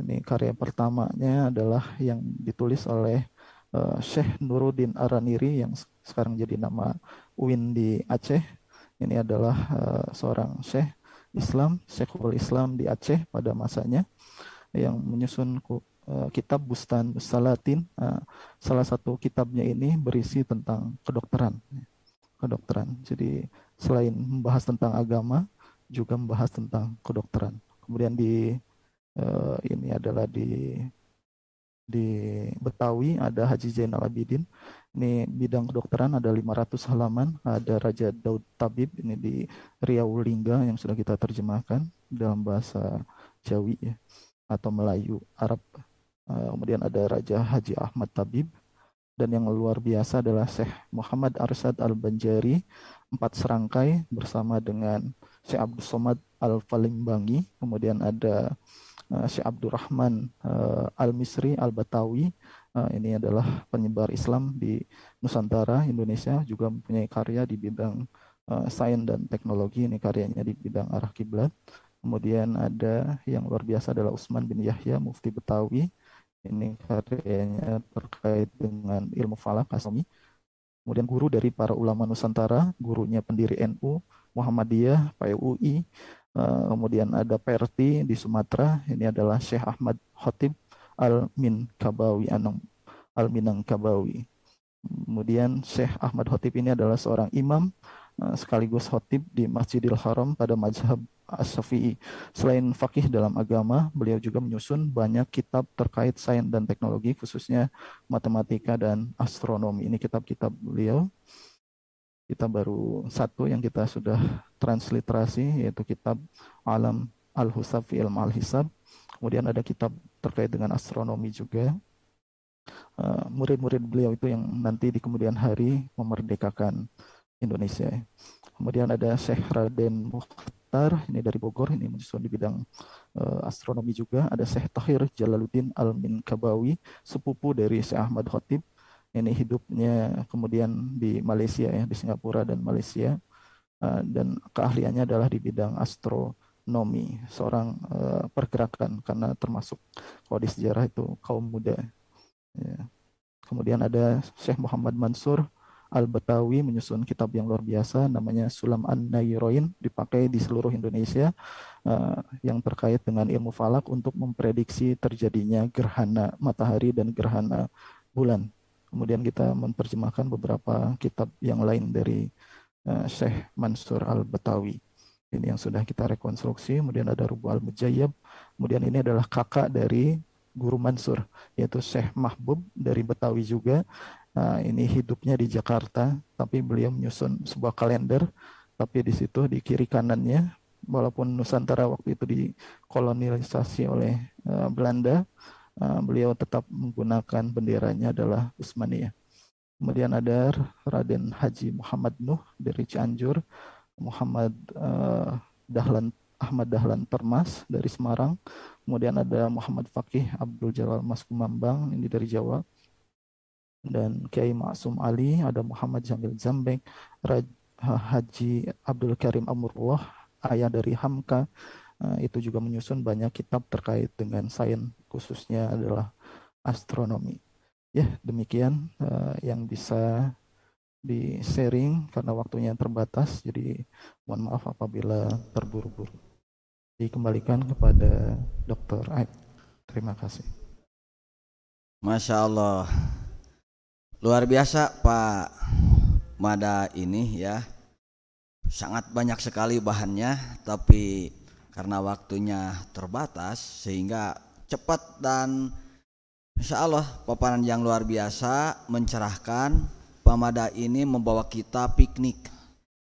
Ini karya pertamanya adalah yang ditulis oleh uh, eh, Syekh Nuruddin Araniri yang sekarang jadi nama UIN di Aceh. Ini adalah uh, seorang Syekh Islam, Syekhul Islam di Aceh pada masanya yang menyusun uh, kitab Bustan Salatin. Uh, salah satu kitabnya ini berisi tentang kedokteran. Kedokteran. Jadi selain membahas tentang agama juga membahas tentang kedokteran. Kemudian di uh, ini adalah di di Betawi ada Haji Zainal Abidin. Ini bidang kedokteran ada 500 halaman, ada Raja Daud Tabib ini di Riau Lingga yang sudah kita terjemahkan dalam bahasa Jawi ya atau Melayu Arab. Eh, kemudian ada Raja Haji Ahmad Tabib dan yang luar biasa adalah Syekh Muhammad Arsad Al-Banjari empat serangkai bersama dengan Syekh Abdul Somad Al-Falimbangi, kemudian ada Eh, Syekh Abdurrahman eh, Al-Misri Al-Batawi. Eh, ini adalah penyebar Islam di Nusantara, Indonesia, juga mempunyai karya di bidang sains dan teknologi. Ini karyanya di bidang arah kiblat. Kemudian ada yang luar biasa adalah Usman bin Yahya, Mufti Betawi. Ini karyanya terkait dengan ilmu falak astronomi. Kemudian guru dari para ulama Nusantara, gurunya pendiri NU, Muhammadiyah, PUI, Eh, kemudian ada Perti di Sumatera, ini adalah Syekh Ahmad Khotib Al-Min Kabawi Anam Al-Minang Kabawi. Kemudian Syekh Ahmad Khotib ini adalah seorang imam eh, sekaligus khotib di Masjidil Haram pada mazhab As-Syafi'i. Selain fakih dalam agama, beliau juga menyusun banyak kitab terkait sains dan teknologi, khususnya matematika dan astronomi. Ini kitab-kitab beliau kita baru satu yang kita sudah transliterasi yaitu kitab Alam Al-Husab fi Ilm Al-Hisab. Kemudian ada kitab terkait dengan astronomi juga. Eh, murid-murid beliau itu yang nanti di kemudian hari memerdekakan Indonesia. Kemudian ada Syekh Raden Mukhtar, ini dari Bogor, ini menyusun di bidang eh, astronomi juga. Ada Syekh Tahir Jalaluddin Almin Kabawi sepupu dari Syekh Ahmad Khotib ini hidupnya kemudian di Malaysia ya di Singapura dan Malaysia eh, dan keahliannya adalah di bidang astronomi seorang eh, pergerakan karena termasuk kalau di sejarah itu kaum muda ya. kemudian ada Syekh Muhammad Mansur Al-Batawi menyusun kitab yang luar biasa namanya Sulam An-Nayroin dipakai di seluruh Indonesia eh, yang terkait dengan ilmu falak untuk memprediksi terjadinya gerhana matahari dan gerhana bulan. Kemudian kita menerjemahkan beberapa kitab yang lain dari uh, Syekh Mansur Al-Batawi. Ini yang sudah kita rekonstruksi, kemudian ada Rubu Al-Mujayyab, kemudian ini adalah kakak dari Guru Mansur, yaitu Syekh Mahbub dari Betawi juga. Uh, ini hidupnya di Jakarta, tapi beliau menyusun sebuah kalender, tapi di situ di kiri kanannya, walaupun Nusantara waktu itu dikolonialisasi oleh uh, Belanda, Eh, beliau tetap menggunakan benderanya adalah Usmania. Kemudian ada Raden Haji Muhammad Nuh dari Cianjur, Muhammad eh, Dahlan Ahmad Dahlan Permas dari Semarang, kemudian ada Muhammad Fakih Abdul Jalal Mas Kumambang ini dari Jawa, dan Kiai Maksum Ali, ada Muhammad Jamil Zambek, eh, Haji Abdul Karim Amurullah, ayah dari Hamka, itu juga menyusun banyak kitab terkait dengan sains khususnya adalah astronomi. Ya, demikian uh, yang bisa di sharing karena waktunya terbatas. Jadi mohon maaf apabila terburu-buru. Dikembalikan kepada Dr. Aib. Terima kasih. Masya Allah. Luar biasa Pak Mada ini ya. Sangat banyak sekali bahannya tapi karena waktunya terbatas sehingga cepat dan insya Allah paparan yang luar biasa mencerahkan pamada ini membawa kita piknik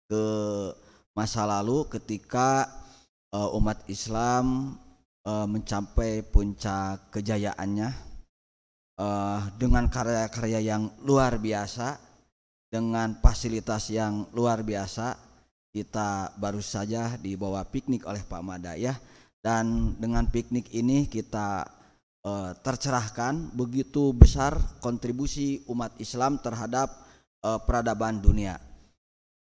ke masa lalu ketika uh, umat Islam uh, mencapai puncak kejayaannya uh, dengan karya-karya yang luar biasa dengan fasilitas yang luar biasa kita baru saja dibawa piknik oleh Pak Mada ya dan dengan piknik ini kita uh, tercerahkan begitu besar kontribusi umat Islam terhadap uh, peradaban dunia.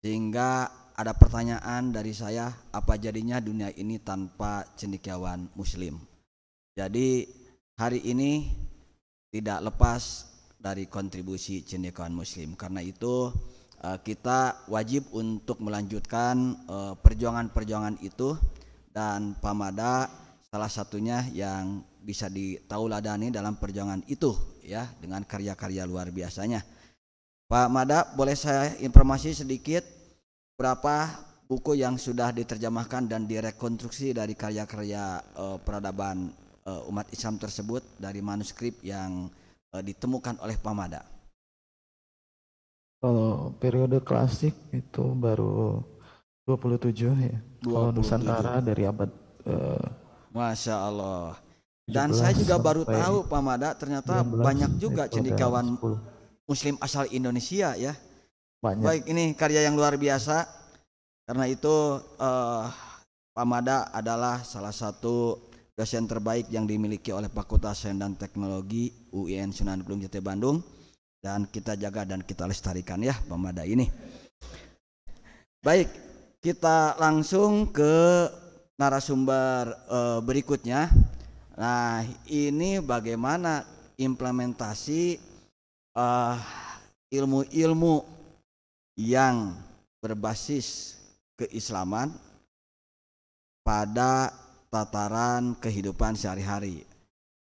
Sehingga ada pertanyaan dari saya, apa jadinya dunia ini tanpa cendekiawan muslim? Jadi hari ini tidak lepas dari kontribusi cendekiawan muslim. Karena itu eh, kita wajib untuk melanjutkan perjuangan-perjuangan itu dan pamada salah satunya yang bisa ditauladani dalam perjuangan itu ya dengan karya-karya luar biasanya. Pak Mada, boleh saya informasi sedikit berapa buku yang sudah diterjemahkan dan direkonstruksi dari karya-karya uh, peradaban uh, umat Islam tersebut dari manuskrip yang uh, ditemukan oleh Pak Mada? Kalau periode klasik itu baru 27 ya. 27. Kalau Nusantara dari abad uh, Masya Allah. Dan saya juga baru tahu Pak Mada ternyata banyak juga cendikawan muslim asal Indonesia ya. Banyak. Baik, ini karya yang luar biasa. Karena itu uh, Pak Mada adalah salah satu dosen terbaik yang dimiliki oleh Fakultas Sains dan Teknologi UIN Sunan Gunung Jati Bandung dan kita jaga dan kita lestarikan ya Pak Mada ini. Baik, kita langsung ke narasumber e, berikutnya. Nah, ini bagaimana implementasi eh, ilmu-ilmu uh, yang berbasis keislaman pada tataran kehidupan sehari-hari.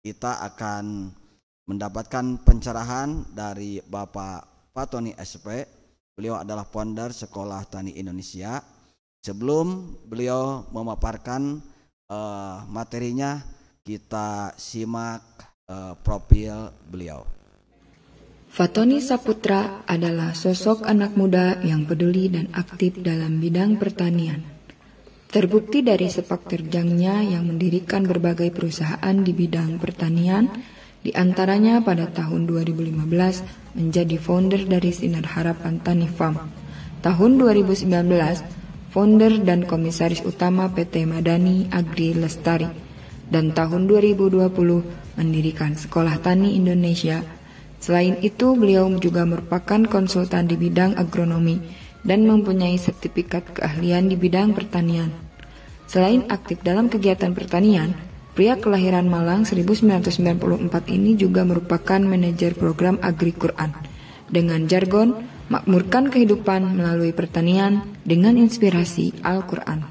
Kita akan mendapatkan pencerahan dari Bapak Patoni SP. Beliau adalah founder Sekolah Tani Indonesia Sebelum beliau memaparkan uh, materinya, kita simak uh, profil beliau. Fatoni Saputra adalah sosok anak muda yang peduli dan aktif dalam bidang pertanian. Terbukti dari sepak terjangnya yang mendirikan berbagai perusahaan di bidang pertanian, diantaranya pada tahun 2015 menjadi founder dari Sinar Harapan Tani Farm. Tahun 2019 founder dan komisaris utama PT Madani Agri Lestari, dan tahun 2020 mendirikan Sekolah Tani Indonesia. Selain itu, beliau juga merupakan konsultan di bidang agronomi dan mempunyai sertifikat keahlian di bidang pertanian. Selain aktif dalam kegiatan pertanian, pria kelahiran Malang 1994 ini juga merupakan manajer program Agri Quran dengan jargon makmurkan kehidupan melalui pertanian dengan inspirasi Al-Quran.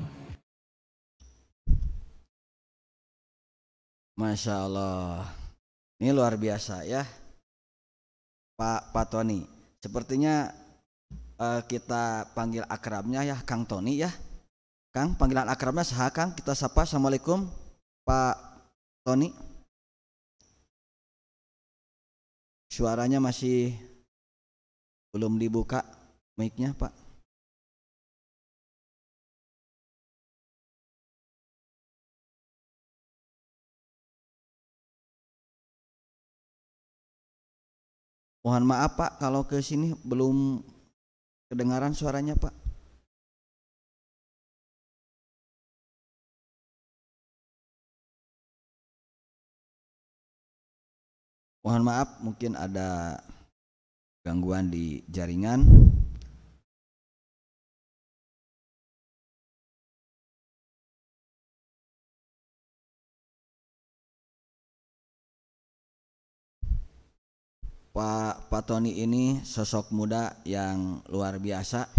Masya Allah, ini luar biasa ya, Pak Pak Tony. Sepertinya uh, kita panggil akrabnya ya Kang Tony ya, Kang panggilan akrabnya sah Kang kita sapa assalamualaikum Pak Tony. Suaranya masih belum dibuka mic-nya, Pak. Mohon maaf Pak kalau ke sini belum kedengaran suaranya Pak. Mohon maaf mungkin ada gangguan di jaringan Pak Patoni ini sosok muda yang luar biasa.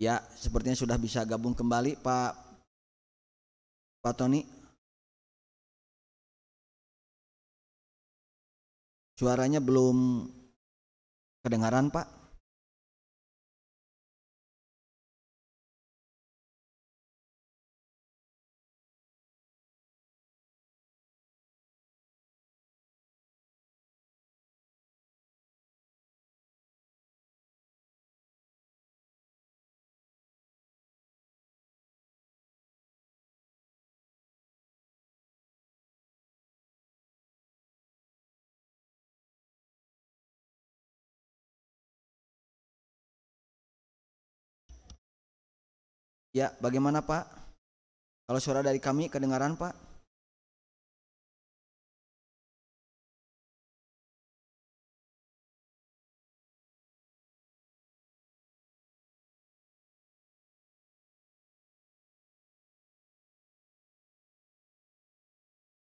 Ya, sepertinya sudah bisa gabung kembali Pak Patoni Suaranya belum Kedengaran Pak? Ya, bagaimana Pak? Kalau suara dari kami kedengaran Pak?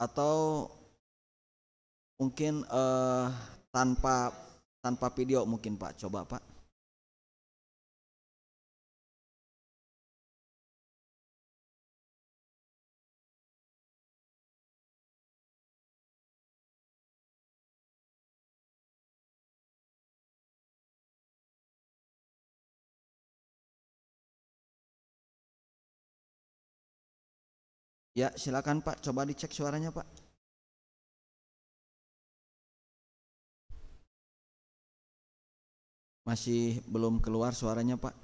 Atau mungkin uh, tanpa tanpa video mungkin Pak, coba Pak. Ya, silakan Pak, coba dicek suaranya, Pak. Masih belum keluar suaranya, Pak.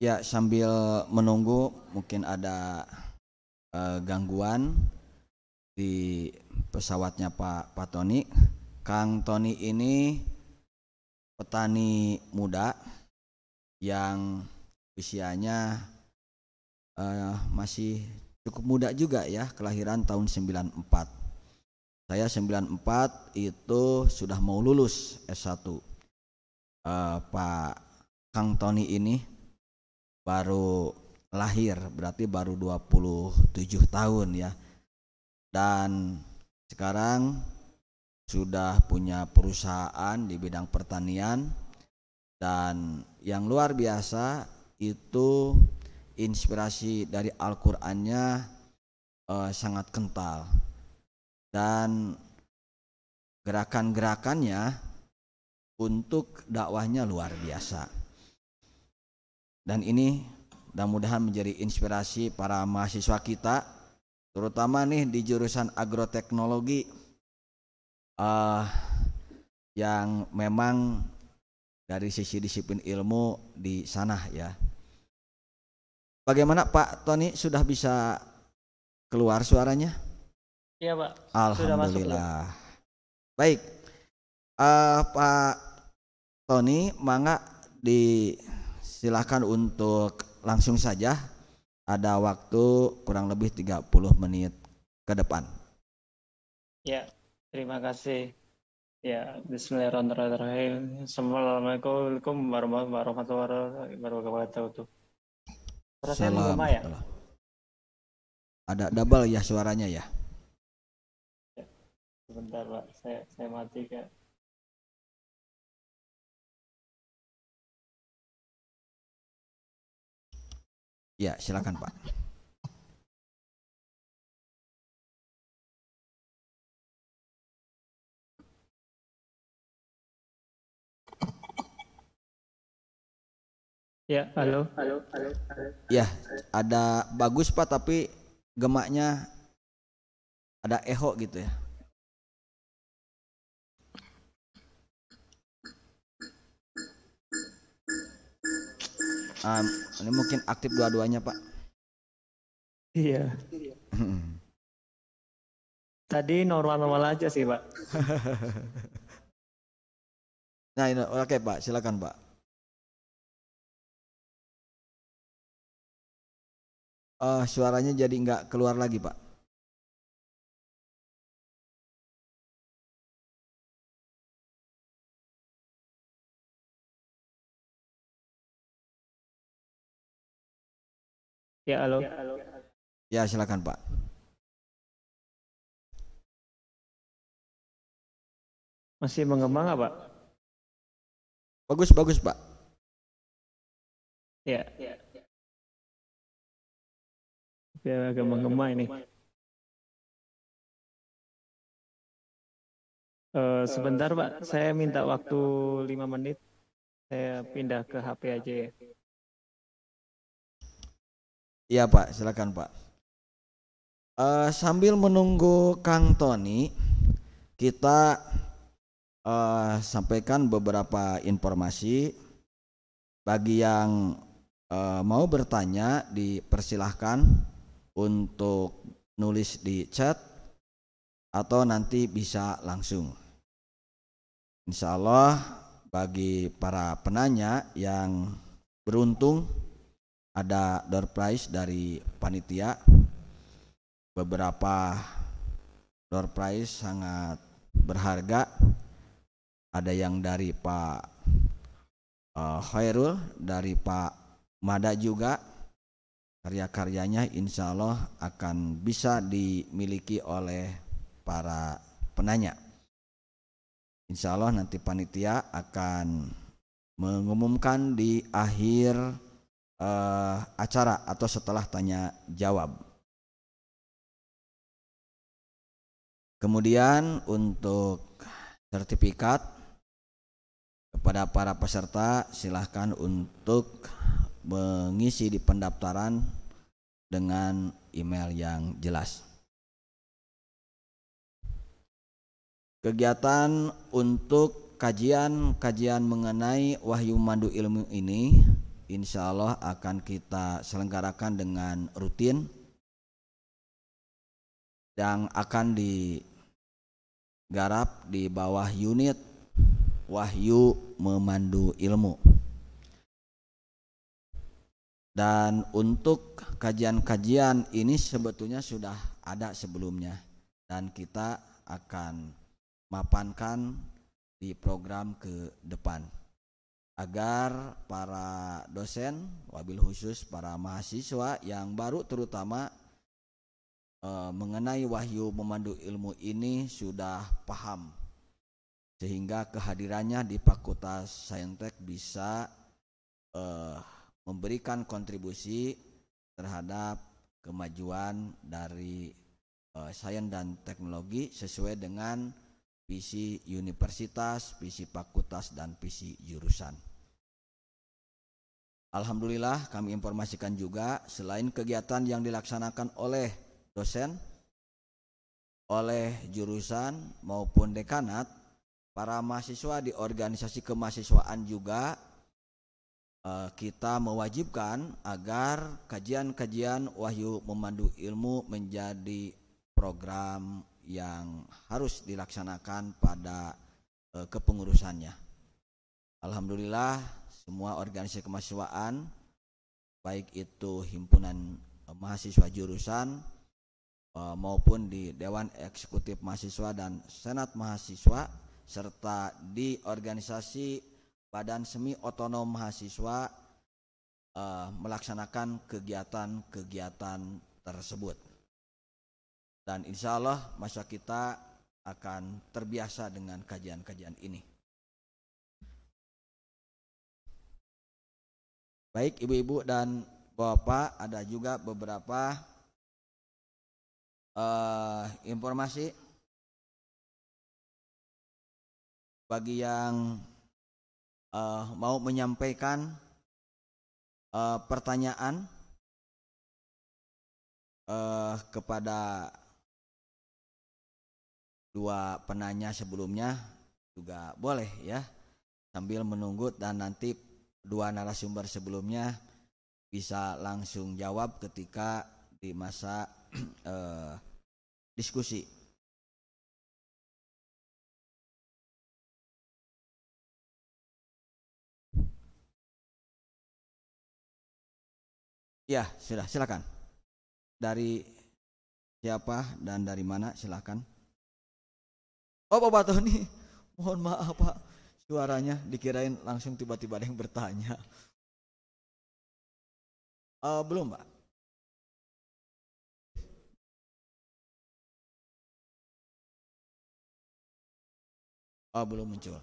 Ya sambil menunggu mungkin ada uh, gangguan di pesawatnya Pak Pak Tony. Kang Tony ini petani muda yang usianya uh, masih cukup muda juga ya, kelahiran tahun 94. Saya 94 itu sudah mau lulus S1. Uh, eh, Pak Kang Tony ini baru lahir berarti baru 27 tahun ya dan sekarang sudah punya perusahaan di bidang pertanian dan yang luar biasa itu inspirasi dari Al-Qur'annya eh, sangat kental dan gerakan-gerakannya untuk dakwahnya luar biasa dan ini mudah-mudahan menjadi inspirasi para mahasiswa kita terutama nih di jurusan agroteknologi uh, yang memang dari sisi disiplin ilmu di sana ya. Bagaimana Pak Tony sudah bisa keluar suaranya? Iya Pak. Alhamdulillah. Sudah masuk, Baik, uh, Pak Tony, mangga di silahkan untuk langsung saja ada waktu kurang lebih 30 menit ke depan. Ya, terima kasih. Ya, bismillahirrahmanirrahim. Assalamualaikum warahmatullahi wabarakatuh. Rasanya ya? Ada double ya suaranya ya? ya? Sebentar Pak, saya, saya mati Kak. Ya, silakan Pak. Ya, halo. Halo, halo, halo. Ya, ada bagus Pak tapi gemaknya ada eho gitu ya. um, ini mungkin aktif dua-duanya pak iya tadi normal-normal aja sih pak nah ini oke okay, pak silakan pak uh, suaranya jadi nggak keluar lagi pak Ya, ya, halo. Ya, silakan, Pak. Masih mengembang nggak, Pak? Bagus, bagus, Pak. Ya. ya. ya, ya. Biar agak menggema ini. Uh, sebentar, Pak. Saya minta waktu lima menit. Saya pindah ke HP aja ya. Iya Pak, silakan Pak. Uh, sambil menunggu Kang Tony, kita uh, sampaikan beberapa informasi. Bagi yang uh, mau bertanya, dipersilahkan untuk nulis di chat atau nanti bisa langsung. Insya Allah bagi para penanya yang beruntung ada door prize dari panitia beberapa door prize sangat berharga ada yang dari Pak uh, Khairul dari Pak Mada juga karya-karyanya insya Allah akan bisa dimiliki oleh para penanya insya Allah nanti panitia akan mengumumkan di akhir uh, acara atau setelah tanya jawab. Kemudian untuk sertifikat kepada para peserta silahkan untuk mengisi di pendaftaran dengan email yang jelas. Kegiatan untuk kajian-kajian mengenai wahyu mandu ilmu ini insya Allah akan kita selenggarakan dengan rutin yang akan digarap di bawah unit Wahyu Memandu Ilmu. Dan untuk kajian-kajian ini sebetulnya sudah ada sebelumnya dan kita akan mapankan di program ke depan agar para dosen wabil khusus para mahasiswa yang baru terutama e, mengenai wahyu memandu ilmu ini sudah paham sehingga kehadirannya di Fakultas Saintek bisa e, memberikan kontribusi terhadap kemajuan dari e, sains dan teknologi sesuai dengan visi universitas, visi fakultas dan visi jurusan. Alhamdulillah kami informasikan juga selain kegiatan yang dilaksanakan oleh dosen, oleh jurusan maupun dekanat, para mahasiswa di organisasi kemahasiswaan juga eh, kita mewajibkan agar kajian-kajian wahyu memandu ilmu menjadi program yang harus dilaksanakan pada eh, kepengurusannya. Alhamdulillah semua organisasi kemahasiswaan baik itu himpunan eh, mahasiswa jurusan eh, maupun di Dewan Eksekutif Mahasiswa dan Senat Mahasiswa serta di organisasi Badan Semi Otonom Mahasiswa eh, melaksanakan kegiatan-kegiatan tersebut dan insya Allah masa kita akan terbiasa dengan kajian-kajian ini Baik ibu-ibu dan bapak, ada juga beberapa uh, informasi bagi yang uh, mau menyampaikan uh, pertanyaan uh, kepada dua penanya sebelumnya juga boleh ya sambil menunggu dan nanti dua narasumber sebelumnya bisa langsung jawab ketika di masa eh, diskusi. Ya, sudah, silakan. Dari siapa dan dari mana silakan. Oh, Bapak Tony, mohon maaf Pak suaranya dikirain langsung tiba-tiba ada yang bertanya uh, belum pak uh, belum muncul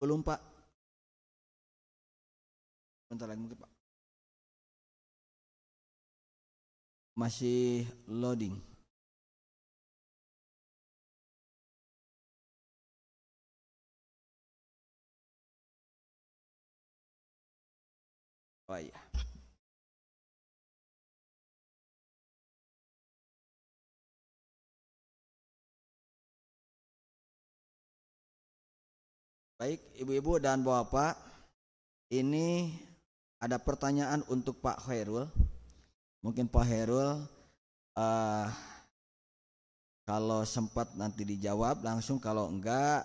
Belum Pak. Bentar lagi mungkin Pak. Masih loading. Oh iya. Baik, ibu-ibu dan bapak, ini ada pertanyaan untuk Pak Khairul. Mungkin Pak Khairul uh, kalau sempat nanti dijawab langsung, kalau enggak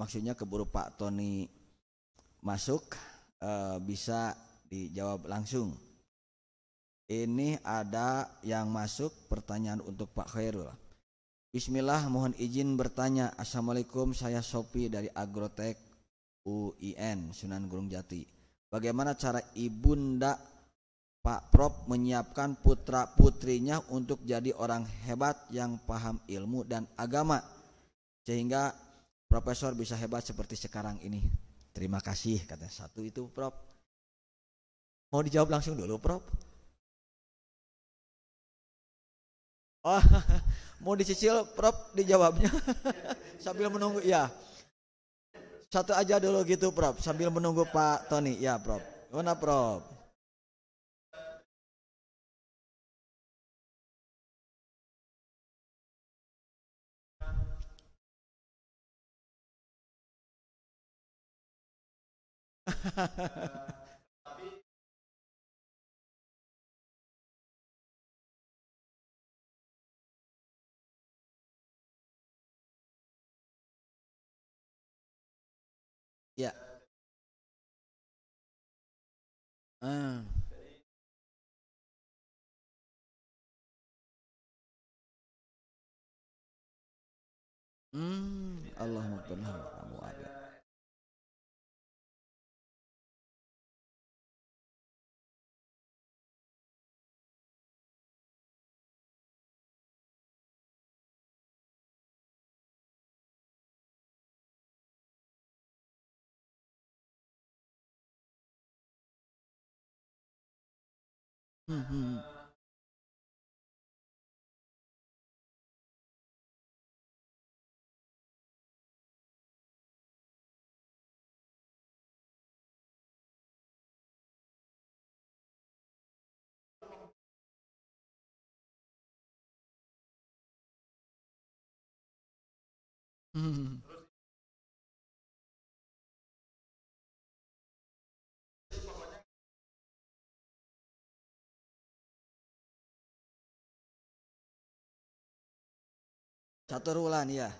maksudnya keburu Pak Tony masuk uh, bisa dijawab langsung. Ini ada yang masuk pertanyaan untuk Pak Khairul. Bismillah, mohon izin bertanya. Assalamualaikum, saya Sopi dari Agrotek UIN Sunan Gunung Jati. Bagaimana cara ibunda Pak Prof menyiapkan putra putrinya untuk jadi orang hebat yang paham ilmu dan agama sehingga Profesor bisa hebat seperti sekarang ini. Terima kasih kata satu itu Prof. Mau dijawab langsung dulu Prof? Oh, mau dicicil, Prof, dijawabnya sambil menunggu. Ya, satu aja dulu gitu, Prof, sambil menunggu Pak Tony. Ya, Prof. Mana, Prof? Ya. Ah. Hmm, Allahumma qbilha wa 嗯嗯。嗯嗯。Catur wulan ya.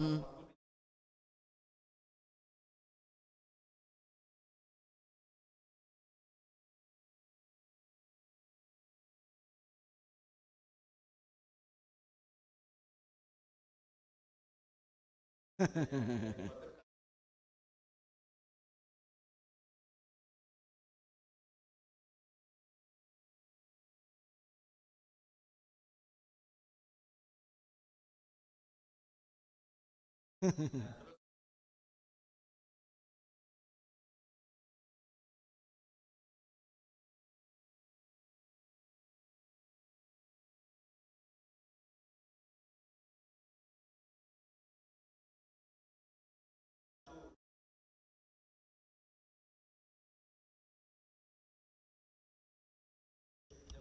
嗯，呵呵呵呵呵。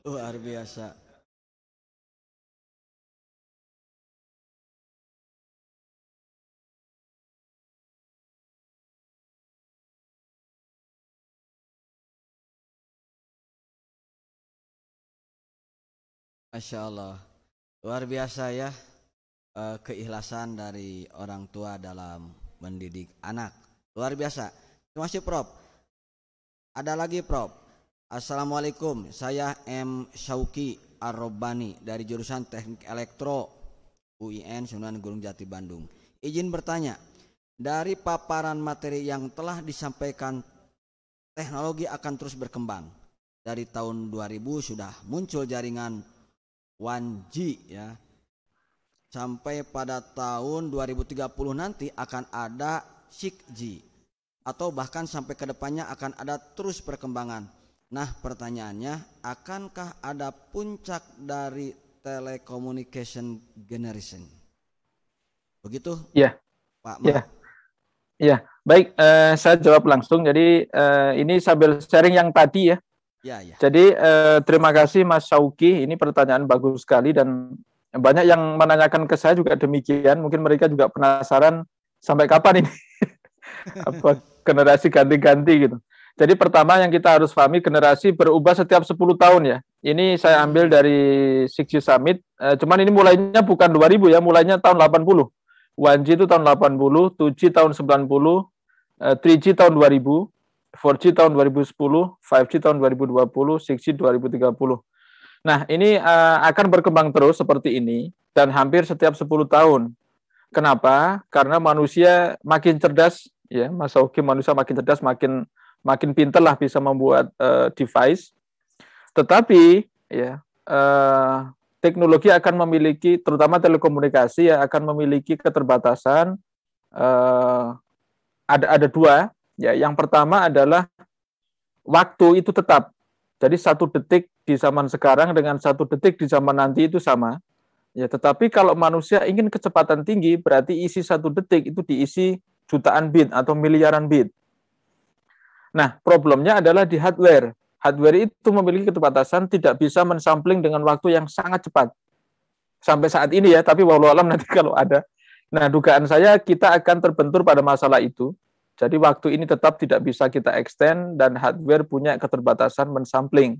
luar biasa Masya Allah. Luar biasa ya eh, keikhlasan dari orang tua dalam mendidik anak. Luar biasa. Terima kasih Prof. Ada lagi Prof. Assalamualaikum. Saya M. Syauki Arrobani dari jurusan Teknik Elektro UIN Sunan Gunung Jati Bandung. Izin bertanya, dari paparan materi yang telah disampaikan teknologi akan terus berkembang. Dari tahun 2000 sudah muncul jaringan Wanji ya. Sampai pada tahun 2030 nanti akan ada Shikji atau bahkan sampai ke depannya akan ada terus perkembangan. Nah, pertanyaannya, akankah ada puncak dari telecommunication generation? Begitu? Iya. Pak. Iya. Iya, baik. uh, saya jawab langsung. Jadi uh, ini sambil sharing yang tadi ya. Ya, ya. Jadi eh, terima kasih Mas Sauki. Ini pertanyaan bagus sekali dan banyak yang menanyakan ke saya juga demikian. Mungkin mereka juga penasaran sampai kapan ini apa generasi ganti-ganti gitu. Jadi pertama yang kita harus pahami generasi berubah setiap 10 tahun ya. Ini saya hmm. ambil dari Six Summit. E, cuman ini mulainya bukan 2000 ya, mulainya tahun 80. 1G itu tahun 80, 2G tahun 90, puluh, 3G eh, tahun 2000, 4G tahun 2010, 5G tahun 2020, 6G 2030. Nah, ini uh, akan berkembang terus seperti ini dan hampir setiap 10 tahun. Kenapa? Karena manusia makin cerdas ya, masa oke manusia makin cerdas, makin makin pintar lah bisa membuat uh, device. Tetapi ya, uh, teknologi akan memiliki terutama telekomunikasi ya akan memiliki keterbatasan uh, ada ada dua Ya, yang pertama adalah waktu itu tetap. Jadi satu detik di zaman sekarang dengan satu detik di zaman nanti itu sama. Ya, tetapi kalau manusia ingin kecepatan tinggi, berarti isi satu detik itu diisi jutaan bit atau miliaran bit. Nah, problemnya adalah di hardware. Hardware itu memiliki keterbatasan, tidak bisa mensampling dengan waktu yang sangat cepat. Sampai saat ini ya, tapi walau alam nanti kalau ada. Nah, dugaan saya kita akan terbentur pada masalah itu. Jadi waktu ini tetap tidak bisa kita extend dan hardware punya keterbatasan mensampling.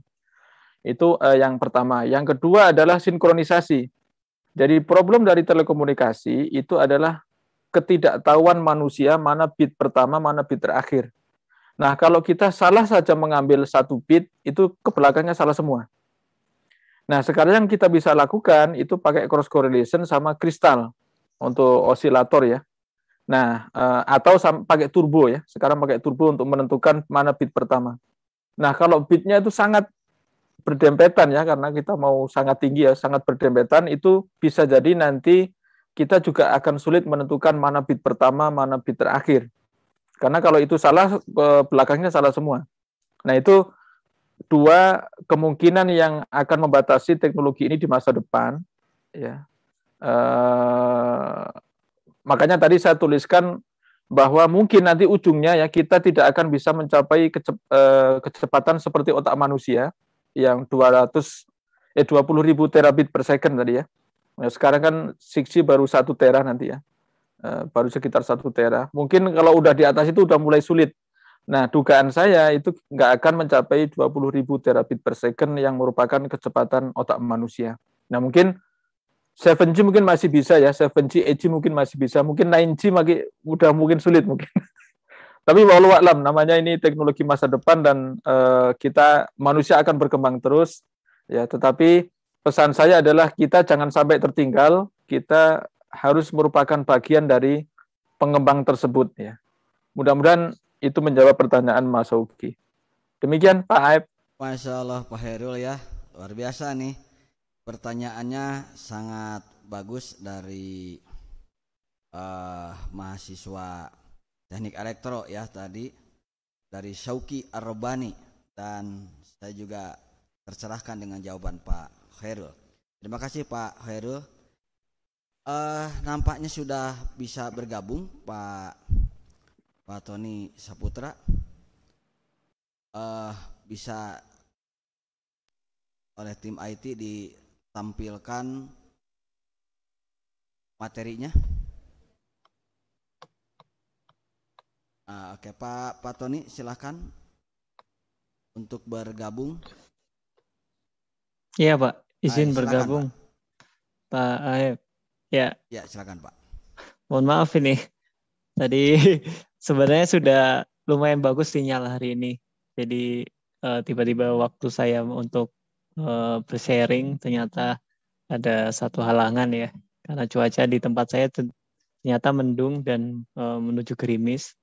Itu eh, yang pertama. Yang kedua adalah sinkronisasi. Jadi problem dari telekomunikasi itu adalah ketidaktahuan manusia mana bit pertama, mana bit terakhir. Nah, kalau kita salah saja mengambil satu bit, itu ke salah semua. Nah, sekarang yang kita bisa lakukan itu pakai cross correlation sama kristal untuk osilator ya. Nah, eh, atau pakai turbo ya. Sekarang pakai turbo untuk menentukan mana bit pertama. Nah, kalau bitnya itu sangat berdempetan ya, karena kita mau sangat tinggi ya, sangat berdempetan, itu bisa jadi nanti kita juga akan sulit menentukan mana bit pertama, mana bit terakhir. Karena kalau itu salah, eh, belakangnya salah semua. Nah, itu dua kemungkinan yang akan membatasi teknologi ini di masa depan. ya. Eh, Makanya tadi saya tuliskan bahwa mungkin nanti ujungnya ya kita tidak akan bisa mencapai kecep, eh, kecepatan seperti otak manusia yang 200 eh 20 ribu terabit per second tadi ya. Nah, sekarang kan 6 baru satu tera nanti ya, eh, baru sekitar satu tera. Mungkin kalau udah di atas itu udah mulai sulit. Nah dugaan saya itu nggak akan mencapai 20 ribu terabit per second yang merupakan kecepatan otak manusia. Nah mungkin 7G mungkin masih bisa ya, 7G, 8G mungkin masih bisa, mungkin 9G mungkin udah mungkin sulit mungkin. Tapi walau alam, namanya ini teknologi masa depan dan uh, kita manusia akan berkembang terus ya. Tetapi pesan saya adalah kita jangan sampai tertinggal, kita harus merupakan bagian dari pengembang tersebut ya. Mudah-mudahan itu menjawab pertanyaan Mas Oki. Demikian Pak Aib. Masya Allah Pak Herul ya, luar biasa nih Pertanyaannya sangat bagus dari uh, mahasiswa teknik elektro ya tadi dari Shauki Arbani dan saya juga tercerahkan dengan jawaban Pak Khairul. Terima kasih Pak Khairul. Uh, nampaknya sudah bisa bergabung Pak Pak Tony Saputra. Uh, bisa oleh tim IT di tampilkan materinya. Nah, oke Pak Pak Tony silahkan untuk bergabung. Iya Pak, izin Ayo, bergabung. Pak, Pak Ya. Ya silakan Pak. Mohon maaf ini tadi sebenarnya sudah lumayan bagus sinyal hari ini. Jadi eh, tiba -tiba waktu saya untuk Eh, bersharing ternyata ada satu halangan ya karena cuaca di tempat saya ternyata mendung dan eh, menuju gerimis.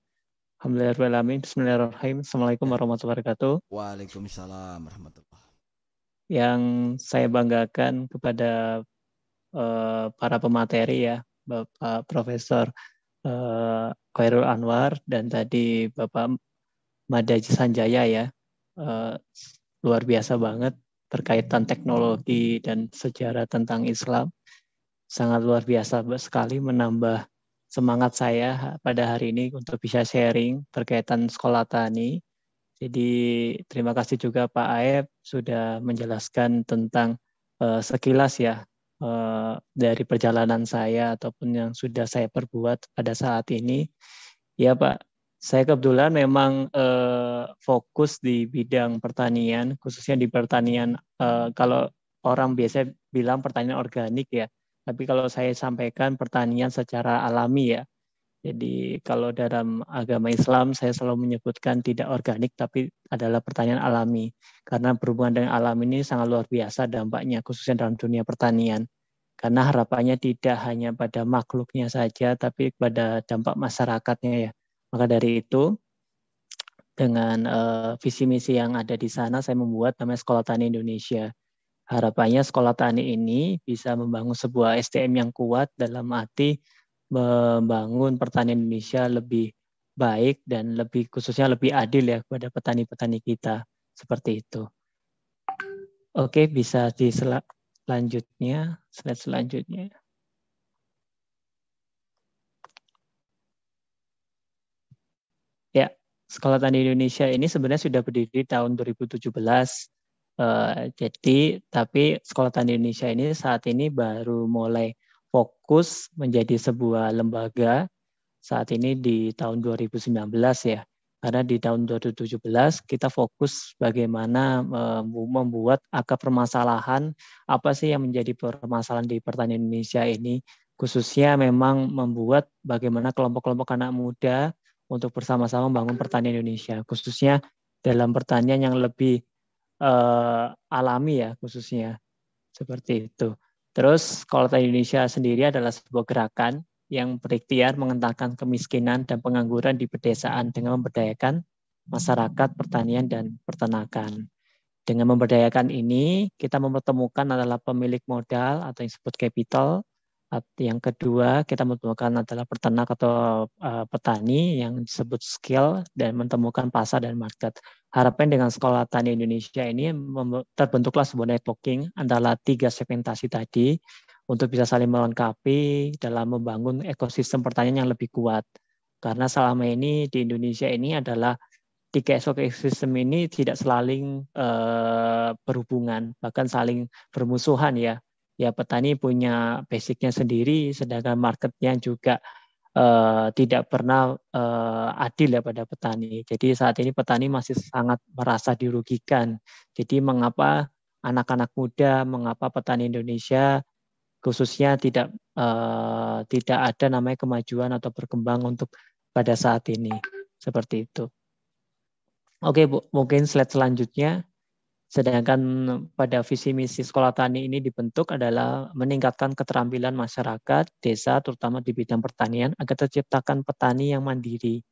Alhamdulillahirrahmanirrahim. Bismillahirrahmanirrahim. Assalamualaikum warahmatullahi wabarakatuh. Waalaikumsalam warahmatullahi Yang saya banggakan kepada eh, para pemateri ya, Bapak Profesor uh, Khairul Anwar dan tadi Bapak Madaji Sanjaya ya. Uh, luar biasa banget berkaitan teknologi dan sejarah tentang Islam sangat luar biasa sekali menambah semangat saya pada hari ini untuk bisa sharing berkaitan sekolah tani. Jadi terima kasih juga Pak Aep sudah menjelaskan tentang uh, sekilas ya uh, dari perjalanan saya ataupun yang sudah saya perbuat pada saat ini. Ya Pak, saya kebetulan memang eh, fokus di bidang pertanian, khususnya di pertanian eh, kalau orang biasa bilang pertanian organik ya, tapi kalau saya sampaikan pertanian secara alami ya. Jadi kalau dalam agama Islam saya selalu menyebutkan tidak organik tapi adalah pertanian alami karena berhubungan dengan alam ini sangat luar biasa dampaknya khususnya dalam dunia pertanian karena harapannya tidak hanya pada makhluknya saja tapi pada dampak masyarakatnya ya maka dari itu, dengan uh, visi misi yang ada di sana, saya membuat namanya Sekolah Tani Indonesia. Harapannya sekolah tani ini bisa membangun sebuah SDM yang kuat dalam arti membangun pertanian Indonesia lebih baik dan lebih khususnya lebih adil ya kepada petani-petani kita seperti itu. Oke, bisa di selanjutnya, slide selanjutnya. Sekolah Tani Indonesia ini sebenarnya sudah berdiri tahun 2017. Uh, eh, jadi, tapi Sekolah Tani Indonesia ini saat ini baru mulai fokus menjadi sebuah lembaga saat ini di tahun 2019 ya. Karena di tahun 2017 kita fokus bagaimana eh, membuat akar permasalahan apa sih yang menjadi permasalahan di pertanian Indonesia ini khususnya memang membuat bagaimana kelompok-kelompok anak muda untuk bersama-sama membangun pertanian Indonesia, khususnya dalam pertanian yang lebih uh, alami ya khususnya seperti itu. Terus kalau Indonesia sendiri adalah sebuah gerakan yang berikhtiar mengentaskan kemiskinan dan pengangguran di pedesaan dengan memberdayakan masyarakat pertanian dan peternakan. Dengan memberdayakan ini, kita mempertemukan adalah pemilik modal atau yang disebut capital yang kedua kita menemukan adalah peternak atau uh, petani yang disebut skill dan menemukan pasar dan market. Harapan dengan sekolah tani Indonesia ini terbentuklah sebuah networking antara tiga segmentasi tadi untuk bisa saling melengkapi dalam membangun ekosistem pertanian yang lebih kuat. Karena selama ini di Indonesia ini adalah tiga ekosistem ini tidak saling uh, berhubungan, bahkan saling bermusuhan ya ya petani punya basicnya sendiri, sedangkan marketnya juga uh, tidak pernah uh, adil ya pada petani. Jadi saat ini petani masih sangat merasa dirugikan. Jadi mengapa anak-anak muda, mengapa petani Indonesia khususnya tidak uh, tidak ada namanya kemajuan atau berkembang untuk pada saat ini seperti itu. Oke Bu, mungkin slide selanjutnya. Sedangkan pada visi misi sekolah tani ini dibentuk adalah meningkatkan keterampilan masyarakat desa terutama di bidang pertanian agar terciptakan petani yang mandiri.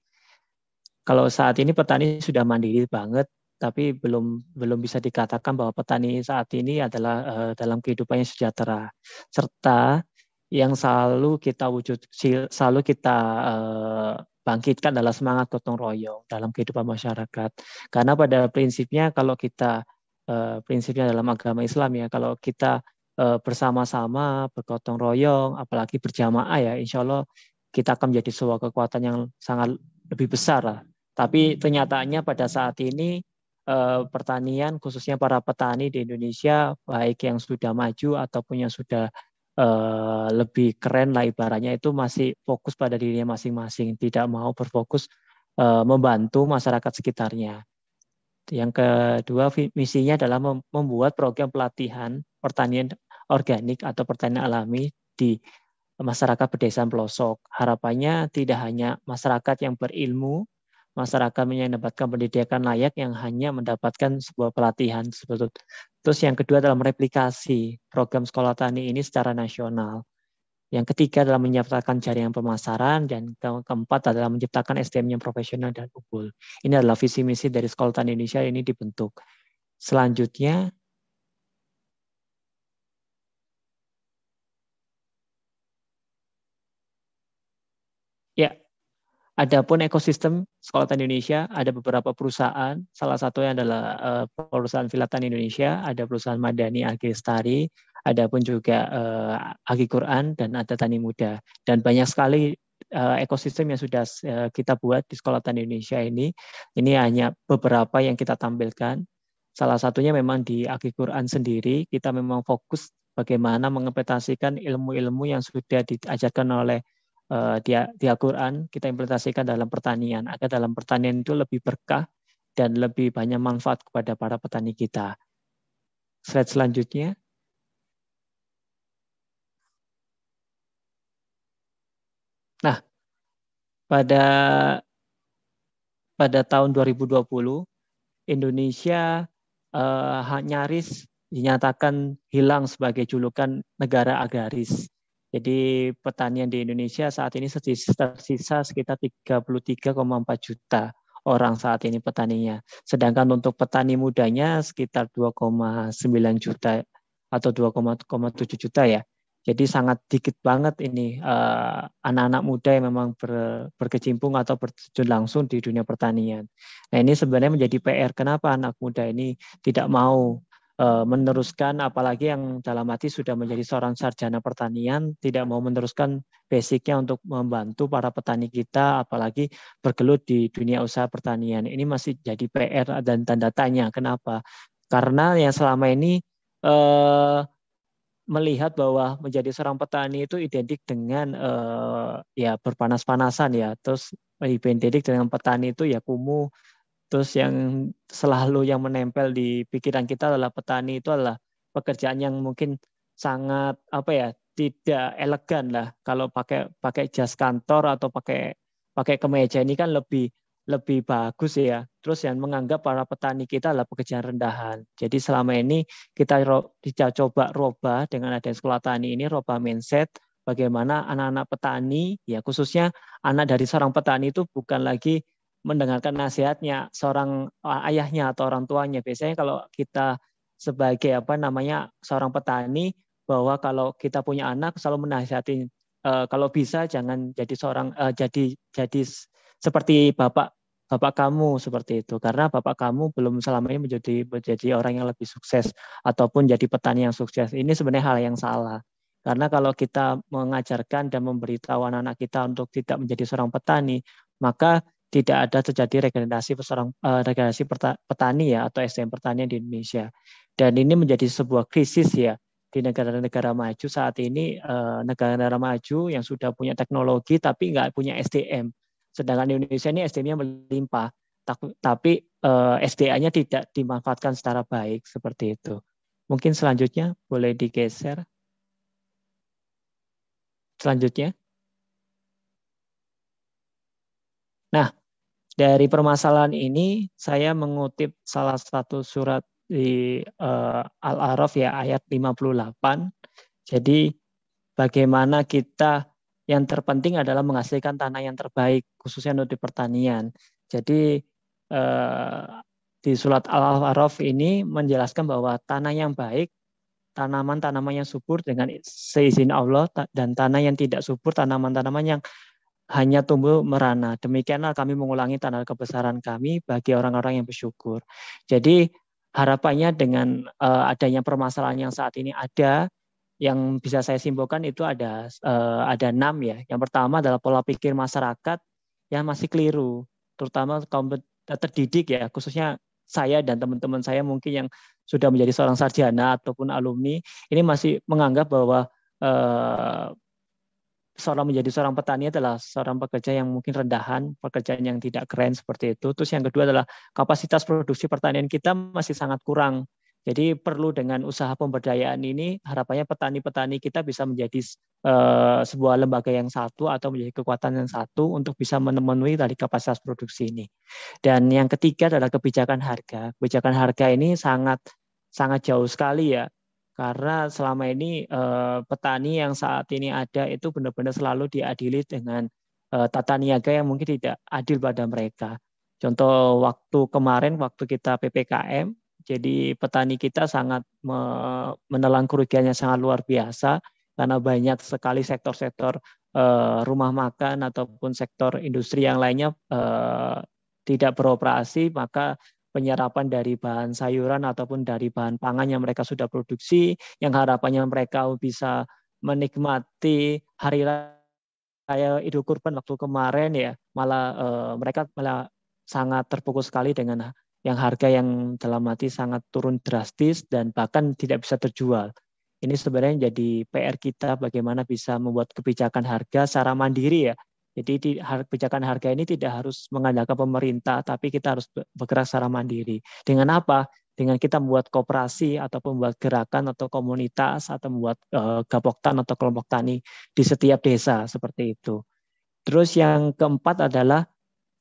Kalau saat ini petani sudah mandiri banget, tapi belum belum bisa dikatakan bahwa petani saat ini adalah uh, dalam kehidupannya sejahtera serta yang selalu kita wujud selalu kita uh, bangkitkan adalah semangat gotong royong dalam kehidupan masyarakat. Karena pada prinsipnya kalau kita Eh, prinsipnya dalam agama Islam ya. Kalau kita eh, bersama-sama bergotong royong, apalagi berjamaah ya, insya Allah kita akan menjadi sebuah kekuatan yang sangat lebih besar lah. Tapi kenyataannya pada saat ini eh, pertanian khususnya para petani di Indonesia baik yang sudah maju ataupun yang sudah lebih keren lah ibaratnya itu masih fokus pada dirinya masing-masing, tidak mau berfokus membantu masyarakat sekitarnya. Yang kedua misinya adalah membuat program pelatihan pertanian organik atau pertanian alami di masyarakat pedesaan pelosok. Harapannya tidak hanya masyarakat yang berilmu, masyarakat yang mendapatkan pendidikan layak yang hanya mendapatkan sebuah pelatihan tersebut. Terus yang kedua adalah mereplikasi program sekolah tani ini secara nasional. Yang ketiga adalah menciptakan jaringan pemasaran dan ke keempat adalah menciptakan SDM yang profesional dan unggul. Ini adalah visi misi dari Sekolah Indonesia ini dibentuk. Selanjutnya Ya, adapun ekosistem Sekolah Indonesia ada beberapa perusahaan, salah satunya adalah eh, perusahaan Filatan Indonesia, ada perusahaan Madani Agristari, ada pun juga uh, eh, Agi Quran dan ada Tani Muda dan banyak sekali eh, ekosistem yang sudah eh, kita buat di Sekolah Tani Indonesia ini. Ini hanya beberapa yang kita tampilkan. Salah satunya memang di Agi Quran sendiri kita memang fokus bagaimana mengimplementasikan ilmu-ilmu yang sudah diajarkan oleh uh, di, di Al-Quran kita implementasikan dalam pertanian agar dalam pertanian itu lebih berkah dan lebih banyak manfaat kepada para petani kita. Slide selanjutnya. Nah, pada pada tahun 2020 Indonesia eh, nyaris dinyatakan hilang sebagai julukan negara agraris. Jadi petanian di Indonesia saat ini tersisa sekitar 33,4 juta orang saat ini petaninya. Sedangkan untuk petani mudanya sekitar 2,9 juta atau 2,7 juta ya. Jadi sangat dikit banget ini eh, anak-anak uh, muda yang memang ber, berkecimpung atau berjun langsung di dunia pertanian. Nah ini sebenarnya menjadi PR kenapa anak muda ini tidak mau eh, meneruskan apalagi yang dalam hati sudah menjadi seorang sarjana pertanian tidak mau meneruskan basicnya untuk membantu para petani kita apalagi bergelut di dunia usaha pertanian ini masih jadi PR dan tanda tanya kenapa karena yang selama ini eh, melihat bahwa menjadi seorang petani itu identik dengan uh, ya berpanas-panasan ya terus eh, identik dengan petani itu ya kumuh terus yang selalu yang menempel di pikiran kita adalah petani itu adalah pekerjaan yang mungkin sangat apa ya tidak elegan lah kalau pakai pakai jas kantor atau pakai pakai kemeja ini kan lebih lebih bagus ya. Terus yang menganggap para petani kita adalah pekerjaan rendahan. Jadi selama ini kita, ro coba roba dengan adanya sekolah tani ini, roba mindset, bagaimana anak-anak petani, ya khususnya anak dari seorang petani itu bukan lagi mendengarkan nasihatnya seorang eh, ayahnya atau orang tuanya. Biasanya kalau kita sebagai apa namanya seorang petani bahwa kalau kita punya anak selalu menasihati e, kalau bisa jangan jadi seorang e, jadi jadi seperti bapak bapak kamu seperti itu karena bapak kamu belum selama ini menjadi menjadi orang yang lebih sukses ataupun jadi petani yang sukses ini sebenarnya hal yang salah karena kalau kita mengajarkan dan memberitahu anak-anak kita untuk tidak menjadi seorang petani maka tidak ada terjadi regenerasi seorang uh, eh, regenerasi petani ya atau SDM pertanian di Indonesia dan ini menjadi sebuah krisis ya di negara-negara maju saat ini eh, negara-negara maju yang sudah punya teknologi tapi nggak punya SDM Sedangkan di Indonesia ini SDM-nya melimpah, tapi eh, SDA-nya tidak dimanfaatkan secara baik seperti itu. Mungkin selanjutnya boleh digeser. Selanjutnya. Nah, dari permasalahan ini saya mengutip salah satu surat di uh, Al-Araf ya ayat 58. Jadi bagaimana kita yang terpenting adalah menghasilkan tanah yang terbaik khususnya untuk di pertanian. Jadi eh, di surat Al-Araf ini menjelaskan bahwa tanah yang baik, tanaman-tanaman yang subur dengan seizin Allah dan tanah yang tidak subur, tanaman-tanaman yang hanya tumbuh merana. Demikianlah kami mengulangi tanah kebesaran kami bagi orang-orang yang bersyukur. Jadi harapannya dengan eh, adanya permasalahan yang saat ini ada, yang bisa saya simpulkan itu ada uh, ada enam ya. Yang pertama adalah pola pikir masyarakat yang masih keliru, terutama kaum terdidik ya, khususnya saya dan teman-teman saya mungkin yang sudah menjadi seorang sarjana ataupun alumni ini masih menganggap bahwa uh, seorang menjadi seorang petani adalah seorang pekerja yang mungkin rendahan, pekerjaan yang tidak keren seperti itu. Terus yang kedua adalah kapasitas produksi pertanian kita masih sangat kurang. Jadi perlu dengan usaha pemberdayaan ini harapannya petani-petani kita bisa menjadi uh, sebuah lembaga yang satu atau menjadi kekuatan yang satu untuk bisa memenuhi tadi kapasitas produksi ini. Dan yang ketiga adalah kebijakan harga. Kebijakan harga ini sangat sangat jauh sekali ya karena selama ini uh, petani yang saat ini ada itu benar-benar selalu diadili dengan uh, tata niaga yang mungkin tidak adil pada mereka. Contoh waktu kemarin waktu kita PPKM jadi petani kita sangat menelan kerugiannya sangat luar biasa karena banyak sekali sektor-sektor eh, rumah makan ataupun sektor industri yang lainnya eh, tidak beroperasi, maka penyerapan dari bahan sayuran ataupun dari bahan pangan yang mereka sudah produksi, yang harapannya mereka bisa menikmati hari raya Idul Kurban waktu kemarin ya, malah eh, mereka malah sangat terpukul sekali dengan yang harga yang dalam mati sangat turun drastis dan bahkan tidak bisa terjual. Ini sebenarnya jadi PR kita bagaimana bisa membuat kebijakan harga secara mandiri ya. Jadi kebijakan harga ini tidak harus mengandalkan pemerintah, tapi kita harus bergerak secara mandiri. Dengan apa? Dengan kita membuat kooperasi atau membuat gerakan atau komunitas atau membuat uh, eh, gapoktan atau kelompok tani di setiap desa seperti itu. Terus yang keempat adalah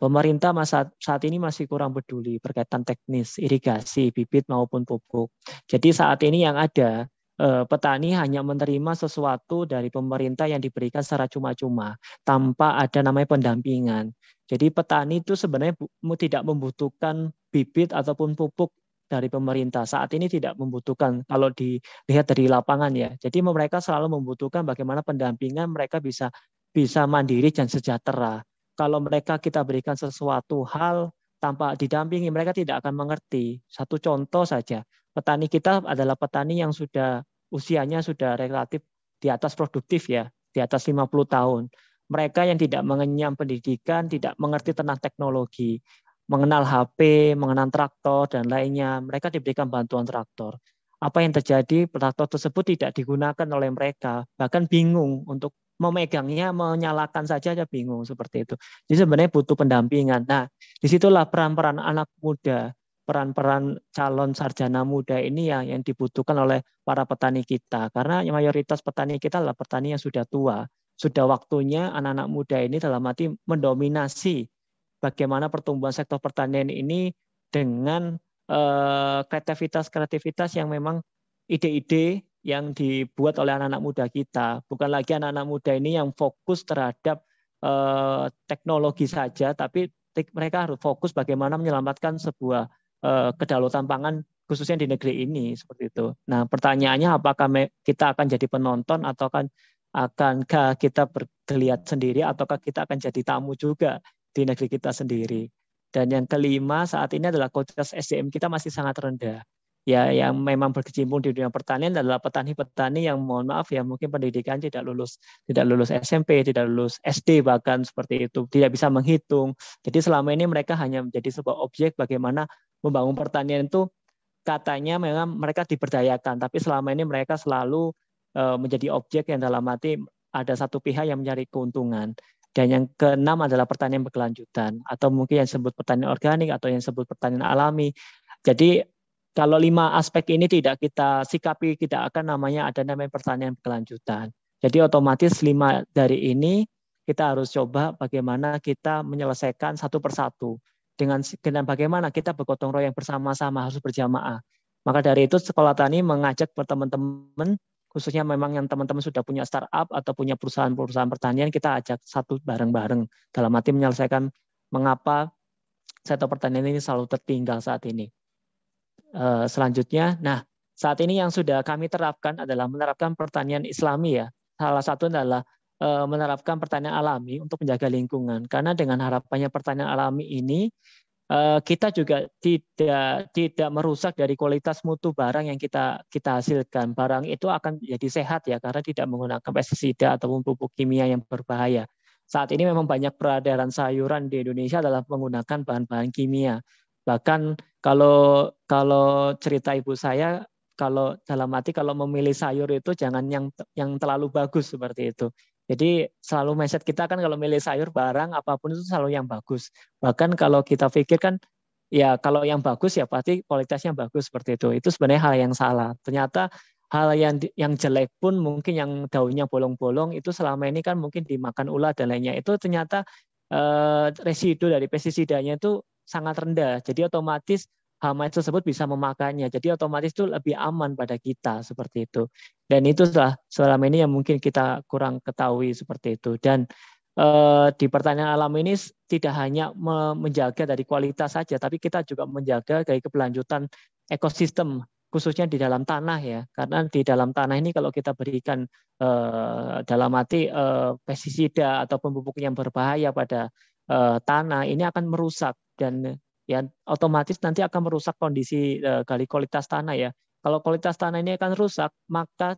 Pemerintah masa, saat ini masih kurang peduli berkaitan teknis irigasi, bibit maupun pupuk. Jadi saat ini yang ada eh, petani hanya menerima sesuatu dari pemerintah yang diberikan secara cuma-cuma tanpa ada namanya pendampingan. Jadi petani itu sebenarnya tidak membutuhkan bibit ataupun pupuk dari pemerintah saat ini tidak membutuhkan kalau dilihat dari lapangan ya. Jadi mereka selalu membutuhkan bagaimana pendampingan mereka bisa bisa mandiri dan sejahtera kalau mereka kita berikan sesuatu hal tanpa didampingi mereka tidak akan mengerti. Satu contoh saja, petani kita adalah petani yang sudah usianya sudah relatif di atas produktif ya, di atas 50 tahun. Mereka yang tidak mengenyam pendidikan, tidak mengerti tentang teknologi, mengenal HP, mengenal traktor dan lainnya, mereka diberikan bantuan traktor apa yang terjadi traktor tersebut tidak digunakan oleh mereka bahkan bingung untuk memegangnya, menyalakan saja aja bingung seperti itu. Jadi sebenarnya butuh pendampingan. Nah, disitulah peran-peran anak muda, peran-peran calon sarjana muda ini yang, yang dibutuhkan oleh para petani kita. Karena mayoritas petani kita adalah petani yang sudah tua. Sudah waktunya anak-anak muda ini dalam arti mendominasi bagaimana pertumbuhan sektor pertanian ini dengan eh, kreativitas -kreativitas yang memang ide-ide yang dibuat oleh anak-anak muda kita. Bukan lagi anak-anak muda ini yang fokus terhadap eh, teknologi saja, tapi mereka harus fokus bagaimana menyelamatkan sebuah eh, kedaulatan pangan khususnya di negeri ini seperti itu. Nah, pertanyaannya apakah kita akan jadi penonton atau akan akankah kita bergeliat sendiri ataukah kita akan jadi tamu juga di negeri kita sendiri. Dan yang kelima saat ini adalah kualitas SDM kita masih sangat rendah ya yang memang berkecimpung di dunia pertanian adalah petani-petani yang mohon maaf ya mungkin pendidikan tidak lulus tidak lulus SMP tidak lulus SD bahkan seperti itu tidak bisa menghitung jadi selama ini mereka hanya menjadi sebuah objek bagaimana membangun pertanian itu katanya memang mereka diberdayakan tapi selama ini mereka selalu eh, menjadi objek yang dalam arti ada satu pihak yang mencari keuntungan dan yang keenam adalah pertanian berkelanjutan atau mungkin yang disebut pertanian organik atau yang disebut pertanian alami jadi kalau lima aspek ini tidak kita sikapi, tidak akan namanya ada namanya pertanian kelanjutan. Jadi otomatis lima dari ini kita harus coba bagaimana kita menyelesaikan satu persatu dengan dengan bagaimana kita bergotong royong bersama-sama harus berjamaah. Maka dari itu sekolah tani mengajak teman-teman khususnya memang yang teman-teman sudah punya startup atau punya perusahaan-perusahaan pertanian kita ajak satu bareng-bareng dalam arti menyelesaikan mengapa sektor pertanian ini selalu tertinggal saat ini. Eh, selanjutnya. Nah, saat ini yang sudah kami terapkan adalah menerapkan pertanian islami ya. Salah satu adalah eh, menerapkan pertanian alami untuk menjaga lingkungan. Karena dengan harapannya pertanian alami ini eh, kita juga tidak tidak merusak dari kualitas mutu barang yang kita kita hasilkan. Barang itu akan jadi sehat ya karena tidak menggunakan pestisida ataupun pupuk kimia yang berbahaya. Saat ini memang banyak peredaran sayuran di Indonesia adalah menggunakan bahan-bahan kimia Bahkan kalau kalau cerita ibu saya kalau dalam hati kalau memilih sayur itu jangan yang yang terlalu bagus seperti itu. Jadi selalu mindset kita kan kalau milih sayur barang apapun itu selalu yang bagus. Bahkan kalau kita pikirkan ya kalau yang bagus ya pasti kualitasnya bagus seperti itu. Itu sebenarnya hal yang salah. Ternyata hal yang yang jelek pun mungkin yang daunnya bolong-bolong itu selama ini kan mungkin dimakan ular dan lainnya. Itu ternyata eh, residu dari pestisidanya itu sangat rendah. Jadi otomatis hama tersebut bisa memakannya. Jadi otomatis itu lebih aman pada kita seperti itu. Dan itu selama ini yang mungkin kita kurang ketahui seperti itu. Dan eh, di pertanian alam ini tidak hanya menjaga dari kualitas saja, tapi kita juga menjaga dari keberlanjutan ekosistem khususnya di dalam tanah ya. Karena di dalam tanah ini kalau kita berikan eh, dalam arti eh, pestisida atau pemupuk yang berbahaya pada eh, tanah ini akan merusak dan ya otomatis nanti akan merusak kondisi kali eh, kualitas tanah ya. Kalau kualitas tanah ini akan rusak, maka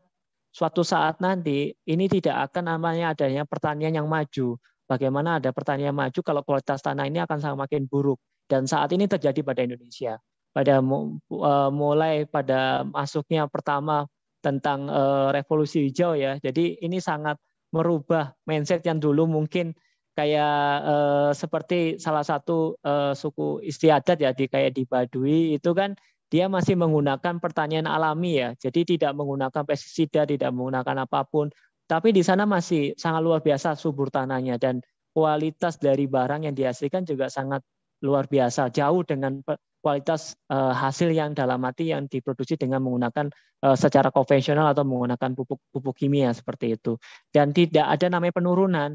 suatu saat nanti ini tidak akan namanya adanya pertanian yang maju. Bagaimana ada pertanian maju kalau kualitas tanah ini akan semakin buruk dan saat ini terjadi pada Indonesia. Pada eh, mulai pada masuknya pertama tentang eh, revolusi hijau ya. Jadi ini sangat merubah mindset yang dulu mungkin kayak eh, seperti salah satu eh, suku istiadat ya di kayak di Badui itu kan dia masih menggunakan pertanian alami ya. Jadi tidak menggunakan pestisida, tidak menggunakan apapun. Tapi di sana masih sangat luar biasa subur tanahnya dan kualitas dari barang yang dihasilkan juga sangat luar biasa, jauh dengan kualitas eh, hasil yang dalam mati yang diproduksi dengan menggunakan eh, secara konvensional atau menggunakan pupuk pupuk kimia seperti itu. Dan tidak ada namanya penurunan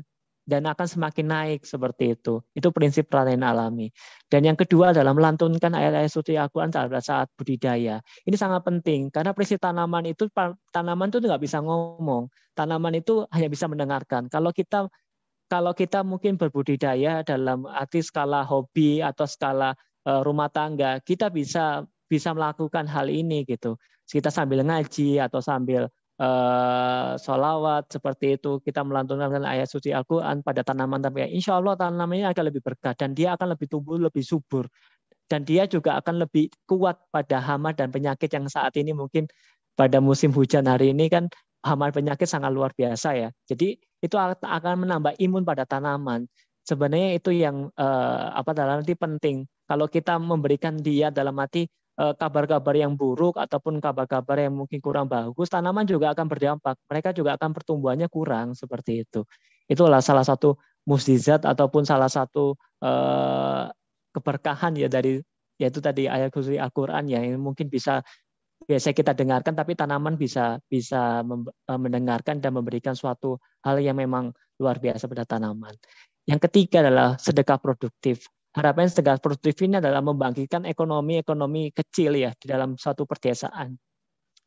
dan akan semakin naik seperti itu. Itu prinsip peralihan alami. Dan yang kedua adalah melantunkan ayat-ayat suci Al-Quran pada saat budidaya. Ini sangat penting karena prinsip tanaman itu tanaman itu nggak bisa ngomong. Tanaman itu hanya bisa mendengarkan. Kalau kita kalau kita mungkin berbudidaya dalam arti skala hobi atau skala e, rumah tangga, kita bisa bisa melakukan hal ini gitu. Kita sambil ngaji atau sambil uh, sholawat seperti itu kita melantunkan ayat suci Al-Quran pada tanaman tapi ya, insya Allah tanamannya akan lebih berkah dan dia akan lebih tumbuh lebih subur dan dia juga akan lebih kuat pada hama dan penyakit yang saat ini mungkin pada musim hujan hari ini kan hama dan penyakit sangat luar biasa ya jadi itu akan menambah imun pada tanaman sebenarnya itu yang eh, apa nanti penting kalau kita memberikan dia dalam arti Eh, kabar-kabar yang buruk ataupun kabar-kabar yang mungkin kurang bagus, tanaman juga akan berdampak. Mereka juga akan pertumbuhannya kurang seperti itu. Itulah salah satu musdizat ataupun salah satu eh, keberkahan ya dari yaitu tadi ayat khusus Al-Qur'an ya yang mungkin bisa biasa kita dengarkan tapi tanaman bisa bisa eh, mendengarkan dan memberikan suatu hal yang memang luar biasa pada tanaman. Yang ketiga adalah sedekah produktif harapannya setegas produktif ini adalah membangkitkan ekonomi-ekonomi kecil ya di dalam suatu perdesaan.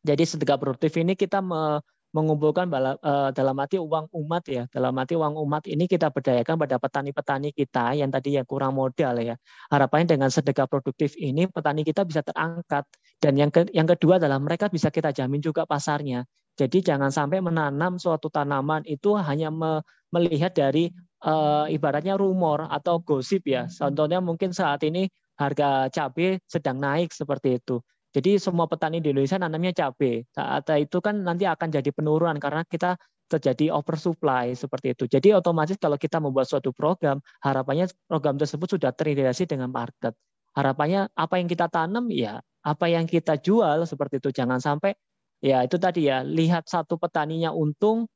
Jadi setegas produktif ini kita me mengumpulkan e, dalam arti uang umat ya dalam arti uang umat ini kita berdayakan pada petani-petani kita yang tadi yang kurang modal ya harapannya dengan sedekah produktif ini petani kita bisa terangkat dan yang ke, yang kedua adalah mereka bisa kita jamin juga pasarnya jadi jangan sampai menanam suatu tanaman itu hanya me, melihat dari uh, ibaratnya rumor atau gosip ya. Hmm. Contohnya mungkin saat ini harga cabai sedang naik seperti itu. Jadi semua petani di Indonesia nanamnya cabai. Saat itu kan nanti akan jadi penurunan karena kita terjadi oversupply seperti itu. Jadi otomatis kalau kita membuat suatu program, harapannya program tersebut sudah terintegrasi dengan market. Harapannya apa yang kita tanam ya, apa yang kita jual seperti itu. Jangan sampai ya itu tadi ya lihat satu petaninya untung,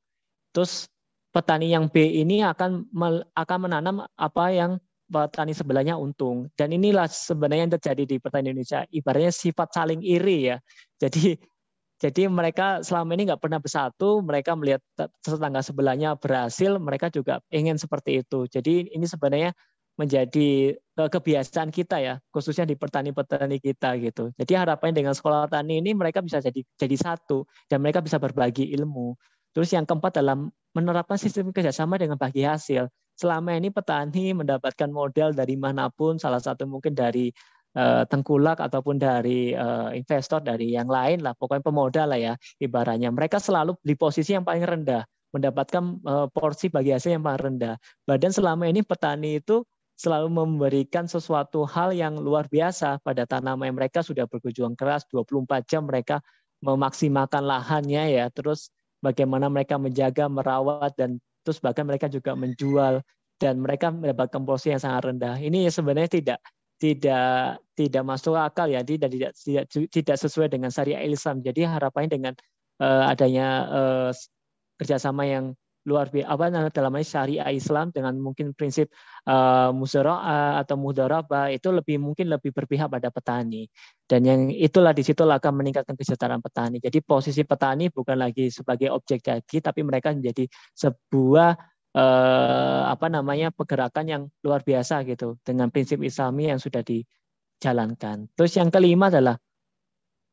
terus petani yang B ini akan akan menanam apa yang petani sebelahnya untung. Dan inilah sebenarnya yang terjadi di petani Indonesia. Ibaratnya sifat saling iri ya. Jadi jadi mereka selama ini nggak pernah bersatu, mereka melihat tetangga sebelahnya berhasil, mereka juga ingin seperti itu. Jadi ini sebenarnya menjadi e, kebiasaan kita ya, khususnya di petani-petani kita gitu. Jadi harapannya dengan sekolah tani ini mereka bisa jadi jadi satu dan mereka bisa berbagi ilmu. Terus yang keempat dalam menerapkan sistem kerjasama dengan bagi hasil. Selama ini petani mendapatkan modal dari manapun, salah satu mungkin dari uh, tengkulak ataupun dari uh, investor dari yang lain lah, pokoknya pemodal lah ya ibaratnya. Mereka selalu di posisi yang paling rendah, mendapatkan uh, porsi bagi hasil yang paling rendah. Badan selama ini petani itu selalu memberikan sesuatu hal yang luar biasa pada tanaman mereka sudah berjuang keras 24 jam mereka memaksimalkan lahannya ya terus bagaimana mereka menjaga, merawat, dan terus bahkan mereka juga menjual dan mereka mendapatkan porsi yang sangat rendah. Ini sebenarnya tidak tidak tidak masuk akal ya, tidak tidak tidak, tidak sesuai dengan syariah Islam. Jadi harapannya dengan uh, adanya uh, kerjasama yang luar biasa apa namanya dalam syariah Islam dengan mungkin prinsip uh, eh, musyarah atau mudharabah itu lebih mungkin lebih berpihak pada petani dan yang itulah di situ akan meningkatkan kesejahteraan petani. Jadi posisi petani bukan lagi sebagai objek lagi tapi mereka menjadi sebuah uh, apa namanya pergerakan yang luar biasa gitu dengan prinsip Islami yang sudah dijalankan. Terus yang kelima adalah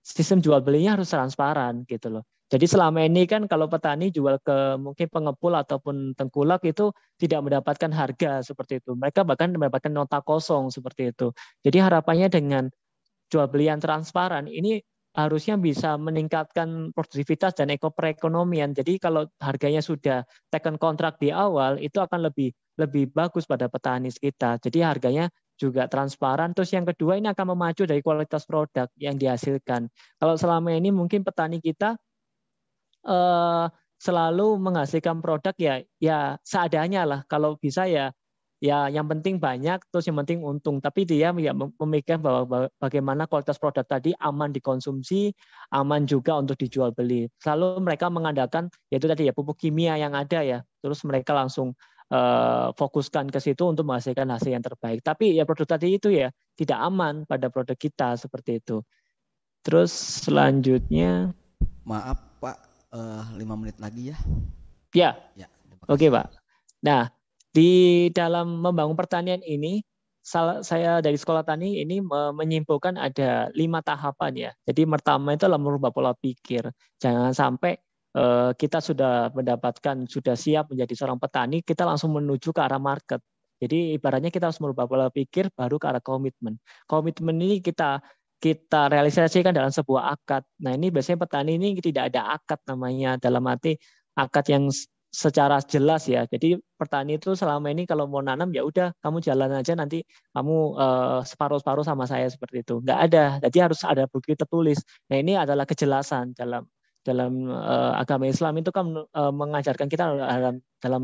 sistem jual belinya harus transparan gitu loh. Jadi selama ini kan kalau petani jual ke mungkin pengepul ataupun tengkulak itu tidak mendapatkan harga seperti itu. Mereka bahkan mendapatkan nota kosong seperti itu. Jadi harapannya dengan jual beli yang transparan ini harusnya bisa meningkatkan produktivitas dan ekoperekonomian. Jadi kalau harganya sudah taken kontrak di awal itu akan lebih lebih bagus pada petani kita. Jadi harganya juga transparan. Terus yang kedua ini akan memacu dari kualitas produk yang dihasilkan. Kalau selama ini mungkin petani kita uh, selalu menghasilkan produk ya ya seadanya lah kalau bisa ya ya yang penting banyak terus yang penting untung tapi dia ya memikirkan bahwa bagaimana kualitas produk tadi aman dikonsumsi aman juga untuk dijual beli selalu mereka mengandalkan yaitu tadi ya pupuk kimia yang ada ya terus mereka langsung uh, fokuskan ke situ untuk menghasilkan hasil yang terbaik tapi ya produk tadi itu ya tidak aman pada produk kita seperti itu terus selanjutnya maaf Eh, lima menit lagi ya. Ya. ya Oke okay, Pak. Nah di dalam membangun pertanian ini saya dari sekolah tani ini menyimpulkan ada lima tahapan ya. Jadi pertama itu adalah merubah pola pikir. Jangan sampai eh, kita sudah mendapatkan sudah siap menjadi seorang petani, kita langsung menuju ke arah market. Jadi ibaratnya kita harus merubah pola pikir baru ke arah komitmen. Komitmen ini kita kita realisasikan dalam sebuah akad. Nah ini biasanya petani ini tidak ada akad namanya dalam arti akad yang secara jelas ya. Jadi petani itu selama ini kalau mau nanam ya udah kamu jalan aja nanti kamu eh, separuh-separuh sama saya seperti itu. Enggak ada. Jadi harus ada bukti tertulis. Nah ini adalah kejelasan dalam dalam eh, agama Islam itu kan eh, mengajarkan kita dalam, dalam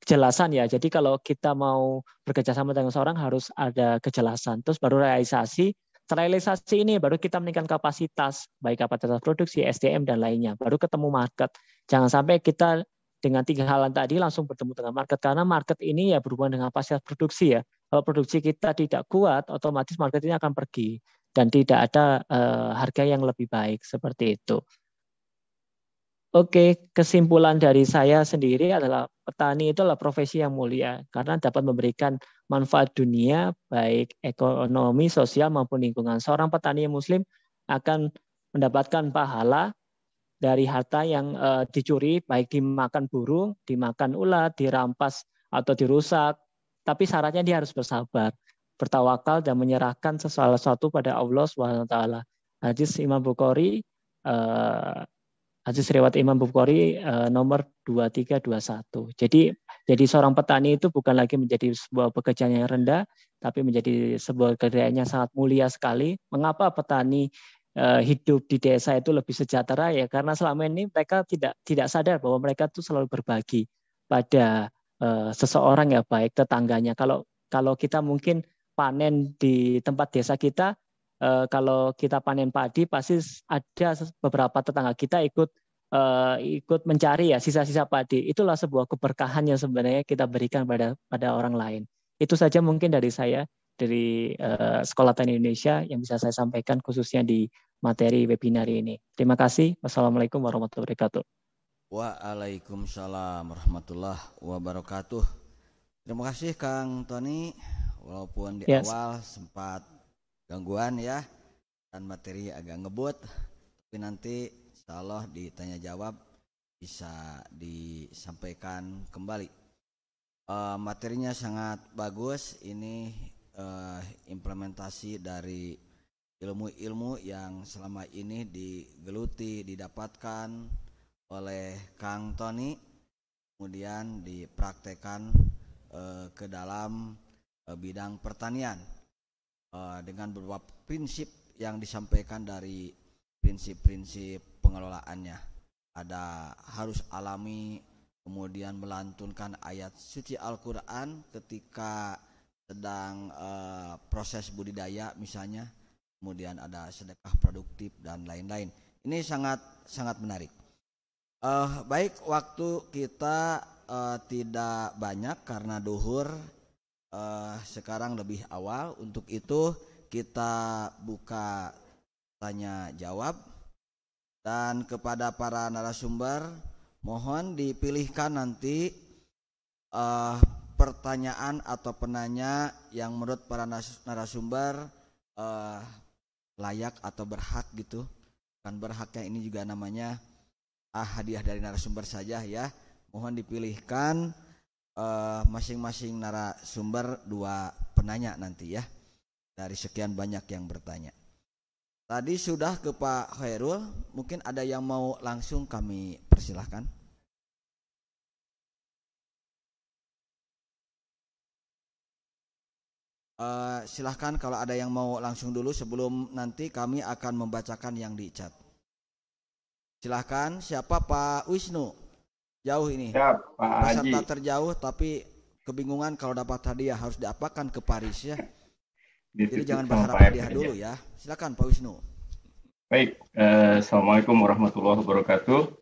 kejelasan ya. Jadi kalau kita mau bekerja sama dengan seorang harus ada kejelasan. Terus baru realisasi Sterilisasi ini baru kita meningkatkan kapasitas, baik kapasitas produksi, SDM, dan lainnya. Baru ketemu market. Jangan sampai kita dengan tiga hal tadi langsung bertemu dengan market. Karena market ini ya berhubungan dengan kapasitas produksi ya. Kalau produksi kita tidak kuat, otomatis market ini akan pergi. Dan tidak ada uh, harga yang lebih baik. Seperti itu. Oke, kesimpulan dari saya sendiri adalah petani itu adalah profesi yang mulia karena dapat memberikan manfaat dunia baik ekonomi, sosial maupun lingkungan. Seorang petani yang muslim akan mendapatkan pahala dari harta yang uh, dicuri baik dimakan burung, dimakan ulat, dirampas atau dirusak. Tapi syaratnya dia harus bersabar, bertawakal dan menyerahkan sesuatu pada Allah Subhanahu wa taala. Hadis Imam Bukhari uh, Hadis riwayat Imam Bukhari eh, nomor 2321. Jadi jadi seorang petani itu bukan lagi menjadi sebuah pekerjaan yang rendah, tapi menjadi sebuah kerjaan yang sangat mulia sekali. Mengapa petani eh, hidup di desa itu lebih sejahtera ya? Karena selama ini mereka tidak tidak sadar bahwa mereka itu selalu berbagi pada eh, seseorang ya baik tetangganya. Kalau kalau kita mungkin panen di tempat desa kita, eh, kalau kita panen padi pasti ada beberapa tetangga kita ikut eh, ikut mencari ya sisa-sisa padi. Itulah sebuah keberkahan yang sebenarnya kita berikan pada pada orang lain. Itu saja mungkin dari saya dari eh, Sekolah Tani Indonesia yang bisa saya sampaikan khususnya di materi webinar ini. Terima kasih. Wassalamualaikum warahmatullahi wabarakatuh. Waalaikumsalam warahmatullahi wabarakatuh. Terima kasih Kang Tony. Walaupun di yes. awal sempat gangguan ya dan materi agak ngebut tapi nanti insya Allah ditanya jawab bisa disampaikan kembali uh, materinya sangat bagus ini uh, implementasi dari ilmu-ilmu yang selama ini digeluti didapatkan oleh Kang Tony kemudian dipraktekan uh, eh, ke dalam uh, bidang pertanian Eh, dengan beberapa prinsip yang disampaikan dari prinsip-prinsip pengelolaannya. Ada harus alami, kemudian melantunkan ayat suci Al-Quran ketika sedang uh, proses budidaya misalnya, kemudian ada sedekah produktif dan lain-lain. Ini sangat sangat menarik. Uh, baik, waktu kita uh, tidak banyak karena duhur uh, sekarang lebih awal. Untuk itu kita buka tanya jawab dan kepada para narasumber mohon dipilihkan nanti uh, pertanyaan atau penanya yang menurut para narasumber uh, layak atau berhak gitu kan berhaknya ini juga namanya ah hadiah dari narasumber saja ya mohon dipilihkan uh, masing-masing narasumber dua penanya nanti ya dari sekian banyak yang bertanya. Tadi sudah ke Pak Khairul, mungkin ada yang mau langsung kami persilahkan. Uh, silahkan kalau ada yang mau langsung dulu sebelum nanti kami akan membacakan yang di chat. Silahkan siapa Pak Wisnu? Jauh ini. Ya, Pak Haji. terjauh tapi kebingungan kalau dapat hadiah harus diapakan ke Paris ya. Jadi jangan berharap hadiah dulu ya. Silakan Pak Wisnu. Baik, eh, Assalamualaikum warahmatullahi wabarakatuh.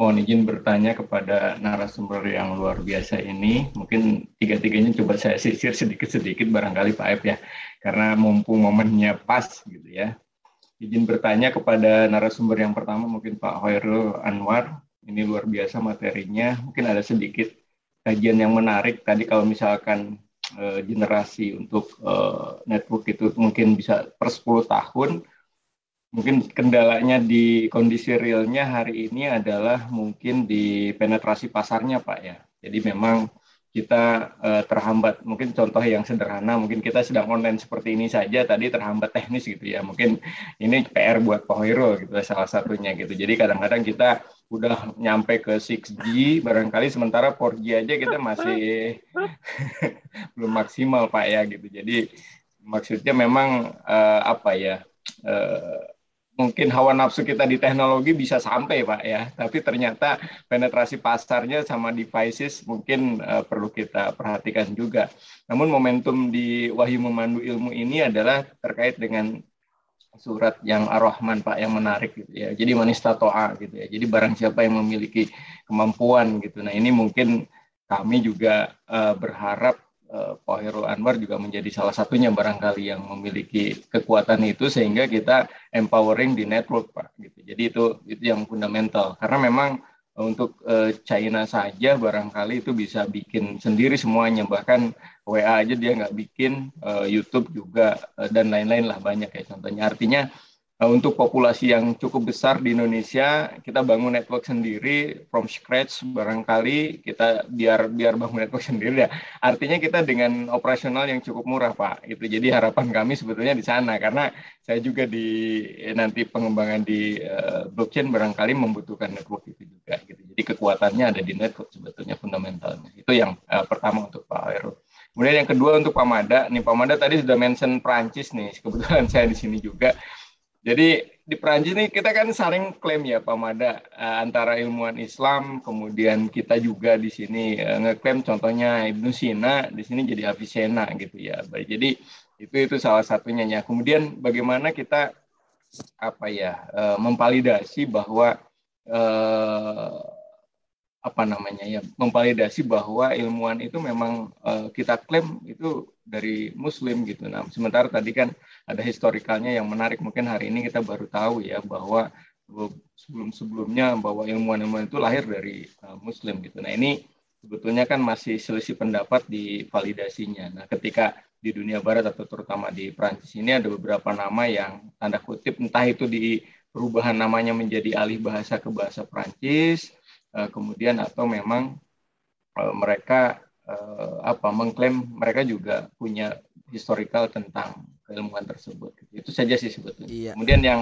Mohon izin bertanya kepada narasumber yang luar biasa ini. Mungkin tiga-tiganya coba saya sisir sedikit-sedikit barangkali Pak Ep ya. Karena mumpung momennya pas gitu ya. Izin bertanya kepada narasumber yang pertama mungkin Pak Hoirul Anwar ini luar biasa materinya. Mungkin ada sedikit kajian yang menarik tadi kalau misalkan e, generasi untuk e, network itu mungkin bisa per 10 tahun. Mungkin kendalanya di kondisi realnya hari ini adalah mungkin di penetrasi pasarnya Pak ya. Jadi memang kita uh, terhambat. Mungkin contoh yang sederhana, mungkin kita sedang online seperti ini saja tadi terhambat teknis gitu ya. Mungkin ini PR buat Pak Hoirul gitu salah satunya gitu. Jadi kadang-kadang kita udah nyampe ke 6G barangkali sementara 4G aja kita masih belum maksimal Pak ya gitu. Jadi maksudnya memang uh, apa ya? Uh, mungkin hawa nafsu kita di teknologi bisa sampai pak ya tapi ternyata penetrasi pasarnya sama devices mungkin uh, perlu kita perhatikan juga namun momentum di wahyu memandu ilmu ini adalah terkait dengan surat yang ar-rahman pak yang menarik gitu ya jadi manis tatoa gitu ya jadi barang siapa yang memiliki kemampuan gitu nah ini mungkin kami juga uh, berharap Eh, Pak Heru Anwar juga menjadi salah satunya barangkali yang memiliki kekuatan itu sehingga kita empowering di network Pak gitu. Jadi itu itu yang fundamental karena memang eh, untuk eh, China saja barangkali itu bisa bikin sendiri semuanya bahkan WA aja dia nggak bikin YouTube juga dan lain-lain lah banyak ya contohnya artinya Eh, untuk populasi yang cukup besar di Indonesia, kita bangun network sendiri from scratch barangkali kita biar biar bangun network sendiri ya. Artinya kita dengan operasional yang cukup murah, Pak. Itu jadi harapan kami sebetulnya di sana karena saya juga di eh, nanti pengembangan di uh, blockchain barangkali membutuhkan network itu juga gitu. Jadi kekuatannya ada di network sebetulnya fundamentalnya. Itu yang uh, pertama untuk Pak Aero. Kemudian yang kedua untuk Pak Pamada, nih Mada tadi sudah mention Prancis nih. Kebetulan saya di sini juga. Jadi di Perancis ini kita kan saling klaim ya Pak Mada eh, antara ilmuwan Islam kemudian kita juga di sini eh, ngeklaim contohnya Ibnu Sina di sini jadi Avicenna gitu ya. Baik, Jadi itu itu salah satunya ya. Kemudian bagaimana kita apa ya eh, memvalidasi bahwa eh, apa namanya ya memvalidasi bahwa ilmuwan itu memang eh, kita klaim itu dari muslim gitu. Nah, sementara tadi kan ada historikalnya yang menarik. Mungkin hari ini kita baru tahu ya bahwa sebelum-sebelumnya bahwa ilmuwan-ilmuwan itu lahir dari eh, Muslim gitu. Nah ini sebetulnya kan masih selisih pendapat di validasinya. Nah ketika di dunia barat atau terutama di Prancis ini ada beberapa nama yang tanda kutip entah itu di perubahan namanya menjadi alih bahasa ke bahasa Prancis eh, kemudian atau memang eh, mereka apa mengklaim mereka juga punya historical tentang keilmuan tersebut. Itu saja sih sebetulnya. Iya. Kemudian yang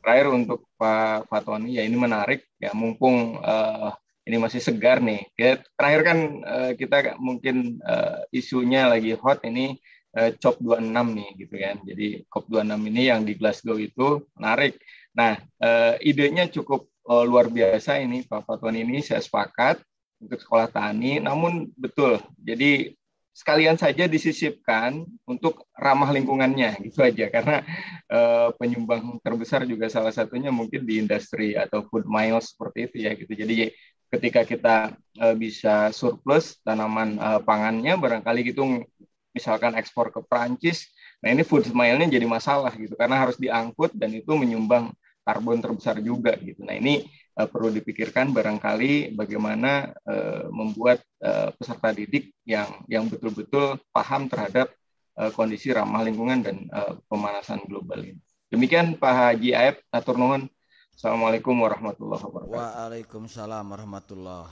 terakhir untuk Pak Fatoni ya ini menarik ya mumpung uh, ini masih segar nih. Ya, terakhir kan uh, kita mungkin uh, isunya lagi hot ini uh, COP 26 nih gitu kan. Jadi COP 26 ini yang di Glasgow itu menarik. Nah, uh, idenya cukup uh, luar biasa ini Pak Fatwan ini saya sepakat untuk sekolah tani. Namun betul, jadi sekalian saja disisipkan untuk ramah lingkungannya gitu aja karena e, penyumbang terbesar juga salah satunya mungkin di industri atau food miles seperti itu ya gitu jadi ya, ketika kita e, bisa surplus tanaman e, pangannya barangkali gitu misalkan ekspor ke Perancis nah ini food mile-nya jadi masalah gitu karena harus diangkut dan itu menyumbang karbon terbesar juga gitu nah ini uh, perlu dipikirkan barangkali bagaimana uh, membuat uh, peserta didik yang yang betul-betul paham terhadap uh, kondisi ramah lingkungan dan uh, pemanasan global ini. Demikian Pak Haji Aep, atur nuhun. Assalamualaikum warahmatullahi wabarakatuh. Waalaikumsalam warahmatullahi.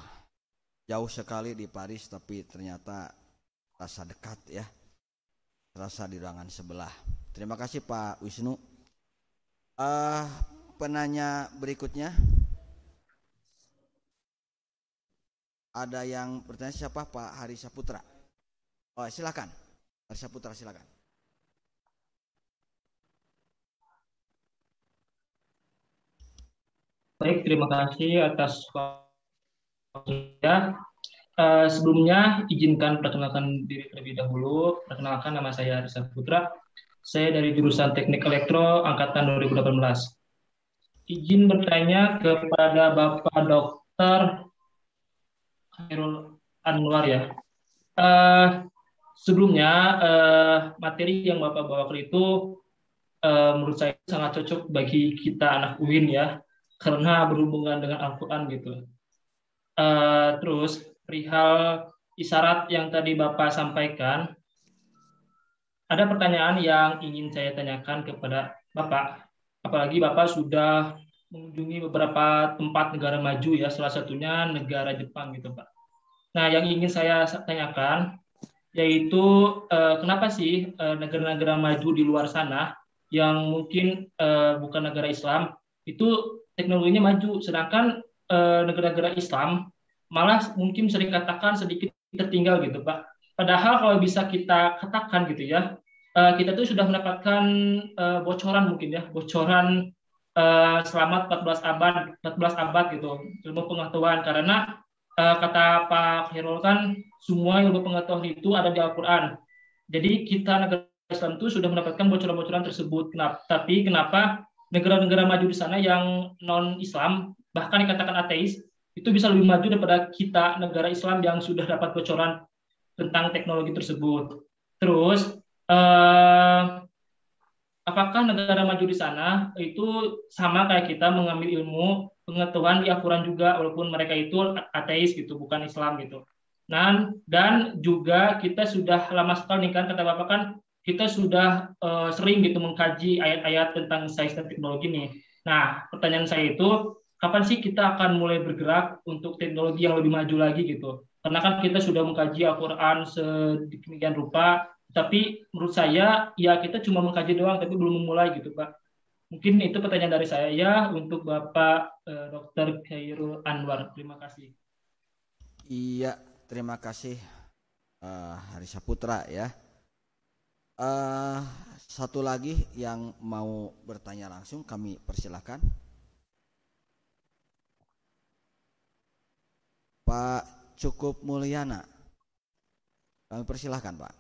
Jauh sekali di Paris tapi ternyata rasa dekat ya. Rasa di ruangan sebelah. Terima kasih Pak Wisnu. Uh, penanya berikutnya. ada yang bertanya siapa Pak Hari Saputra. Oh, silakan. Hari Saputra silakan. Baik, terima kasih atas waktunya. Uh, sebelumnya, izinkan perkenalkan diri terlebih dahulu. Perkenalkan nama saya Arisa Putra. Saya dari jurusan Teknik Elektro Angkatan 2018. Izin bertanya kepada Bapak Dr. Khairul Anwar ya. Uh, sebelumnya uh, materi yang Bapak bawa ke itu uh, menurut saya sangat cocok bagi kita anak UIN ya karena berhubungan dengan Al-Quran gitu. Uh, terus perihal isyarat yang tadi Bapak sampaikan, ada pertanyaan yang ingin saya tanyakan kepada Bapak. Apalagi Bapak sudah mengunjungi beberapa tempat negara maju ya, salah satunya negara Jepang gitu Pak. Nah, yang ingin saya tanyakan yaitu eh, kenapa sih eh, negara-negara eh, maju di luar sana yang mungkin eh, bukan negara Islam itu teknologinya maju, sedangkan eh, negara-negara Islam malah mungkin sering katakan sedikit tertinggal gitu Pak. Padahal kalau bisa kita katakan gitu ya, eh, kita tuh sudah mendapatkan bocoran mungkin ya, bocoran Eh, selamat 14 abad 14 abad gitu ilmu pengetahuan karena uh, kata Pak Herul kan semua ilmu pengetahuan itu ada di Al-Qur'an. Jadi kita negara Islam itu sudah mendapatkan bocoran-bocoran tersebut. Kenapa? Tapi kenapa negara-negara maju di sana yang non-Islam bahkan dikatakan ateis itu bisa lebih maju daripada kita negara Islam yang sudah dapat bocoran tentang teknologi tersebut. Terus eh, apakah negara maju di sana itu sama kayak kita mengambil ilmu pengetahuan di Al-Quran juga walaupun mereka itu ateis gitu bukan Islam gitu dan dan juga kita sudah lama sekali nih kan kata bapak kan kita sudah uh, sering gitu mengkaji ayat-ayat tentang sains dan teknologi nih nah pertanyaan saya itu kapan sih kita akan mulai bergerak untuk teknologi yang lebih maju lagi gitu karena kan kita sudah mengkaji Al-Quran sedemikian rupa tapi menurut saya ya kita cuma mengkaji doang tapi belum memulai gitu pak mungkin itu pertanyaan dari saya ya untuk bapak eh, Dr. Khairul Anwar terima kasih iya terima kasih uh, eh, Harisa Putra ya uh, satu lagi yang mau bertanya langsung kami persilahkan Pak Cukup Mulyana kami persilahkan Pak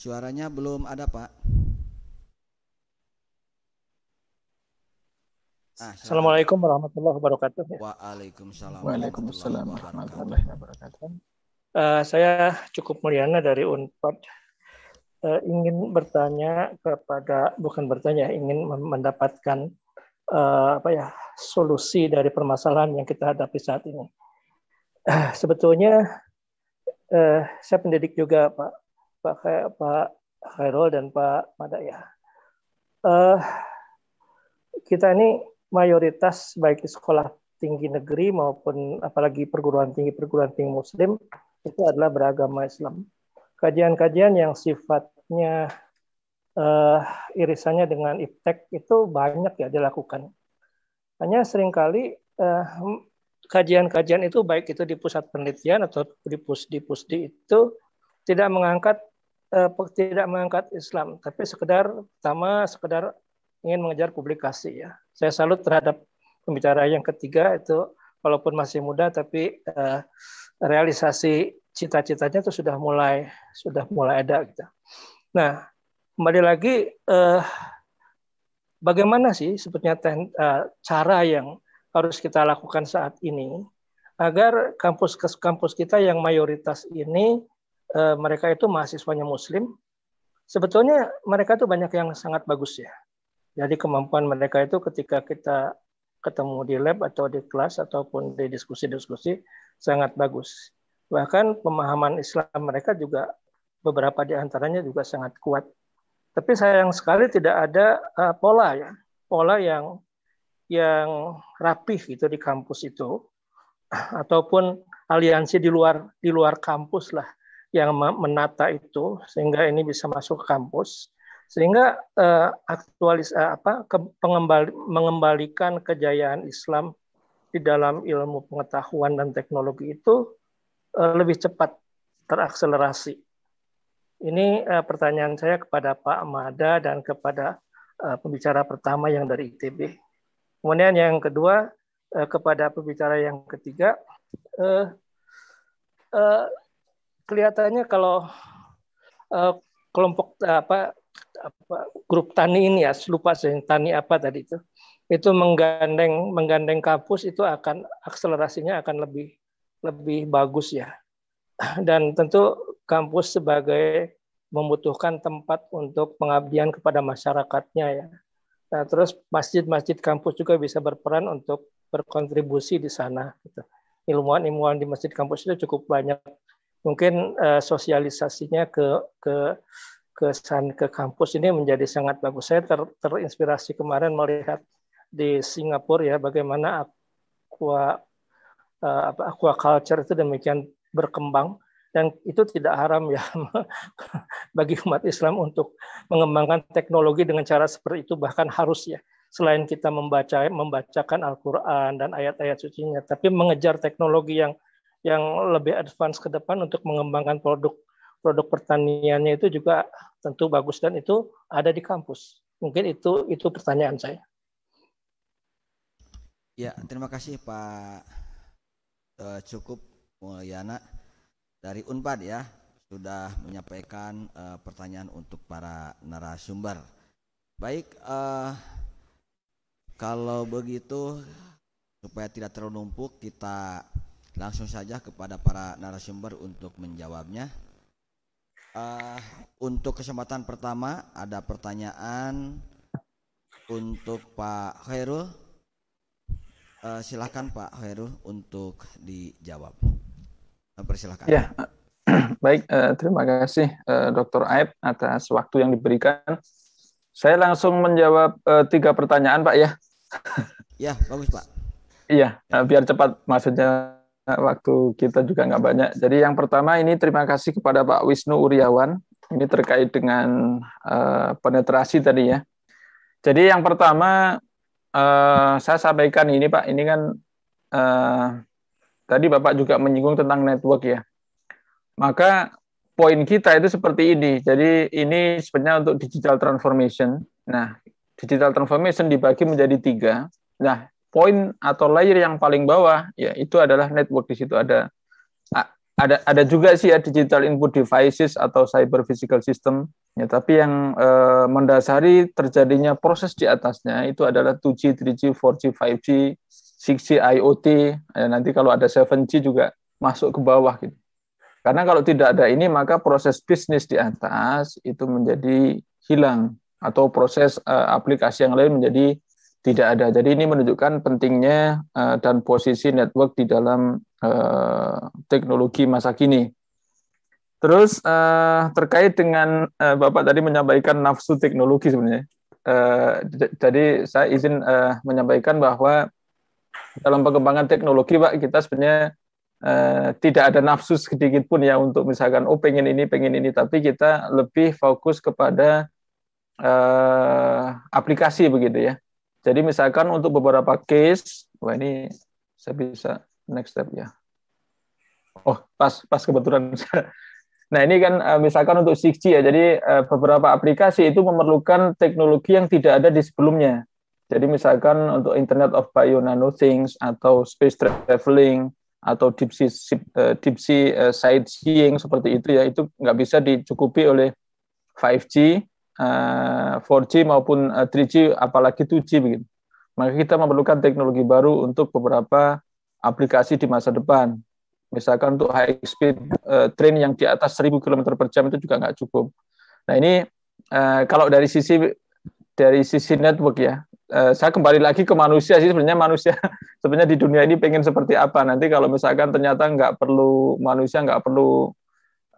Suaranya belum ada, Pak. Ah, Assalamualaikum warahmatullahi wabarakatuh. Waalaikumsalam. Waalaikumsalam warahmatullahi wabarakatuh. Uh, saya cukup Mulyana dari Unpad. Uh, ingin bertanya kepada bukan bertanya, ingin mendapatkan uh, apa ya solusi dari permasalahan yang kita hadapi saat ini. Uh, sebetulnya uh, saya pendidik juga, Pak Pak Pak Khairul dan Pak Madaya. Uh, eh, kita ini mayoritas baik di sekolah tinggi negeri maupun apalagi perguruan tinggi perguruan tinggi Muslim itu adalah beragama Islam. Kajian-kajian yang sifatnya uh, irisannya dengan iptek itu banyak ya dilakukan. Hanya seringkali kajian eh, kajian-kajian itu baik itu di pusat penelitian atau di pusdi pusdi itu tidak mengangkat Eh, tidak mengangkat Islam, tapi sekedar pertama sekedar ingin mengejar publikasi ya. Saya salut terhadap pembicara yang ketiga itu walaupun masih muda tapi uh, realisasi cita-citanya itu sudah mulai sudah mulai ada gitu. Nah, kembali lagi uh, bagaimana sih sebetulnya uh, cara yang harus kita lakukan saat ini agar kampus kampus kita yang mayoritas ini Eh, mereka itu mahasiswanya Muslim, sebetulnya mereka itu banyak yang sangat bagus ya. Jadi kemampuan mereka itu ketika kita ketemu di lab atau di kelas ataupun di diskusi-diskusi sangat bagus. Bahkan pemahaman Islam mereka juga beberapa di antaranya juga sangat kuat. Tapi sayang sekali tidak ada uh, pola ya, pola yang yang rapih itu di kampus itu ataupun aliansi di luar di luar kampus lah yang menata itu sehingga ini bisa masuk ke kampus sehingga uh, aktualis uh, apa ke, pengembali, mengembalikan kejayaan Islam di dalam ilmu pengetahuan dan teknologi itu uh, lebih cepat terakselerasi. Ini uh, pertanyaan saya kepada Pak Mada dan kepada uh, pembicara pertama yang dari ITB. Kemudian yang kedua uh, kepada pembicara yang ketiga uh, uh, kelihatannya kalau uh, kelompok apa apa grup tani ini ya lupa sih tani apa tadi itu itu menggandeng menggandeng kampus itu akan akselerasinya akan lebih lebih bagus ya dan tentu kampus sebagai membutuhkan tempat untuk pengabdian kepada masyarakatnya ya nah terus masjid-masjid kampus juga bisa berperan untuk berkontribusi di sana gitu. ilmuwan-ilmuwan di masjid kampus itu cukup banyak mungkin uh, sosialisasinya ke ke ke san ke kampus ini menjadi sangat bagus. Saya ter, terinspirasi kemarin melihat di Singapura ya bagaimana aqua uh, eh, aqua culture itu demikian berkembang dan itu tidak haram ya bagi umat Islam untuk mengembangkan teknologi dengan cara seperti itu bahkan harus ya selain kita membaca membacakan Al-Qur'an dan ayat-ayat sucinya tapi mengejar teknologi yang yang lebih advance ke depan untuk mengembangkan produk produk pertaniannya itu juga tentu bagus dan itu ada di kampus. Mungkin itu itu pertanyaan saya. Ya, terima kasih Pak eh, Cukup Mulyana dari Unpad ya sudah menyampaikan uh, pertanyaan untuk para narasumber. Baik, uh, kalau begitu supaya tidak terlalu numpuk kita langsung saja kepada para narasumber untuk menjawabnya. Uh, untuk kesempatan pertama ada pertanyaan untuk Pak Heru. Uh, eh, silahkan Pak Heru untuk dijawab. Uh, persilahkan. Ya, baik. Uh, terima kasih uh, eh, Dr. Aib atas waktu yang diberikan. Saya langsung menjawab uh, tiga pertanyaan, Pak ya. Ya, bagus Pak. Iya, ya. biar cepat maksudnya waktu kita juga nggak banyak. Jadi yang pertama ini terima kasih kepada Pak Wisnu Uriawan. Ini terkait dengan uh, penetrasi tadi ya. Jadi yang pertama uh, saya sampaikan ini Pak, ini kan uh, tadi Bapak juga menyinggung tentang network ya. Maka poin kita itu seperti ini. Jadi ini sebenarnya untuk digital transformation. Nah, digital transformation dibagi menjadi tiga. Nah, poin atau layer yang paling bawah ya itu adalah network di situ ada ada ada juga sih ya digital input devices atau cyber physical system ya tapi yang eh, mendasari terjadinya proses di atasnya itu adalah 2G, 3G, 4G, 5G, 6G, IoT ya, nanti kalau ada 7G juga masuk ke bawah gitu. Karena kalau tidak ada ini maka proses bisnis di atas itu menjadi hilang atau proses uh, aplikasi yang lain menjadi tidak ada. Jadi ini menunjukkan pentingnya eh, dan posisi network di dalam eh, teknologi masa kini. Terus eh, terkait dengan Bapak tadi menyampaikan nafsu teknologi sebenarnya. Uh, jadi saya izin menyampaikan bahwa dalam pengembangan teknologi Pak kita sebenarnya tidak ada nafsu sedikit pun ya untuk misalkan oh pengen ini pengen ini tapi kita lebih fokus kepada aplikasi begitu ya jadi misalkan untuk beberapa case, wah ini saya bisa next step ya. Oh, pas pas kebetulan. nah, ini kan eh, misalkan untuk 6G ya. Jadi eh, beberapa aplikasi itu memerlukan teknologi yang tidak ada di sebelumnya. Jadi misalkan untuk Internet of Bio Nano Things atau space traveling atau deep sea, eh, deep sea sightseeing seperti itu ya itu nggak bisa dicukupi oleh 5G 4G eh, maupun 3G eh, apalagi 2G begitu. Maka kita memerlukan teknologi baru untuk beberapa aplikasi di masa depan. Misalkan untuk high speed uh, train yang di atas 1000 km per jam itu juga nggak cukup. Nah ini uh, kalau dari sisi dari sisi network ya, uh, saya kembali lagi ke manusia sih sebenarnya manusia sebenarnya di dunia ini pengen seperti apa nanti kalau misalkan ternyata nggak perlu manusia nggak perlu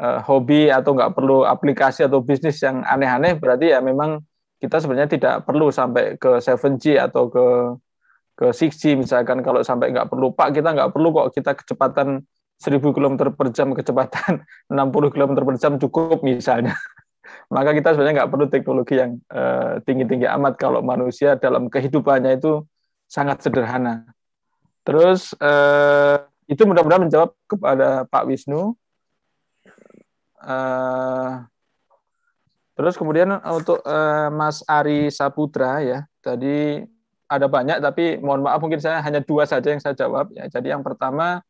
uh, hobi atau nggak perlu aplikasi atau bisnis yang aneh-aneh berarti ya memang kita sebenarnya tidak perlu sampai ke 7G atau ke ke 6G misalkan kalau sampai nggak perlu Pak kita nggak perlu kok kita kecepatan 1000 km per jam kecepatan 60 km per jam cukup misalnya maka kita sebenarnya nggak perlu teknologi yang eh, tinggi-tinggi uh, amat kalau manusia dalam kehidupannya itu sangat sederhana terus eh, itu mudah-mudahan menjawab kepada Pak Wisnu Eh, terus kemudian eh, untuk uh, Mas Ari Saputra ya, tadi ada banyak tapi mohon maaf mungkin saya hanya dua saja yang saya jawab ya. Jadi yang pertama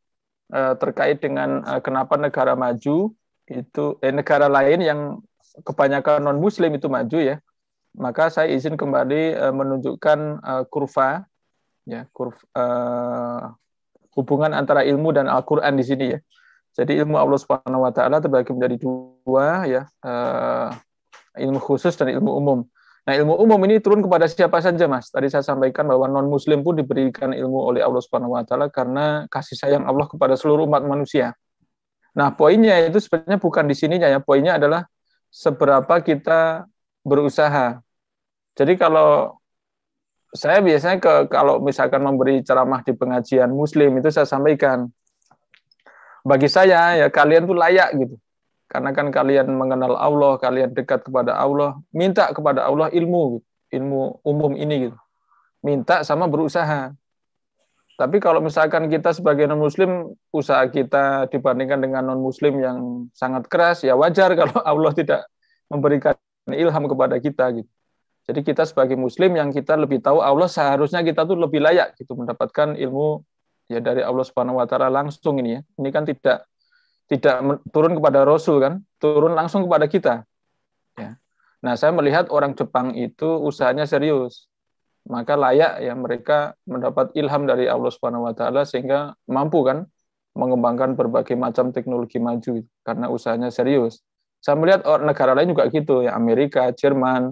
uh, terkait dengan uh, kenapa negara maju itu eh, negara lain yang kebanyakan non muslim itu maju ya. Maka saya izin kembali uh, menunjukkan uh, kurva ya kurva uh, hubungan antara ilmu dan Al-Qur'an di sini ya. Jadi ilmu Allah Subhanahu wa taala terbagi menjadi dua ya, uh, ilmu khusus dan ilmu umum. Nah, ilmu umum ini turun kepada siapa saja, Mas. Tadi saya sampaikan bahwa non-muslim pun diberikan ilmu oleh Allah Subhanahu wa taala karena kasih sayang Allah kepada seluruh umat manusia. Nah, poinnya itu sebenarnya bukan di sininya ya. Poinnya adalah seberapa kita berusaha. Jadi kalau saya biasanya ke kalau misalkan memberi ceramah di pengajian muslim itu saya sampaikan bagi saya ya kalian tuh layak gitu. Karena kan kalian mengenal Allah, kalian dekat kepada Allah, minta kepada Allah ilmu, gitu. ilmu umum ini gitu. Minta sama berusaha. Tapi kalau misalkan kita sebagai non-muslim, usaha kita dibandingkan dengan non-muslim yang sangat keras, ya wajar kalau Allah tidak memberikan ilham kepada kita gitu. Jadi kita sebagai muslim yang kita lebih tahu Allah seharusnya kita tuh lebih layak gitu mendapatkan ilmu ya dari Allah Subhanahu wa taala langsung ini ya. Ini kan tidak tidak turun kepada Rasul kan, turun langsung kepada kita. Ya. Nah, saya melihat orang Jepang itu usahanya serius. Maka layak ya mereka mendapat ilham dari Allah Subhanahu wa taala sehingga mampu kan mengembangkan berbagai macam teknologi maju karena usahanya serius. Saya melihat negara lain juga gitu ya Amerika, Jerman,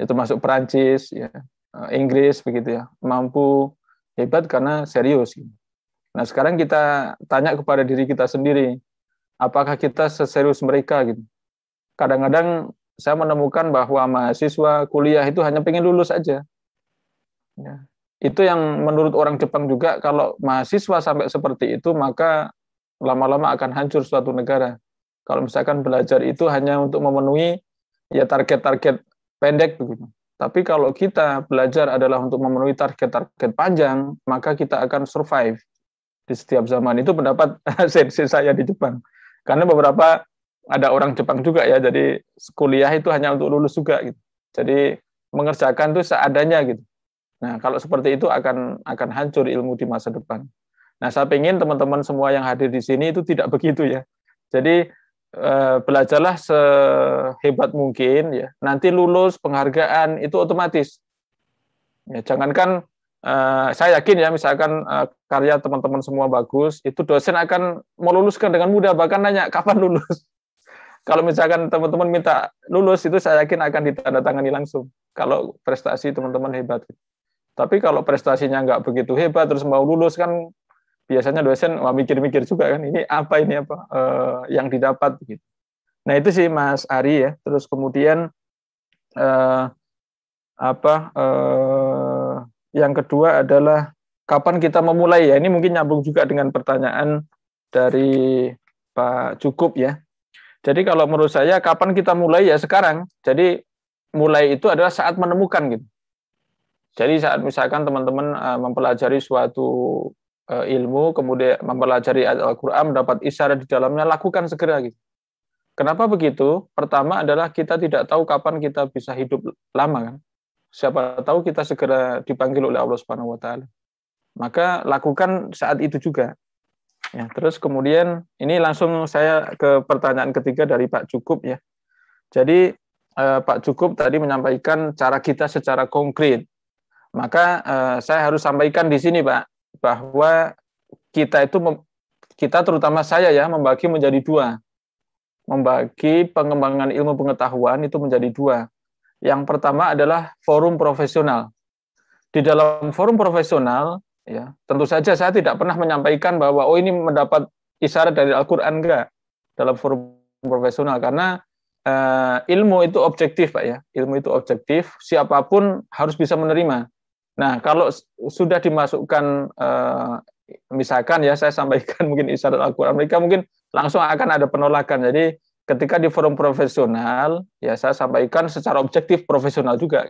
itu ya masuk Perancis, ya eh, Inggris begitu ya mampu hebat karena serius. Gitu. Nah, sekarang kita tanya kepada diri kita sendiri, apakah kita seserius mereka gitu. Kadang-kadang saya menemukan bahwa mahasiswa kuliah itu hanya pengen lulus saja Ya. Itu yang menurut orang Jepang juga kalau mahasiswa sampai seperti itu maka lama-lama akan hancur suatu negara. Kalau misalkan belajar itu hanya untuk memenuhi ya target-target pendek begitu. Tapi kalau kita belajar adalah untuk memenuhi target-target panjang, maka kita akan survive di setiap zaman itu pendapat sensei saya di Jepang karena beberapa ada orang Jepang juga ya jadi kuliah itu hanya untuk lulus juga gitu jadi mengerjakan itu seadanya gitu nah kalau seperti itu akan akan hancur ilmu di masa depan nah saya ingin teman-teman semua yang hadir di sini itu tidak begitu ya jadi eh, belajarlah sehebat mungkin ya nanti lulus penghargaan itu otomatis ya jangankan Eh, saya yakin ya misalkan eh, karya teman-teman semua bagus, itu dosen akan meluluskan dengan mudah bahkan nanya kapan lulus. Kalau misalkan teman-teman minta lulus itu saya yakin akan ditandatangani langsung kalau prestasi teman-teman hebat. Tapi kalau prestasinya nggak begitu hebat terus mau lulus kan biasanya dosen wah mikir-mikir juga kan ini apa ini apa eh, yang didapat gitu. Nah itu sih Mas Ari ya. Terus kemudian apa yang kedua adalah kapan kita memulai ya. Ini mungkin nyambung juga dengan pertanyaan dari Pak Cukup ya. Jadi kalau menurut saya kapan kita mulai ya sekarang. Jadi mulai itu adalah saat menemukan gitu. Jadi saat misalkan teman-teman eh, mempelajari suatu eh, ilmu, kemudian mempelajari Al-Quran, mendapat isyarat di dalamnya, lakukan segera gitu. Kenapa begitu? Pertama adalah kita tidak tahu kapan kita bisa hidup lama kan siapa tahu kita segera dipanggil oleh Allah Subhanahu wa taala. Maka lakukan saat itu juga. Ya, terus kemudian ini langsung saya ke pertanyaan ketiga dari Pak Cukup ya. Jadi eh, Pak Cukup tadi menyampaikan cara kita secara konkret. Maka eh, saya harus sampaikan di sini Pak bahwa kita itu kita terutama saya ya membagi menjadi dua membagi pengembangan ilmu pengetahuan itu menjadi dua. Yang pertama adalah forum profesional. Di dalam forum profesional, ya tentu saja saya tidak pernah menyampaikan bahwa oh ini mendapat isyarat dari Al-Quran enggak dalam forum profesional karena eh, ilmu itu objektif pak ya ilmu itu objektif siapapun harus bisa menerima nah kalau sudah dimasukkan eh, misalkan ya saya sampaikan mungkin isyarat Al-Quran mereka mungkin langsung akan ada penolakan jadi ketika di forum profesional, ya saya sampaikan secara objektif profesional juga.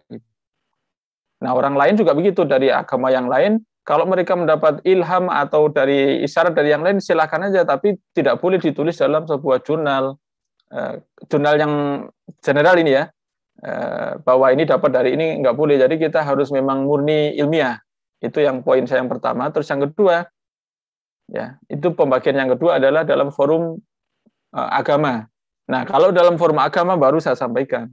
Nah, orang lain juga begitu dari agama yang lain. Kalau mereka mendapat ilham atau dari isyarat dari yang lain, silakan aja, tapi tidak boleh ditulis dalam sebuah jurnal. eh, jurnal yang general ini ya, eh, bahwa ini dapat dari ini, nggak boleh. Jadi kita harus memang murni ilmiah. Itu yang poin saya yang pertama. Terus yang kedua, ya itu pembagian yang kedua adalah dalam forum eh, agama Nah, kalau dalam forma agama baru saya sampaikan.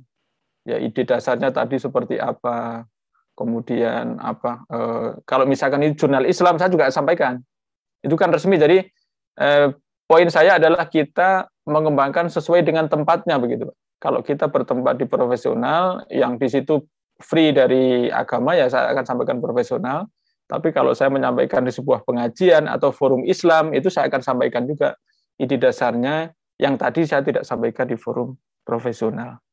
Ya ide dasarnya tadi seperti apa, kemudian apa e, kalau misalkan ini jurnal Islam saya juga sampaikan. Itu kan resmi jadi e, poin saya adalah kita mengembangkan sesuai dengan tempatnya begitu, Kalau kita bertempat di profesional yang di situ free dari agama ya saya akan sampaikan profesional. Tapi kalau saya menyampaikan di sebuah pengajian atau forum Islam itu saya akan sampaikan juga ide dasarnya yang tadi saya tidak sampaikan di forum profesional.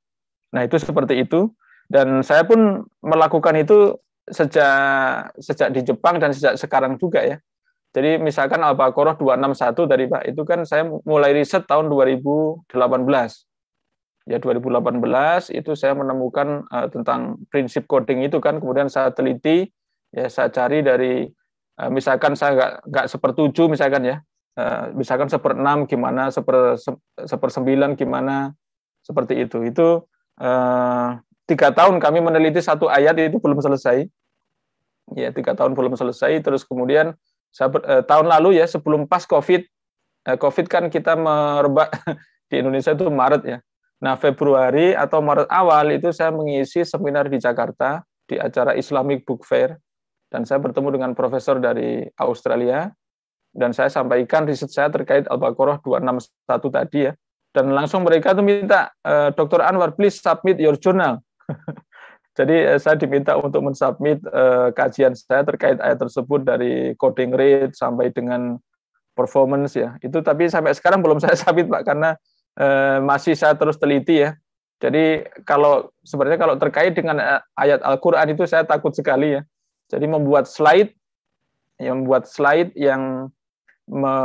Nah, itu seperti itu dan saya pun melakukan itu sejak sejak di Jepang dan sejak sekarang juga ya. Jadi misalkan Al-Baqarah 261 dari Pak, itu kan saya mulai riset tahun 2018. Ya 2018 itu saya menemukan uh, tentang prinsip coding itu kan, kemudian saya teliti, ya saya cari dari uh, misalkan saya nggak nggak sepertuju misalkan ya, Eh, misalkan seper enam gimana, seper sembilan gimana, seperti itu. Itu uh, tiga tahun kami meneliti satu ayat itu belum selesai. Ya tiga tahun belum selesai. Terus kemudian uh, tahun lalu ya sebelum pas COVID, uh, COVID kan kita merebak di Indonesia itu Maret ya. Nah Februari atau Maret awal itu saya mengisi seminar di Jakarta di acara Islamic Book Fair dan saya bertemu dengan profesor dari Australia dan saya sampaikan riset saya terkait Al-Baqarah 261 tadi ya. Dan langsung mereka tuh minta, eh, Dr. Anwar, please submit your journal. Jadi eh, saya diminta untuk mensubmit eh, kajian saya terkait ayat tersebut dari coding rate sampai dengan performance ya. Itu tapi sampai sekarang belum saya submit Pak karena masih saya terus teliti ya. Jadi kalau sebenarnya kalau terkait dengan ayat Al-Qur'an itu saya takut sekali ya. Jadi membuat slide yang membuat slide yang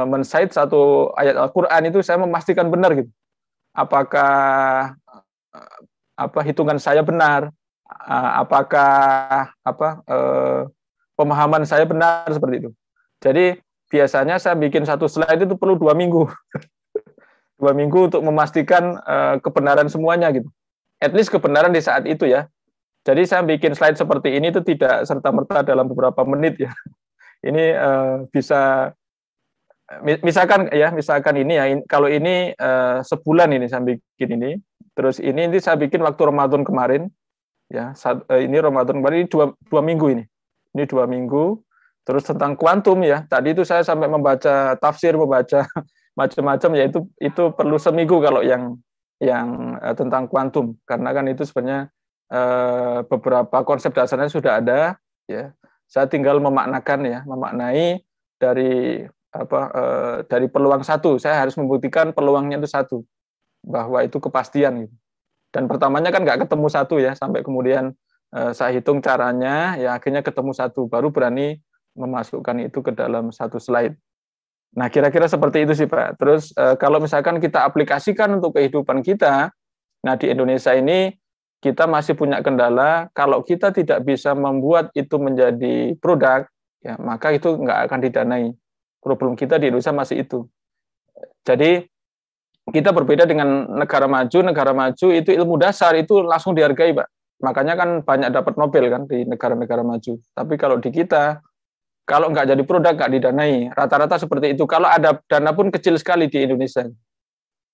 mensait satu ayat Al-Qur'an itu saya memastikan benar gitu. Apakah eh, apa hitungan saya benar? Eh, apakah apa eh, pemahaman saya benar seperti itu. Jadi biasanya saya bikin satu slide itu perlu dua minggu. dua minggu untuk memastikan kebenaran semuanya gitu. At least kebenaran di saat itu ya. Jadi saya bikin slide seperti ini itu tidak serta merta dalam beberapa menit ya. Ini bisa misalkan ya misalkan ini ya in, kalau ini uh, sebulan ini saya bikin ini terus ini ini saya bikin waktu Ramadan kemarin ya saat, uh, eh, ini Ramadan kemarin ini dua, dua minggu ini ini dua minggu terus tentang kuantum ya tadi itu saya sampai membaca tafsir membaca macam-macam yaitu itu perlu seminggu kalau yang yang uh, tentang kuantum karena kan itu sebenarnya uh, beberapa konsep dasarnya sudah ada ya saya tinggal memaknakan ya memaknai dari apa e, dari peluang satu saya harus membuktikan peluangnya itu satu bahwa itu kepastian gitu. dan pertamanya kan nggak ketemu satu ya sampai kemudian e, saya hitung caranya ya akhirnya ketemu satu baru berani memasukkan itu ke dalam satu slide nah kira-kira seperti itu sih pak terus e, kalau misalkan kita aplikasikan untuk kehidupan kita nah di Indonesia ini kita masih punya kendala kalau kita tidak bisa membuat itu menjadi produk ya maka itu nggak akan didanai Problem kita di Indonesia masih itu. Jadi kita berbeda dengan negara maju, negara maju itu ilmu dasar itu langsung dihargai, Pak. Makanya kan banyak dapat Nobel kan di negara-negara maju. Tapi kalau di kita, kalau nggak jadi produk nggak didanai. Rata-rata seperti itu. Kalau ada dana pun kecil sekali di Indonesia.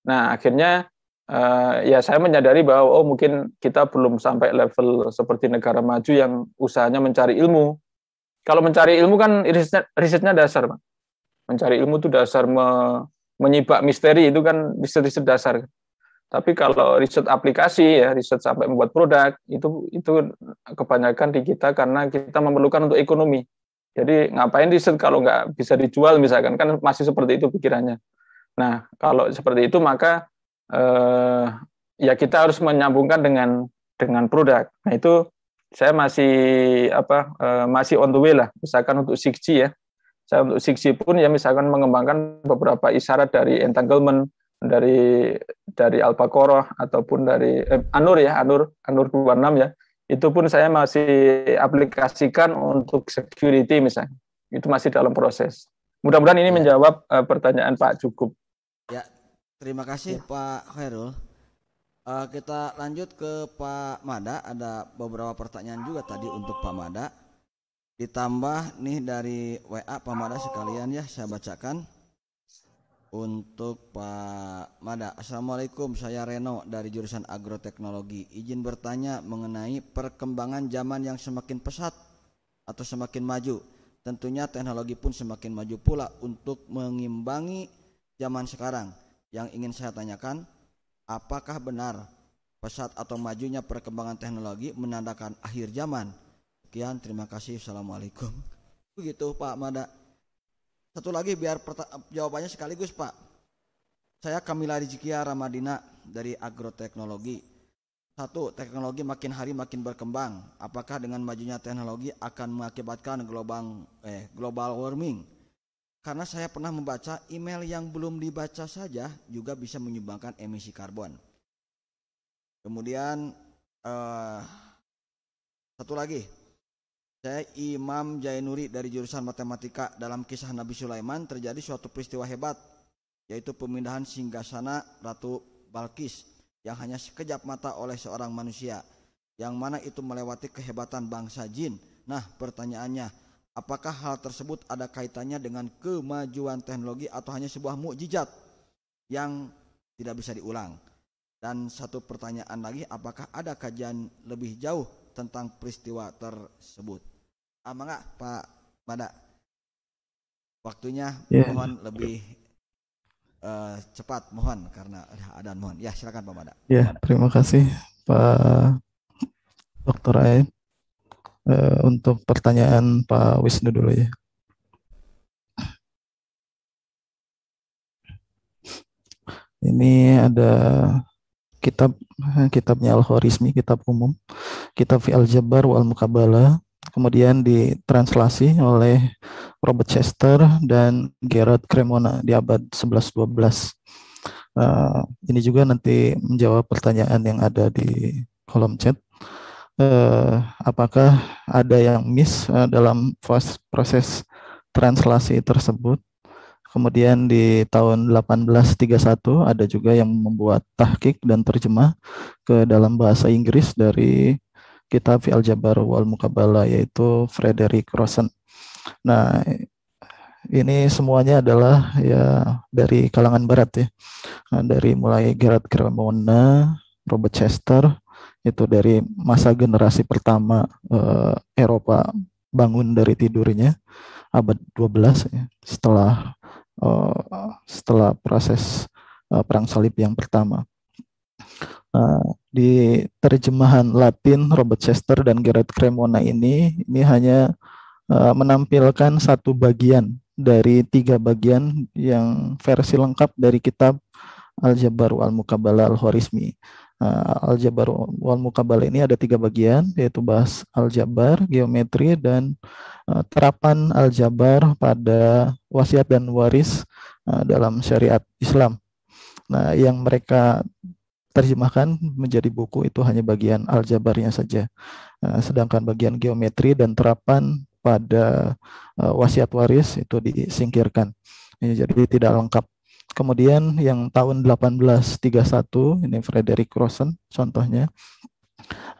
Nah akhirnya eh, ya saya menyadari bahwa oh mungkin kita belum sampai level seperti negara maju yang usahanya mencari ilmu. Kalau mencari ilmu kan risetnya, risetnya dasar, Pak mencari ilmu itu dasar me, menyibak misteri itu kan riset-riset dasar. Tapi kalau riset aplikasi ya, riset sampai membuat produk itu itu kebanyakan di kita karena kita memerlukan untuk ekonomi. Jadi ngapain riset kalau nggak bisa dijual misalkan kan masih seperti itu pikirannya. Nah kalau seperti itu maka eh, ya kita harus menyambungkan dengan dengan produk. Nah itu saya masih apa eh, masih on the way lah. Misalkan untuk 6G ya, saya untuk siksi pun ya misalkan mengembangkan beberapa isyarat dari entanglement dari dari al ataupun dari eh, Anur ya, Anur Anur 26 ya. Itu pun saya masih aplikasikan untuk security misalnya. Itu masih dalam proses. Mudah-mudahan ini ya. menjawab uh, pertanyaan Pak Cukup. Ya, terima kasih ya. Pak Khairul. Uh, kita lanjut ke Pak Mada. Ada beberapa pertanyaan juga tadi untuk Pak Mada ditambah nih dari WA Pak Mada sekalian ya saya bacakan untuk Pak Mada Assalamualaikum saya Reno dari jurusan agroteknologi izin bertanya mengenai perkembangan zaman yang semakin pesat atau semakin maju tentunya teknologi pun semakin maju pula untuk mengimbangi zaman sekarang yang ingin saya tanyakan apakah benar pesat atau majunya perkembangan teknologi menandakan akhir zaman Sekian, terima kasih. Assalamualaikum. Begitu Pak Mada. Satu lagi biar jawabannya sekaligus Pak. Saya Kamila Rizkia Ramadina dari Agroteknologi. Satu, teknologi makin hari makin berkembang. Apakah dengan majunya teknologi akan mengakibatkan global eh, global warming? Karena saya pernah membaca email yang belum dibaca saja juga bisa menyumbangkan emisi karbon. Kemudian eh, satu lagi, saya Imam Jainuri dari jurusan matematika dalam kisah Nabi Sulaiman terjadi suatu peristiwa hebat yaitu pemindahan singgasana Ratu Balkis yang hanya sekejap mata oleh seorang manusia yang mana itu melewati kehebatan bangsa jin. Nah pertanyaannya apakah hal tersebut ada kaitannya dengan kemajuan teknologi atau hanya sebuah mukjizat yang tidak bisa diulang? Dan satu pertanyaan lagi apakah ada kajian lebih jauh tentang peristiwa tersebut? ama nggak Pak Bada? Waktunya yeah. mohon lebih uh, cepat mohon karena ada mohon. Ya silakan Pak Bada. Ya yeah, terima kasih Pak Dokter Aib. Uh, eh, untuk pertanyaan Pak Wisnu dulu ya. Ini ada kitab kitabnya Al-Khwarizmi, kitab umum, kitab Al-Jabbar wal Mukabalah kemudian ditranslasi oleh Robert Chester dan Gerard Cremona di abad 11-12. Uh, eh, ini juga nanti menjawab pertanyaan yang ada di kolom chat. Uh, apakah ada yang miss uh, dalam proses translasi tersebut? Kemudian di tahun 1831 ada juga yang membuat tahkik dan terjemah ke dalam bahasa Inggris dari kitab Al-Jabar wal Mukabala yaitu Frederick Rosen. Nah, ini semuanya adalah ya dari kalangan barat ya. Nah, dari mulai Gerard Cremona, Robert Chester itu dari masa generasi pertama eh, Eropa bangun dari tidurnya abad 12 ya, setelah eh, setelah proses eh, perang salib yang pertama. Nah, di terjemahan Latin Robert Chester dan Gerard Cremona ini ini hanya uh, menampilkan satu bagian dari tiga bagian yang versi lengkap dari kitab Al-Jabar Al-Mukabala al horizmi Uh, nah, Al-Jabar Al-Mukabala ini ada tiga bagian yaitu bahas Al-Jabar, geometri dan uh, terapan Al-Jabar pada wasiat dan waris uh, dalam syariat Islam. Nah, yang mereka terjemahkan menjadi buku itu hanya bagian aljabarnya saja. Uh, sedangkan bagian geometri dan terapan pada uh, wasiat waris itu disingkirkan. Ini jadi tidak lengkap. Kemudian yang tahun 1831 ini Frederick Rosen contohnya.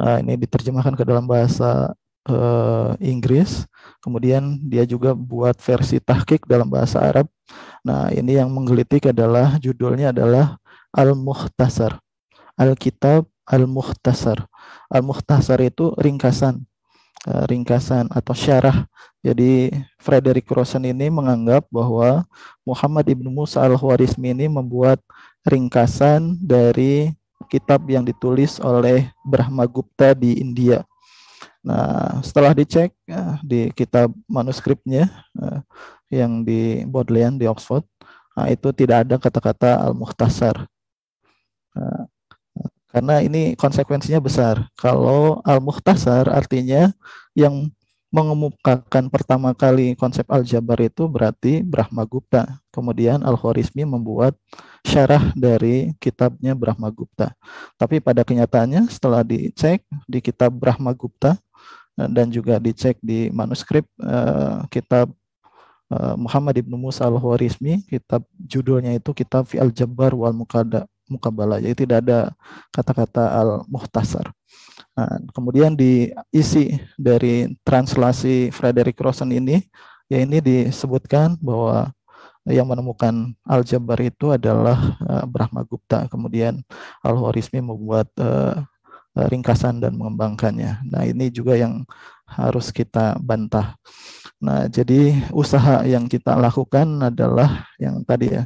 Uh, ini diterjemahkan ke dalam bahasa uh, Inggris. Kemudian dia juga buat versi tahkik dalam bahasa Arab. Nah, ini yang menggelitik adalah judulnya adalah Al-Muhtasar. Alkitab al muhtasar al muhtasar itu ringkasan, eh, ringkasan atau syarah. Jadi Frederick Rosen ini menganggap bahwa Muhammad Ibn Musa al-Khwarizmi ini membuat ringkasan dari kitab yang ditulis oleh Brahma Gupta di India. Nah, setelah dicek eh, di kitab manuskripnya eh, yang di Bodleian di Oxford, nah, itu tidak ada kata-kata al muhtasar Nah, karena ini konsekuensinya besar. Kalau al-muhtasar artinya yang mengemukakan pertama kali konsep aljabar itu berarti Brahma Gupta. Kemudian Al-Khwarizmi membuat syarah dari kitabnya Brahma Gupta. Tapi pada kenyataannya setelah dicek di kitab Brahma Gupta eh, dan juga dicek di manuskrip eh, kitab eh, Muhammad Ibnu Musa Al-Khwarizmi, kitab judulnya itu Kitab Fi Al-Jabbar wal Mukada mukabalah jadi tidak ada kata-kata al muhtasar nah, kemudian diisi dari translasi Frederick Rosen ini ya ini disebutkan bahwa yang menemukan aljabar itu adalah uh, eh, Brahma Gupta kemudian al horismi membuat uh, ringkasan dan mengembangkannya. Nah, ini juga yang harus kita bantah. Nah, jadi usaha yang kita lakukan adalah yang tadi ya.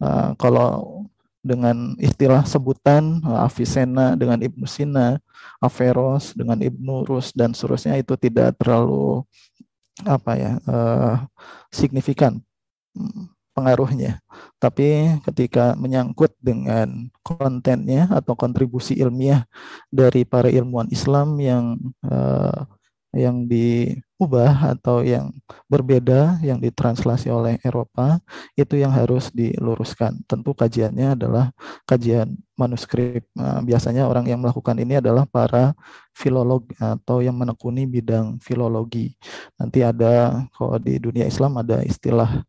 Uh, kalau dengan istilah sebutan eh, Avicenna dengan Ibnu Sina, Averroes dengan Ibnu Rus dan seterusnya itu tidak terlalu apa ya eh, signifikan mm, pengaruhnya. Tapi ketika menyangkut dengan kontennya atau kontribusi ilmiah dari para ilmuwan Islam yang eh, yang diubah atau yang berbeda yang ditranslasi oleh Eropa itu yang harus diluruskan. Tentu kajiannya adalah kajian manuskrip. Nah, biasanya orang yang melakukan ini adalah para filolog atau yang menekuni bidang filologi. Nanti ada kalau di dunia Islam ada istilah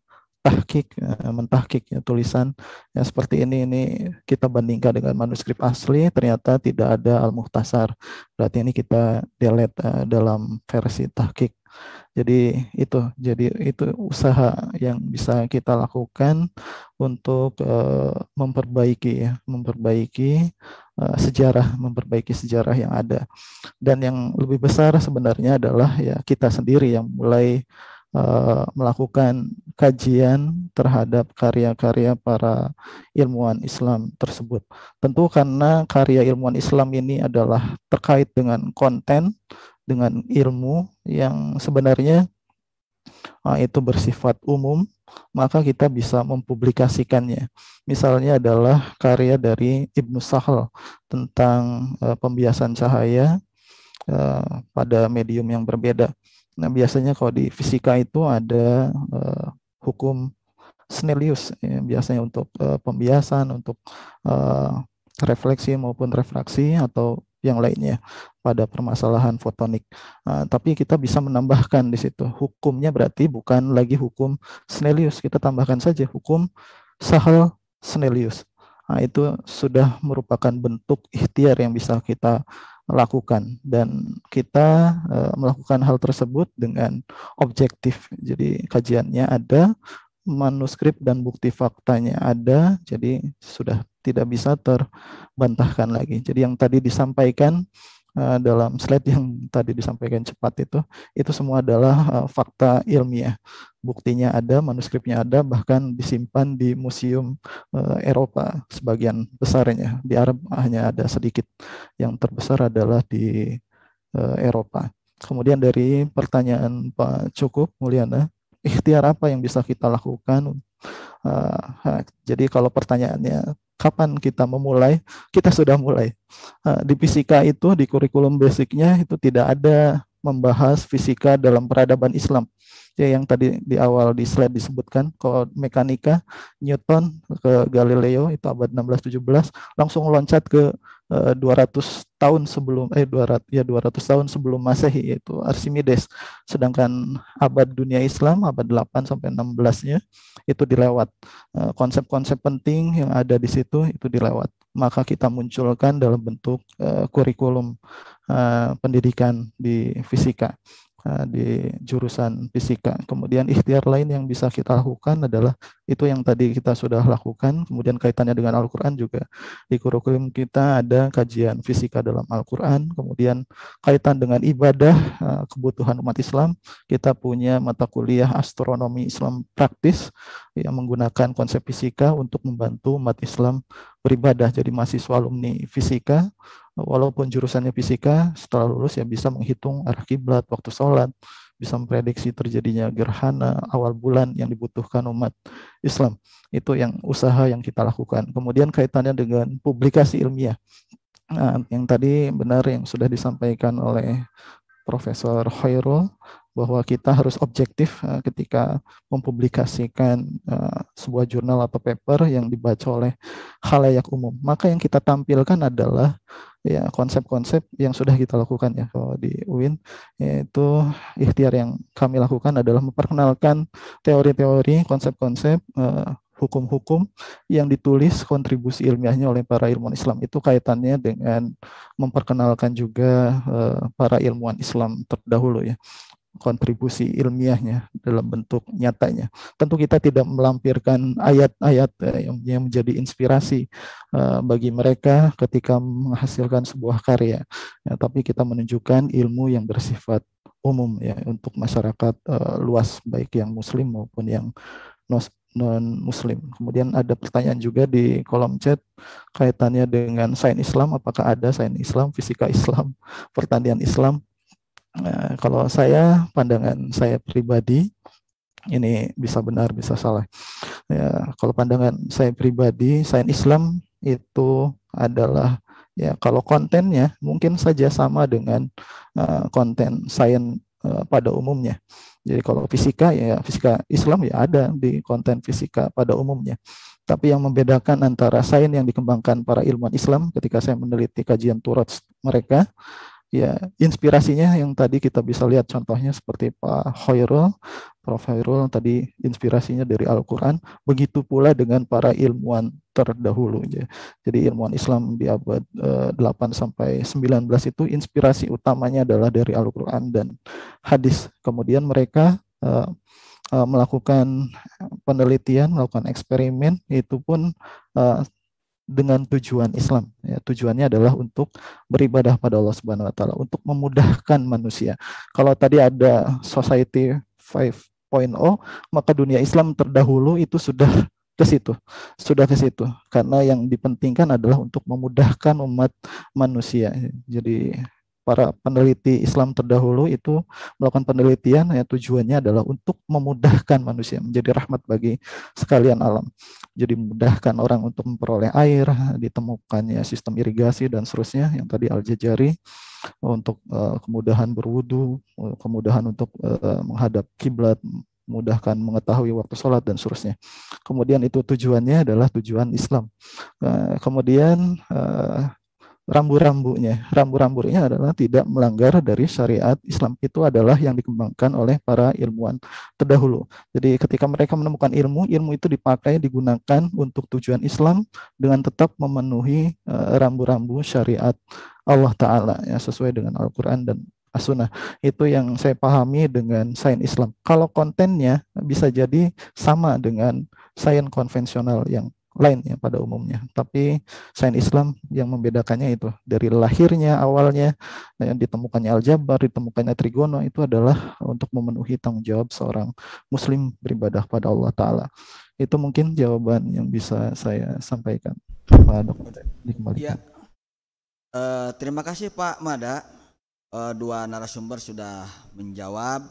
tahkik mentahkik ya, tulisan ya, seperti ini ini kita bandingkan dengan manuskrip asli ternyata tidak ada al-muhtasar berarti ini kita delete uh, dalam versi tahkik jadi itu jadi itu usaha yang bisa kita lakukan untuk uh, memperbaiki ya memperbaiki uh, sejarah memperbaiki sejarah yang ada dan yang lebih besar sebenarnya adalah ya kita sendiri yang mulai Eh, melakukan kajian terhadap karya-karya para ilmuwan Islam tersebut. Tentu karena karya ilmuwan Islam ini adalah terkait dengan konten, dengan ilmu yang sebenarnya uh, itu bersifat umum, maka kita bisa mempublikasikannya. Misalnya adalah karya dari Ibnu Sahal tentang uh, pembiasan cahaya uh, pada medium yang berbeda. Nah, biasanya kalau di fisika itu ada uh, hukum Snellius ya, biasanya untuk uh, pembiasan, untuk uh, refleksi maupun refraksi atau yang lainnya pada permasalahan fotonik. Uh, tapi kita bisa menambahkan di situ hukumnya berarti bukan lagi hukum Snellius, kita tambahkan saja hukum Sahal Snellius. Nah, itu sudah merupakan bentuk ikhtiar yang bisa kita lakukan dan kita uh, melakukan hal tersebut dengan objektif. Jadi kajiannya ada, manuskrip dan bukti faktanya ada, jadi sudah tidak bisa terbantahkan lagi. Jadi yang tadi disampaikan Eh, dalam slide yang tadi disampaikan cepat itu, itu semua adalah eh, fakta ilmiah. Buktinya ada, manuskripnya ada, bahkan disimpan di museum eh, Eropa sebagian besarnya. Di Arab hanya ada sedikit. Yang terbesar adalah di Eropa. Kemudian dari pertanyaan Pak Cukup Mulyana, ikhtiar apa yang bisa kita lakukan Uh, jadi kalau pertanyaannya kapan kita memulai, kita sudah mulai. Uh, di fisika itu di kurikulum basicnya itu tidak ada membahas fisika dalam peradaban Islam. Ya, yang tadi di awal di slide disebutkan kalau mekanika Newton ke Galileo itu abad 16 17 langsung loncat ke 200 eh, tahun sebelum eh 200 ya 200 tahun sebelum Masehi yaitu Archimedes. Sedangkan abad dunia Islam abad 8 sampai 16-nya itu dilewat. Eh, konsep-konsep penting yang ada di situ itu dilewat. Maka kita munculkan dalam bentuk eh, kurikulum pendidikan di fisika di jurusan fisika. Kemudian ikhtiar lain yang bisa kita lakukan adalah itu yang tadi kita sudah lakukan. Kemudian kaitannya dengan Al-Quran juga di kurikulum kita ada kajian fisika dalam Al-Quran. Kemudian kaitan dengan ibadah eh, kebutuhan umat Islam, kita punya mata kuliah astronomi Islam praktis yang menggunakan konsep fisika untuk membantu umat Islam beribadah. Jadi mahasiswa alumni fisika walaupun jurusannya fisika setelah lulus ya bisa menghitung arah kiblat waktu sholat bisa memprediksi terjadinya gerhana awal bulan yang dibutuhkan umat Islam. Itu yang usaha yang kita lakukan. Kemudian kaitannya dengan publikasi ilmiah. Nah, yang tadi benar yang sudah disampaikan oleh Profesor Hoirul bahwa kita harus objektif eh, ketika mempublikasikan eh, sebuah jurnal atau paper yang dibaca oleh khalayak umum. Maka yang kita tampilkan adalah ya konsep-konsep yang sudah kita lakukan ya kalau di UIN yaitu ikhtiar yang kami lakukan adalah memperkenalkan teori-teori konsep-konsep eh, hukum-hukum yang ditulis kontribusi ilmiahnya oleh para ilmuwan Islam itu kaitannya dengan memperkenalkan juga eh, para ilmuwan Islam terdahulu ya kontribusi ilmiahnya dalam bentuk nyatanya. Tentu kita tidak melampirkan ayat-ayat eh, yang menjadi inspirasi eh, bagi mereka ketika menghasilkan sebuah karya, ya, tapi kita menunjukkan ilmu yang bersifat umum ya untuk masyarakat eh, luas baik yang muslim maupun yang non muslim. Kemudian ada pertanyaan juga di kolom chat kaitannya dengan sains Islam apakah ada sains Islam, fisika Islam, pertanian Islam Nah, kalau saya pandangan saya pribadi ini bisa benar bisa salah. Ya, kalau pandangan saya pribadi, sains Islam itu adalah ya kalau kontennya mungkin saja sama dengan uh, konten sains uh, pada umumnya. Jadi kalau fisika ya fisika Islam ya ada di konten fisika pada umumnya. Tapi yang membedakan antara sains yang dikembangkan para ilmuwan Islam ketika saya meneliti kajian turut mereka ya inspirasinya yang tadi kita bisa lihat contohnya seperti Pak Hoirul, Prof Hoirul tadi inspirasinya dari Al-Qur'an, begitu pula dengan para ilmuwan terdahulu ya. Jadi ilmuwan Islam di abad eh, 8 sampai 19 itu inspirasi utamanya adalah dari Al-Qur'an dan hadis. Kemudian mereka eh, eh, melakukan penelitian, melakukan eksperimen, itu pun uh, dengan tujuan Islam. Ya, tujuannya adalah untuk beribadah pada Allah Subhanahu wa taala, untuk memudahkan manusia. Kalau tadi ada society 5.0, maka dunia Islam terdahulu itu sudah ke situ, sudah ke situ. Karena yang dipentingkan adalah untuk memudahkan umat manusia. Jadi para peneliti Islam terdahulu itu melakukan penelitian ya tujuannya adalah untuk memudahkan manusia menjadi rahmat bagi sekalian alam. Jadi memudahkan orang untuk memperoleh air, ditemukannya sistem irigasi dan seterusnya yang tadi al jajari untuk uh, kemudahan berwudu, kemudahan untuk uh, menghadap kiblat, mudahkan mengetahui waktu sholat dan seterusnya. Kemudian itu tujuannya adalah tujuan Islam. Uh, kemudian uh, rambu-rambunya. Rambu-rambunya adalah tidak melanggar dari syariat Islam. Itu adalah yang dikembangkan oleh para ilmuwan terdahulu. Jadi ketika mereka menemukan ilmu, ilmu itu dipakai digunakan untuk tujuan Islam dengan tetap memenuhi eh, rambu-rambu uh, syariat Allah taala ya sesuai dengan Al-Qur'an dan As-Sunnah. Itu yang saya pahami dengan sains Islam. Kalau kontennya bisa jadi sama dengan sains konvensional yang lain ya pada umumnya. Tapi sains Islam yang membedakannya itu dari lahirnya awalnya nah yang ditemukannya aljabar, ditemukannya trigono itu adalah untuk memenuhi tanggung jawab seorang muslim beribadah pada Allah taala. Itu mungkin jawaban yang bisa saya sampaikan. Pak dokter. Ya. Uh, terima kasih Pak Mada. Uh, dua narasumber sudah menjawab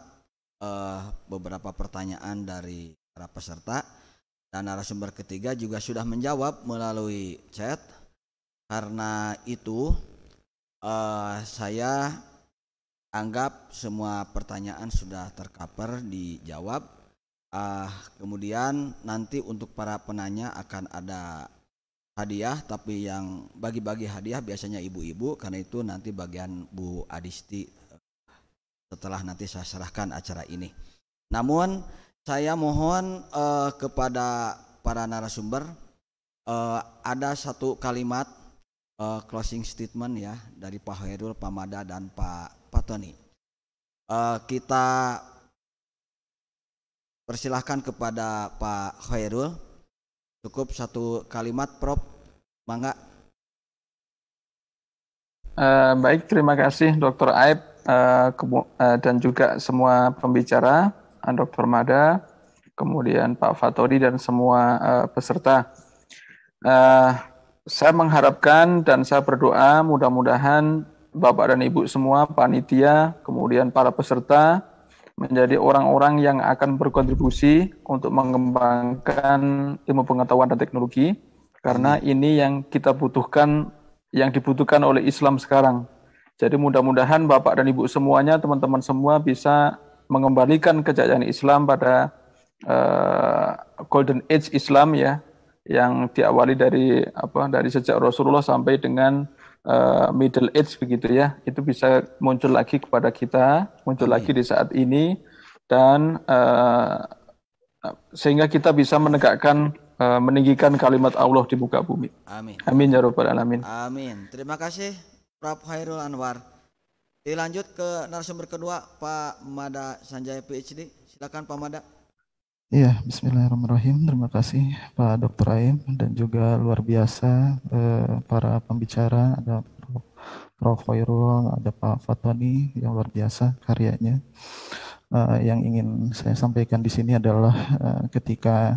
uh, beberapa pertanyaan dari para peserta. Dan nah, narasumber ketiga juga sudah menjawab melalui chat. Karena itu uh, saya anggap semua pertanyaan sudah tercover dijawab. Uh, kemudian nanti untuk para penanya akan ada hadiah tapi yang bagi-bagi hadiah biasanya ibu-ibu karena itu nanti bagian Bu Adisti eh, setelah nanti saya serahkan acara ini. Namun saya mohon uh, kepada para narasumber uh, ada satu kalimat uh, closing statement ya dari Pak Herul, Pak Mada dan Pak Pak Tony. Uh, kita persilahkan kepada Pak Khairul cukup satu kalimat prop, mangga uh, baik terima kasih Dr. Aib uh, uh, dan juga semua pembicara Dr. Mada, kemudian Pak Fatori dan semua uh, peserta. Uh, saya mengharapkan dan saya berdoa mudah-mudahan Bapak dan Ibu semua, panitia, kemudian para peserta menjadi orang-orang yang akan berkontribusi untuk mengembangkan ilmu pengetahuan dan teknologi karena hmm. ini yang kita butuhkan yang dibutuhkan oleh Islam sekarang. Jadi mudah-mudahan Bapak dan Ibu semuanya, teman-teman semua bisa mengembalikan kejayaan Islam pada uh, golden age Islam ya yang diawali dari apa dari sejak Rasulullah sampai dengan uh, middle age begitu ya itu bisa muncul lagi kepada kita muncul Amin. lagi di saat ini dan uh, sehingga kita bisa menegakkan uh, meninggikan kalimat Allah di muka bumi. Amin. Amin ya robbal alamin. Amin. Terima kasih Prof Hairul Anwar. Dilanjut ke narasumber kedua Pak Mada Sanjaya PhD. Silakan Pak Mada. Iya, bismillahirrahmanirrahim. Terima kasih Pak Dr. Aim dan juga luar biasa eh, para pembicara ada Prof. Khairul, ada Pak Fatoni yang luar biasa karyanya. Eh, yang ingin saya sampaikan di sini adalah eh, ketika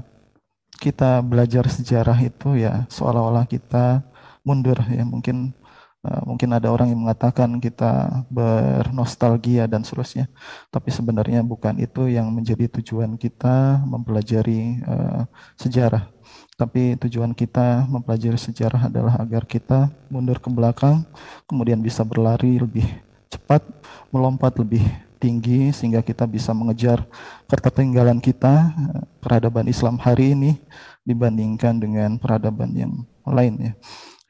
kita belajar sejarah itu ya seolah-olah kita mundur ya mungkin Eh, mungkin ada orang yang mengatakan kita bernostalgia dan seterusnya, tapi sebenarnya bukan itu yang menjadi tujuan kita mempelajari eh, sejarah. Tapi tujuan kita mempelajari sejarah adalah agar kita mundur ke belakang, kemudian bisa berlari lebih cepat, melompat lebih tinggi sehingga kita bisa mengejar ketertinggalan kita eh, peradaban Islam hari ini dibandingkan dengan peradaban yang lain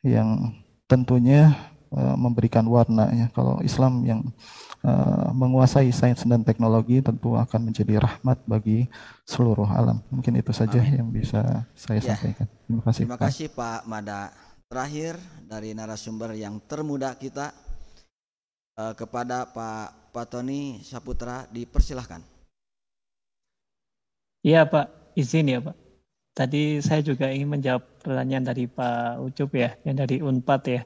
yang tentunya uh, memberikan warna ya. Kalau Islam yang uh, menguasai sains dan teknologi tentu akan menjadi rahmat bagi seluruh alam. Mungkin itu saja Amin. yang bisa saya ya. sampaikan. Terima kasih. Terima kasih Pak, Pak Mada. Terakhir dari narasumber yang termuda kita uh, kepada Pak Patoni Saputra dipersilahkan. Iya Pak, izin ya Pak. Tadi saya juga ingin menjawab pertanyaan dari Pak Ucup ya, yang dari Unpad ya.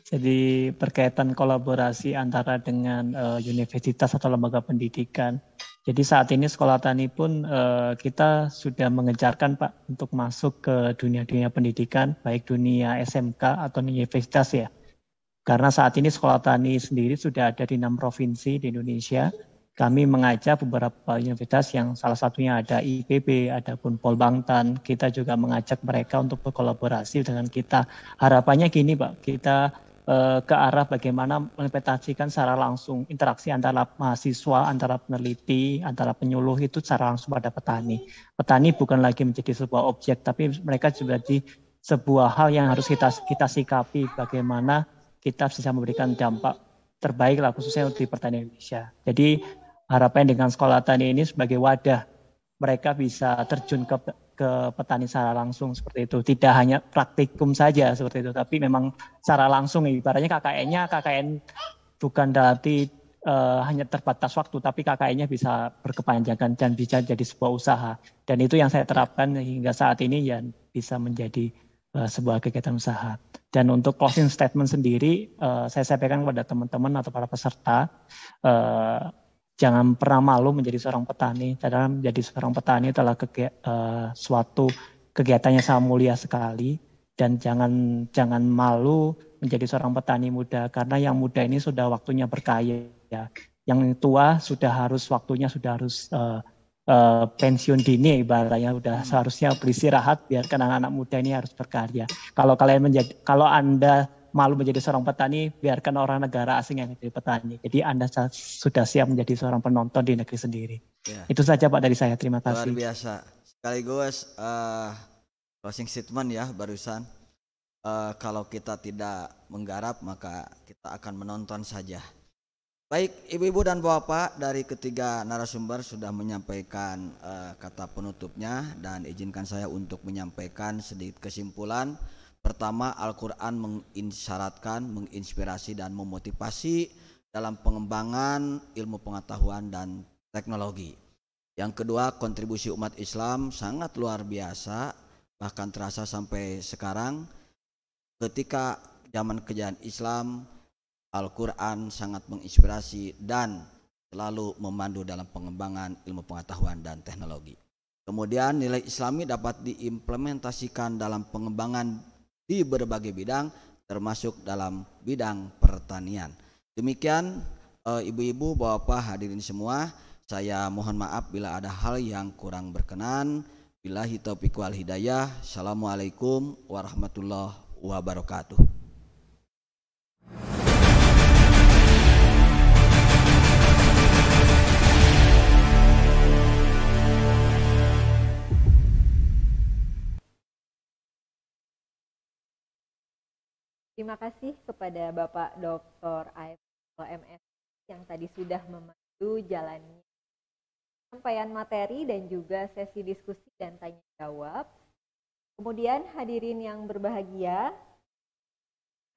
Jadi berkaitan kolaborasi antara dengan uh, universitas atau lembaga pendidikan. Jadi saat ini sekolah tani pun uh, kita sudah mengejarkan Pak untuk masuk ke dunia-dunia pendidikan, baik dunia SMK atau universitas ya. Karena saat ini sekolah tani sendiri sudah ada di enam provinsi di Indonesia kami mengajak beberapa universitas yang salah satunya ada IPB, ada pun Polbangtan, kita juga mengajak mereka untuk berkolaborasi dengan kita. Harapannya gini Pak, kita eh, ke arah bagaimana mengimplementasikan secara langsung interaksi antara mahasiswa, antara peneliti, antara penyuluh itu secara langsung pada petani. Petani bukan lagi menjadi sebuah objek, tapi mereka juga di sebuah hal yang harus kita kita sikapi bagaimana kita bisa memberikan dampak terbaik lah khususnya di pertanian Indonesia. Jadi harapannya dengan sekolah tani ini sebagai wadah mereka bisa terjun ke ke petani secara langsung seperti itu. Tidak hanya praktikum saja seperti itu, tapi memang secara langsung ibaratnya KKN-nya KKN bukan berarti uh, hanya terbatas waktu, tapi KKN-nya bisa berkepanjangan dan bisa jadi sebuah usaha. Dan itu yang saya terapkan hingga saat ini yang bisa menjadi uh, sebuah kegiatan usaha. Dan untuk closing statement sendiri, uh, saya sampaikan kepada teman-teman atau para peserta, uh, jangan pernah malu menjadi seorang petani. Karena menjadi seorang petani adalah kegi uh, eh, suatu kegiatannya sangat mulia sekali. Dan jangan jangan malu menjadi seorang petani muda karena yang muda ini sudah waktunya berkaya. Yang tua sudah harus waktunya sudah harus uh, uh, pensiun dini ibaratnya sudah hmm. seharusnya beristirahat biarkan anak-anak muda ini harus berkarya. Kalau kalian menjadi kalau Anda malu menjadi seorang petani, biarkan orang negara asing yang menjadi petani. Jadi Anda sudah siap menjadi seorang penonton di negeri sendiri. Ya. Itu saja Pak dari saya. Terima kasih. Luar biasa. Sekaligus uh, closing statement ya barusan. Uh, kalau kita tidak menggarap maka kita akan menonton saja. Baik, ibu-ibu dan bapak dari ketiga narasumber sudah menyampaikan uh, kata penutupnya dan izinkan saya untuk menyampaikan sedikit kesimpulan Pertama, Al-Quran menginsyaratkan, menginspirasi, dan memotivasi dalam pengembangan ilmu pengetahuan dan teknologi. Yang kedua, kontribusi umat Islam sangat luar biasa, bahkan terasa sampai sekarang. Ketika zaman kejayaan Islam, Al-Quran sangat menginspirasi dan selalu memandu dalam pengembangan ilmu pengetahuan dan teknologi. Kemudian nilai islami dapat diimplementasikan dalam pengembangan di berbagai bidang termasuk dalam bidang pertanian. Demikian eh, ibu-ibu, bapak hadirin semua, saya mohon maaf bila ada hal yang kurang berkenan. bila taufiq wal hidayah. Assalamualaikum warahmatullahi wabarakatuh. Terima kasih kepada Bapak Dr. Aibro yang tadi sudah memandu jalannya penyampaian materi dan juga sesi diskusi dan tanya jawab. Kemudian hadirin yang berbahagia,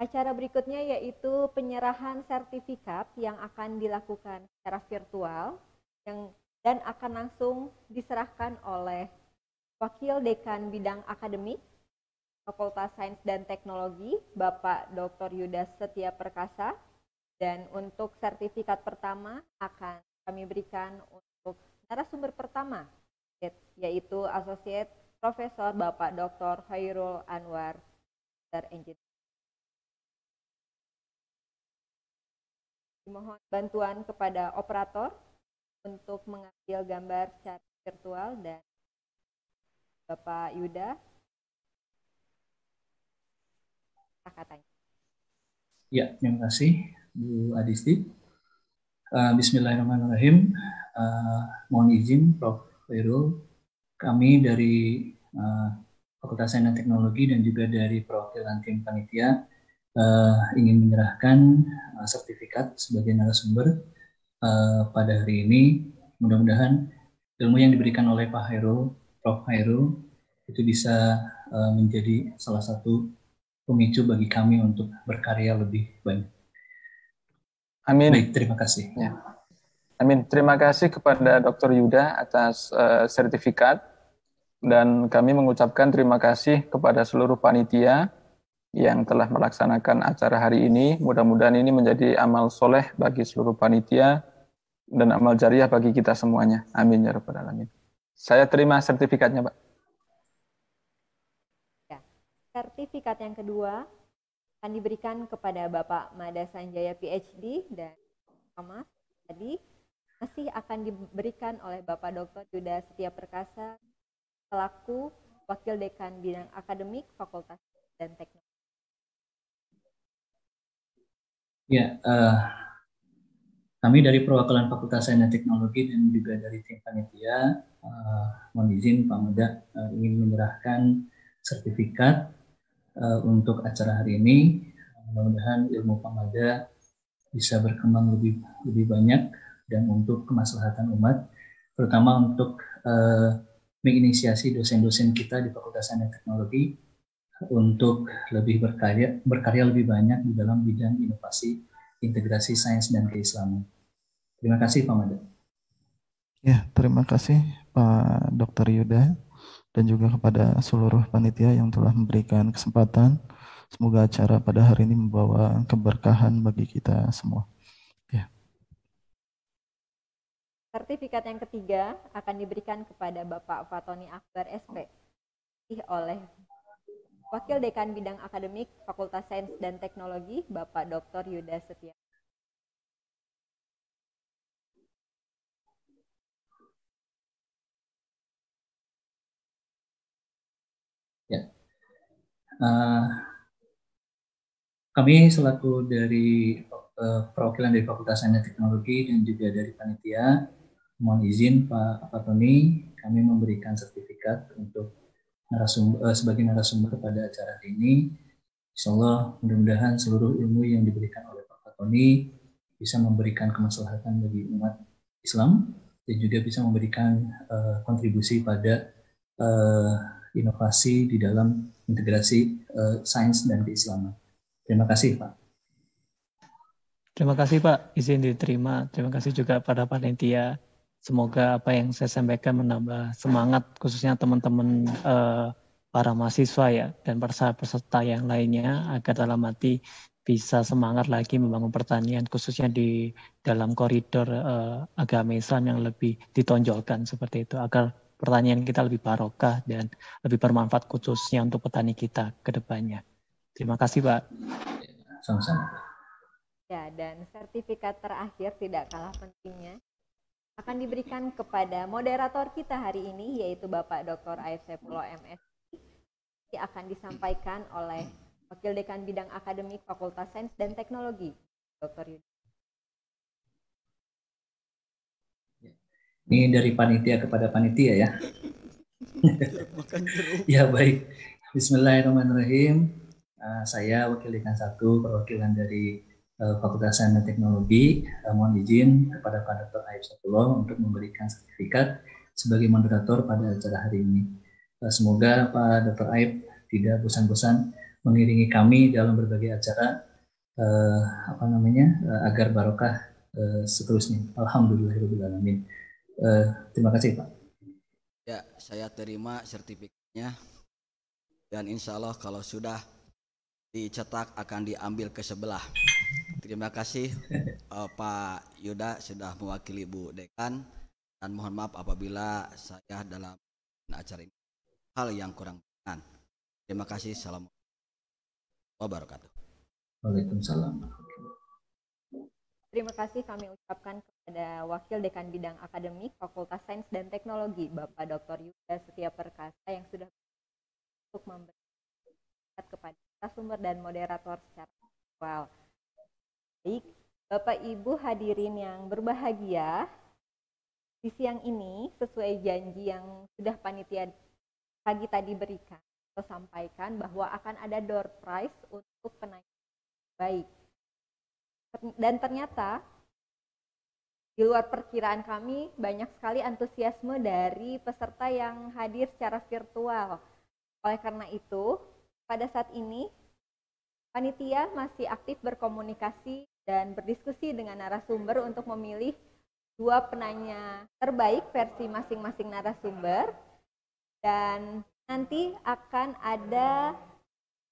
acara berikutnya yaitu penyerahan sertifikat yang akan dilakukan secara virtual yang dan akan langsung diserahkan oleh Wakil Dekan Bidang Akademik Fakultas Sains dan Teknologi, Bapak Dr. Yuda Setia Perkasa. Dan untuk sertifikat pertama akan kami berikan untuk narasumber pertama, yaitu Associate Profesor Bapak Dr. Hairul Anwar, Dr. Engineer. Dimohon bantuan kepada operator untuk mengambil gambar secara virtual dan Bapak Yuda katanya. Ya, terima kasih Bu Adisti. Uh, Bismillahirrahmanirrahim. Uh, mohon izin Prof. Fairul, kami dari uh, Fakultas Sains dan Teknologi dan juga dari perwakilan tim panitia uh, ingin menyerahkan uh, sertifikat sebagai narasumber uh, pada hari ini. Mudah-mudahan ilmu yang diberikan oleh Pak Hairul, Prof. Hairul, itu bisa uh, menjadi salah satu pemicu bagi kami untuk berkarya lebih banyak. Amin. Baik, terima kasih. Ya. Amin. Terima kasih kepada Dr. Yuda atas uh, sertifikat dan kami mengucapkan terima kasih kepada seluruh panitia yang telah melaksanakan acara hari ini. Mudah-mudahan ini menjadi amal soleh bagi seluruh panitia dan amal jariah bagi kita semuanya. Amin ya rabbal alamin. Saya terima sertifikatnya, Pak sertifikat yang kedua akan diberikan kepada Bapak Mada Sanjaya PhD dan sama tadi masih akan diberikan oleh Bapak Dr. Yuda Setia Perkasa selaku Wakil Dekan Bidang Akademik Fakultas dan Teknologi. Ya, uh, kami dari perwakilan Fakultas Sains dan Teknologi dan juga dari tim panitia uh, mohon izin Pak Mada uh, ingin menyerahkan sertifikat Eh, untuk acara hari ini. Eh, mudah-mudahan ilmu pamada bisa berkembang lebih lebih banyak dan untuk kemaslahatan umat, terutama untuk uh, menginisiasi dosen-dosen kita di Fakultas Sains Teknologi untuk lebih berkarya berkarya lebih banyak di dalam bidang inovasi integrasi sains dan keislaman. Terima kasih Pak Mada. Ya, terima kasih Pak Dr. Yuda dan juga kepada seluruh panitia yang telah memberikan kesempatan. Semoga acara pada hari ini membawa keberkahan bagi kita semua. Ya. Sertifikat yang ketiga akan diberikan kepada Bapak Fatoni Akbar SP oleh Wakil Dekan Bidang Akademik Fakultas Sains dan Teknologi Bapak Dr. Yuda Setia. Eh, kami selaku dari uh, perwakilan dari Fakultas Sains Teknologi dan juga dari panitia, mohon izin Pak Tony kami memberikan sertifikat untuk narasumber, uh, sebagai narasumber pada acara ini. Insya Allah mudah-mudahan seluruh ilmu yang diberikan oleh Pak Tony bisa memberikan kemaslahatan bagi umat Islam dan juga bisa memberikan uh, kontribusi pada uh, inovasi di dalam integrasi uh, sains dan keislaman. Terima kasih Pak. Terima kasih Pak, izin diterima. Terima kasih juga pada panitia. Semoga apa yang saya sampaikan menambah semangat khususnya teman-teman uh, para mahasiswa ya dan para peserta yang lainnya agar dalam hati bisa semangat lagi membangun pertanian khususnya di dalam koridor uh, agama Islam yang lebih ditonjolkan seperti itu agar pertanian kita lebih barokah dan lebih bermanfaat khususnya untuk petani kita ke depannya. Terima kasih, Pak. Sama-sama. Ya, dan sertifikat terakhir tidak kalah pentingnya akan diberikan kepada moderator kita hari ini yaitu Bapak Dr. A.S. Pulau MSc Ini akan disampaikan oleh Wakil Dekan Bidang Akademik Fakultas Sains dan Teknologi Dr. Yudi Ini dari panitia kepada panitia ya. ya baik. Bismillahirrahmanirrahim. Uh, saya wakil dekan satu perwakilan dari uh, Fakultas Sains dan Teknologi. Uh, mohon izin kepada Pak Dr. Aib Satuloh untuk memberikan sertifikat sebagai moderator pada acara hari ini. Uh, semoga Pak Dr. Aib tidak bosan-bosan mengiringi kami dalam berbagai acara uh, apa namanya uh, agar barokah uh, seterusnya. Alhamdulillahirobbilalamin. Uh, terima kasih Pak. Ya, saya terima sertifikatnya dan insya Allah kalau sudah dicetak akan diambil ke sebelah. Terima kasih uh, Pak Yuda sudah mewakili Bu Dekan dan mohon maaf apabila saya dalam acara ini hal yang kurang berkenan. Terima kasih. assalamualaikum warahmatullahi wabarakatuh. Waalaikumsalam. Terima kasih kami ucapkan ada Wakil Dekan Bidang Akademik Fakultas Sains dan Teknologi, Bapak Dr. Yuda Setia Perkasa yang sudah untuk memberikan kepada kita sumber dan moderator secara virtual. Baik, Bapak Ibu hadirin yang berbahagia, di siang ini sesuai janji yang sudah panitia pagi tadi berikan atau sampaikan bahwa akan ada door prize untuk penanya baik. Dan ternyata di luar perkiraan kami banyak sekali antusiasme dari peserta yang hadir secara virtual. Oleh karena itu, pada saat ini panitia masih aktif berkomunikasi dan berdiskusi dengan narasumber untuk memilih dua penanya terbaik versi masing-masing narasumber dan nanti akan ada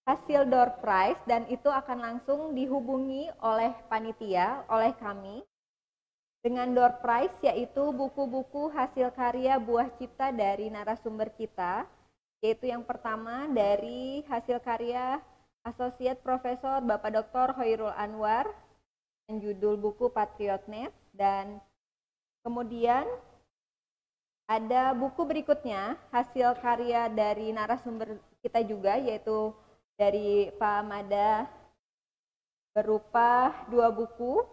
hasil door prize dan itu akan langsung dihubungi oleh panitia, oleh kami dengan door prize yaitu buku-buku hasil karya buah cipta dari narasumber kita yaitu yang pertama dari hasil karya asosiat Profesor Bapak Dr. Hoirul Anwar dengan judul buku Patriotnet dan kemudian ada buku berikutnya hasil karya dari narasumber kita juga yaitu dari Pak Mada berupa dua buku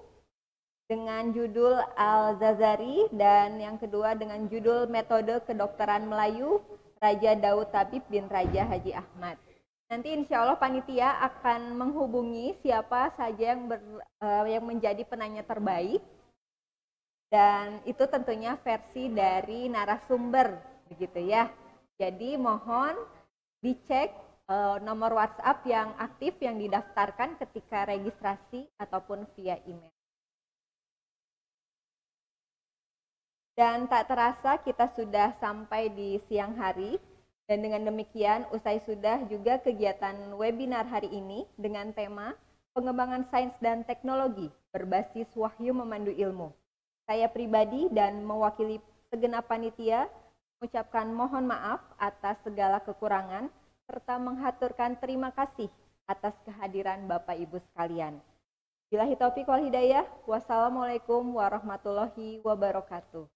dengan judul Al-Zazari dan yang kedua dengan judul Metode Kedokteran Melayu Raja Daud Tabib bin Raja Haji Ahmad. Nanti insya Allah panitia akan menghubungi siapa saja yang ber, uh, yang menjadi penanya terbaik dan itu tentunya versi dari narasumber begitu ya. Jadi mohon dicek uh, nomor WhatsApp yang aktif yang didaftarkan ketika registrasi ataupun via email. Dan tak terasa kita sudah sampai di siang hari. Dan dengan demikian usai sudah juga kegiatan webinar hari ini dengan tema pengembangan sains dan teknologi berbasis wahyu memandu ilmu. Saya pribadi dan mewakili segenap panitia mengucapkan mohon maaf atas segala kekurangan serta menghaturkan terima kasih atas kehadiran Bapak Ibu sekalian. Bilahi taufiq wal hidayah. Wassalamualaikum warahmatullahi wabarakatuh.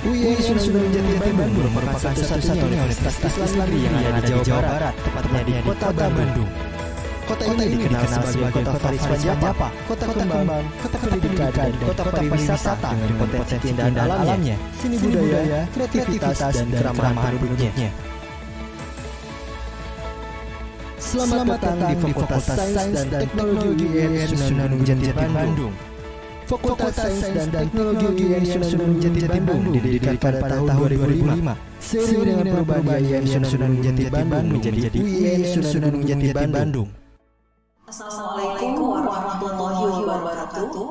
UIN Sunan Gunung Bandung merupakan satu-satunya universitas Islam yang ada di Jawa Barat, tepatnya di kota Bandung. Kota ini dikenal sebagai kota Favorit Java, kota kembang, kota pendidikan, dan kota pariwisata dengan potensi keindahan alamnya, seni budaya, kreativitas, dan keramahan penduduknya. Selamat, Selamat datang di Fakultas Sains dan Teknologi UIN Sunan Gunung Jati Bandung. Fakultas Sains dan Teknologi UIN Sunan Jati Bandung didirikan pada tahun 2005. Seiring dengan perubahan UIN Sunan Jati Bandung menjadi UIN Sunan Jati Bandung. Assalamualaikum warahmatullahi wabarakatuh.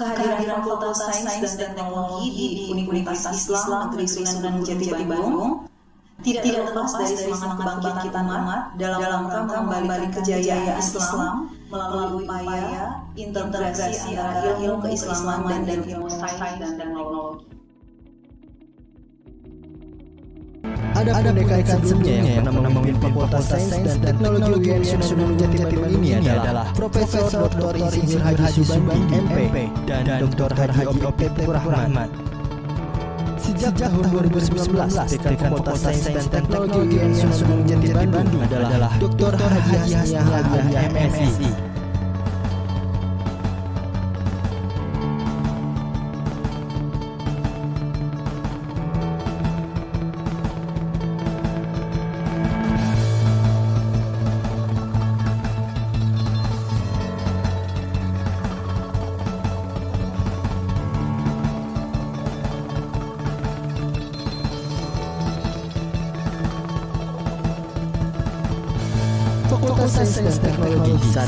Kehadiran Fakultas Sains dan Teknologi di Universitas Islam Negeri Sunan Jati Bandung tidak, tidak terlepas dari semangat kebangkitan kita umat dalam, dalam rangka kembali kejayaan Islam, melalui upaya integrasi antara ilmu keislaman dan, ilmu sains dan teknologi. Ada pendekatan sebelumnya yang pernah memimpin Fakultas Sains dan Teknologi sudah menjadi Jatibaru ini adalah Profesor Dr. Insinyur Haji Subandi, MP, dan Dr. Haji Opi Rahmat. Sejak, Sejak tahun 2019, Dekan Komputer Sains dan Teknologi yang Sunan menjadi Jati Bandung adalah Dr. Haji Hasnia Halia MSI.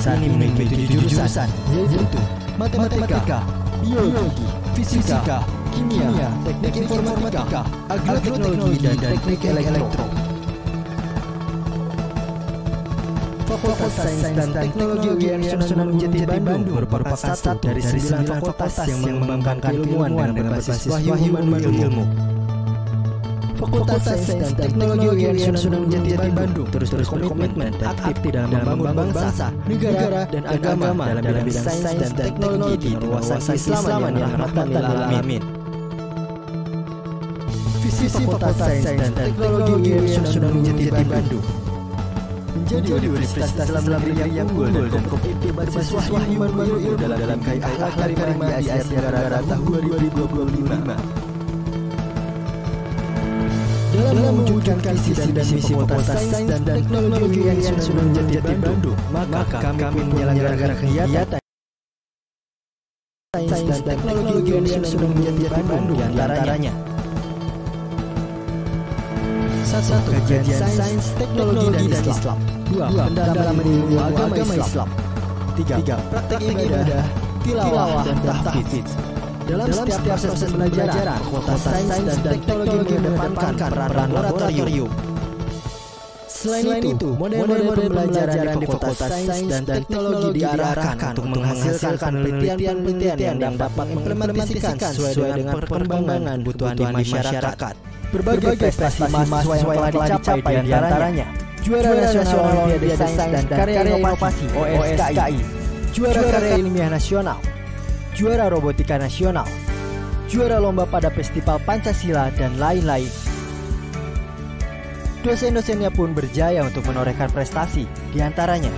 saat ini tujuh jurusan yaitu matematika, biologi, fisika, kimia, teknik informatika, agroteknologi dan teknik elektro. Fakultas Sains dan Teknologi UGM Sunan Gunung Bandung merupakan satu dari sembilan fakultas yang mengembangkan keilmuan dengan berbasis wahyu ilmu. ilmu. Fakultas Sains dan Teknologi UIN Sunan Gunung Jati Bandung terus terus berkomitmen dan aktif dalam membangun bangsa, negara, dan agama dalam bidang sains dan teknologi di luasan keislaman yang rahmatan lil alamin. Visi Fakultas Sains dan Teknologi UIN Sunan Gunung Jati Bandung menjadi universitas Islam negeri yang unggul dan kompetitif berbasis wahyu baru dalam dalam kaidah akhlak karimah di Asia Tenggara tahun 2025. Dalam mewujudkan visi dan misi fakultas sains dan teknologi yang sudah menjadi Bandung, maka kami menyelenggarakan kegiatan sains dan teknologi yang sudah menjadi Bandung antaranya satu kajian sains, teknologi, dan Islam. Islam. Dua, pendalaman ilmu agama Islam. Tiga, praktek ibadah, tilawah, dan tahfidz. Dalam, setiap proses, proses pembelajaran, Fakultas Sains dan Teknologi mengedepankan peran laboratorium. Selain, Selain itu, model-model pembelajaran di Fakultas Sains dan Teknologi diarahkan untuk menghasilkan penelitian-penelitian yang dapat mengimplementasikan sesuai dengan perkembangan kebutuhan di masyarakat. Berbagai prestasi mahasiswa yang telah dicapai diantaranya Juara Nasional Olimpiade Sains dan Karya Inovasi OSKI, Juara Karya Ilmiah Nasional juara robotika nasional, juara lomba pada festival Pancasila, dan lain-lain. Dosen-dosennya pun berjaya untuk menorehkan prestasi, diantaranya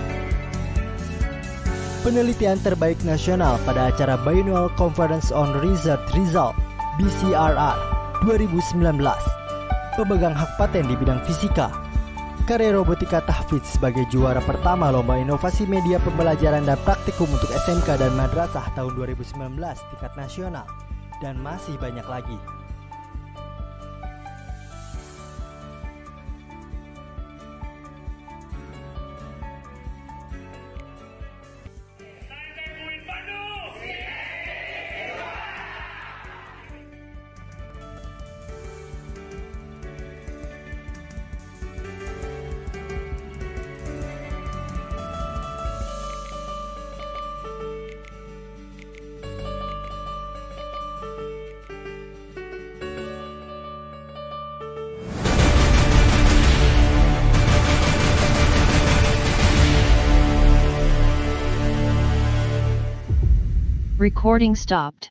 penelitian terbaik nasional pada acara Biennial Conference on Research Result BCRR 2019, pemegang hak paten di bidang fisika Karya Robotika Tahfidz sebagai juara pertama Lomba Inovasi Media Pembelajaran dan Praktikum untuk SMK dan Madrasah tahun 2019 tingkat nasional dan masih banyak lagi. Recording stopped.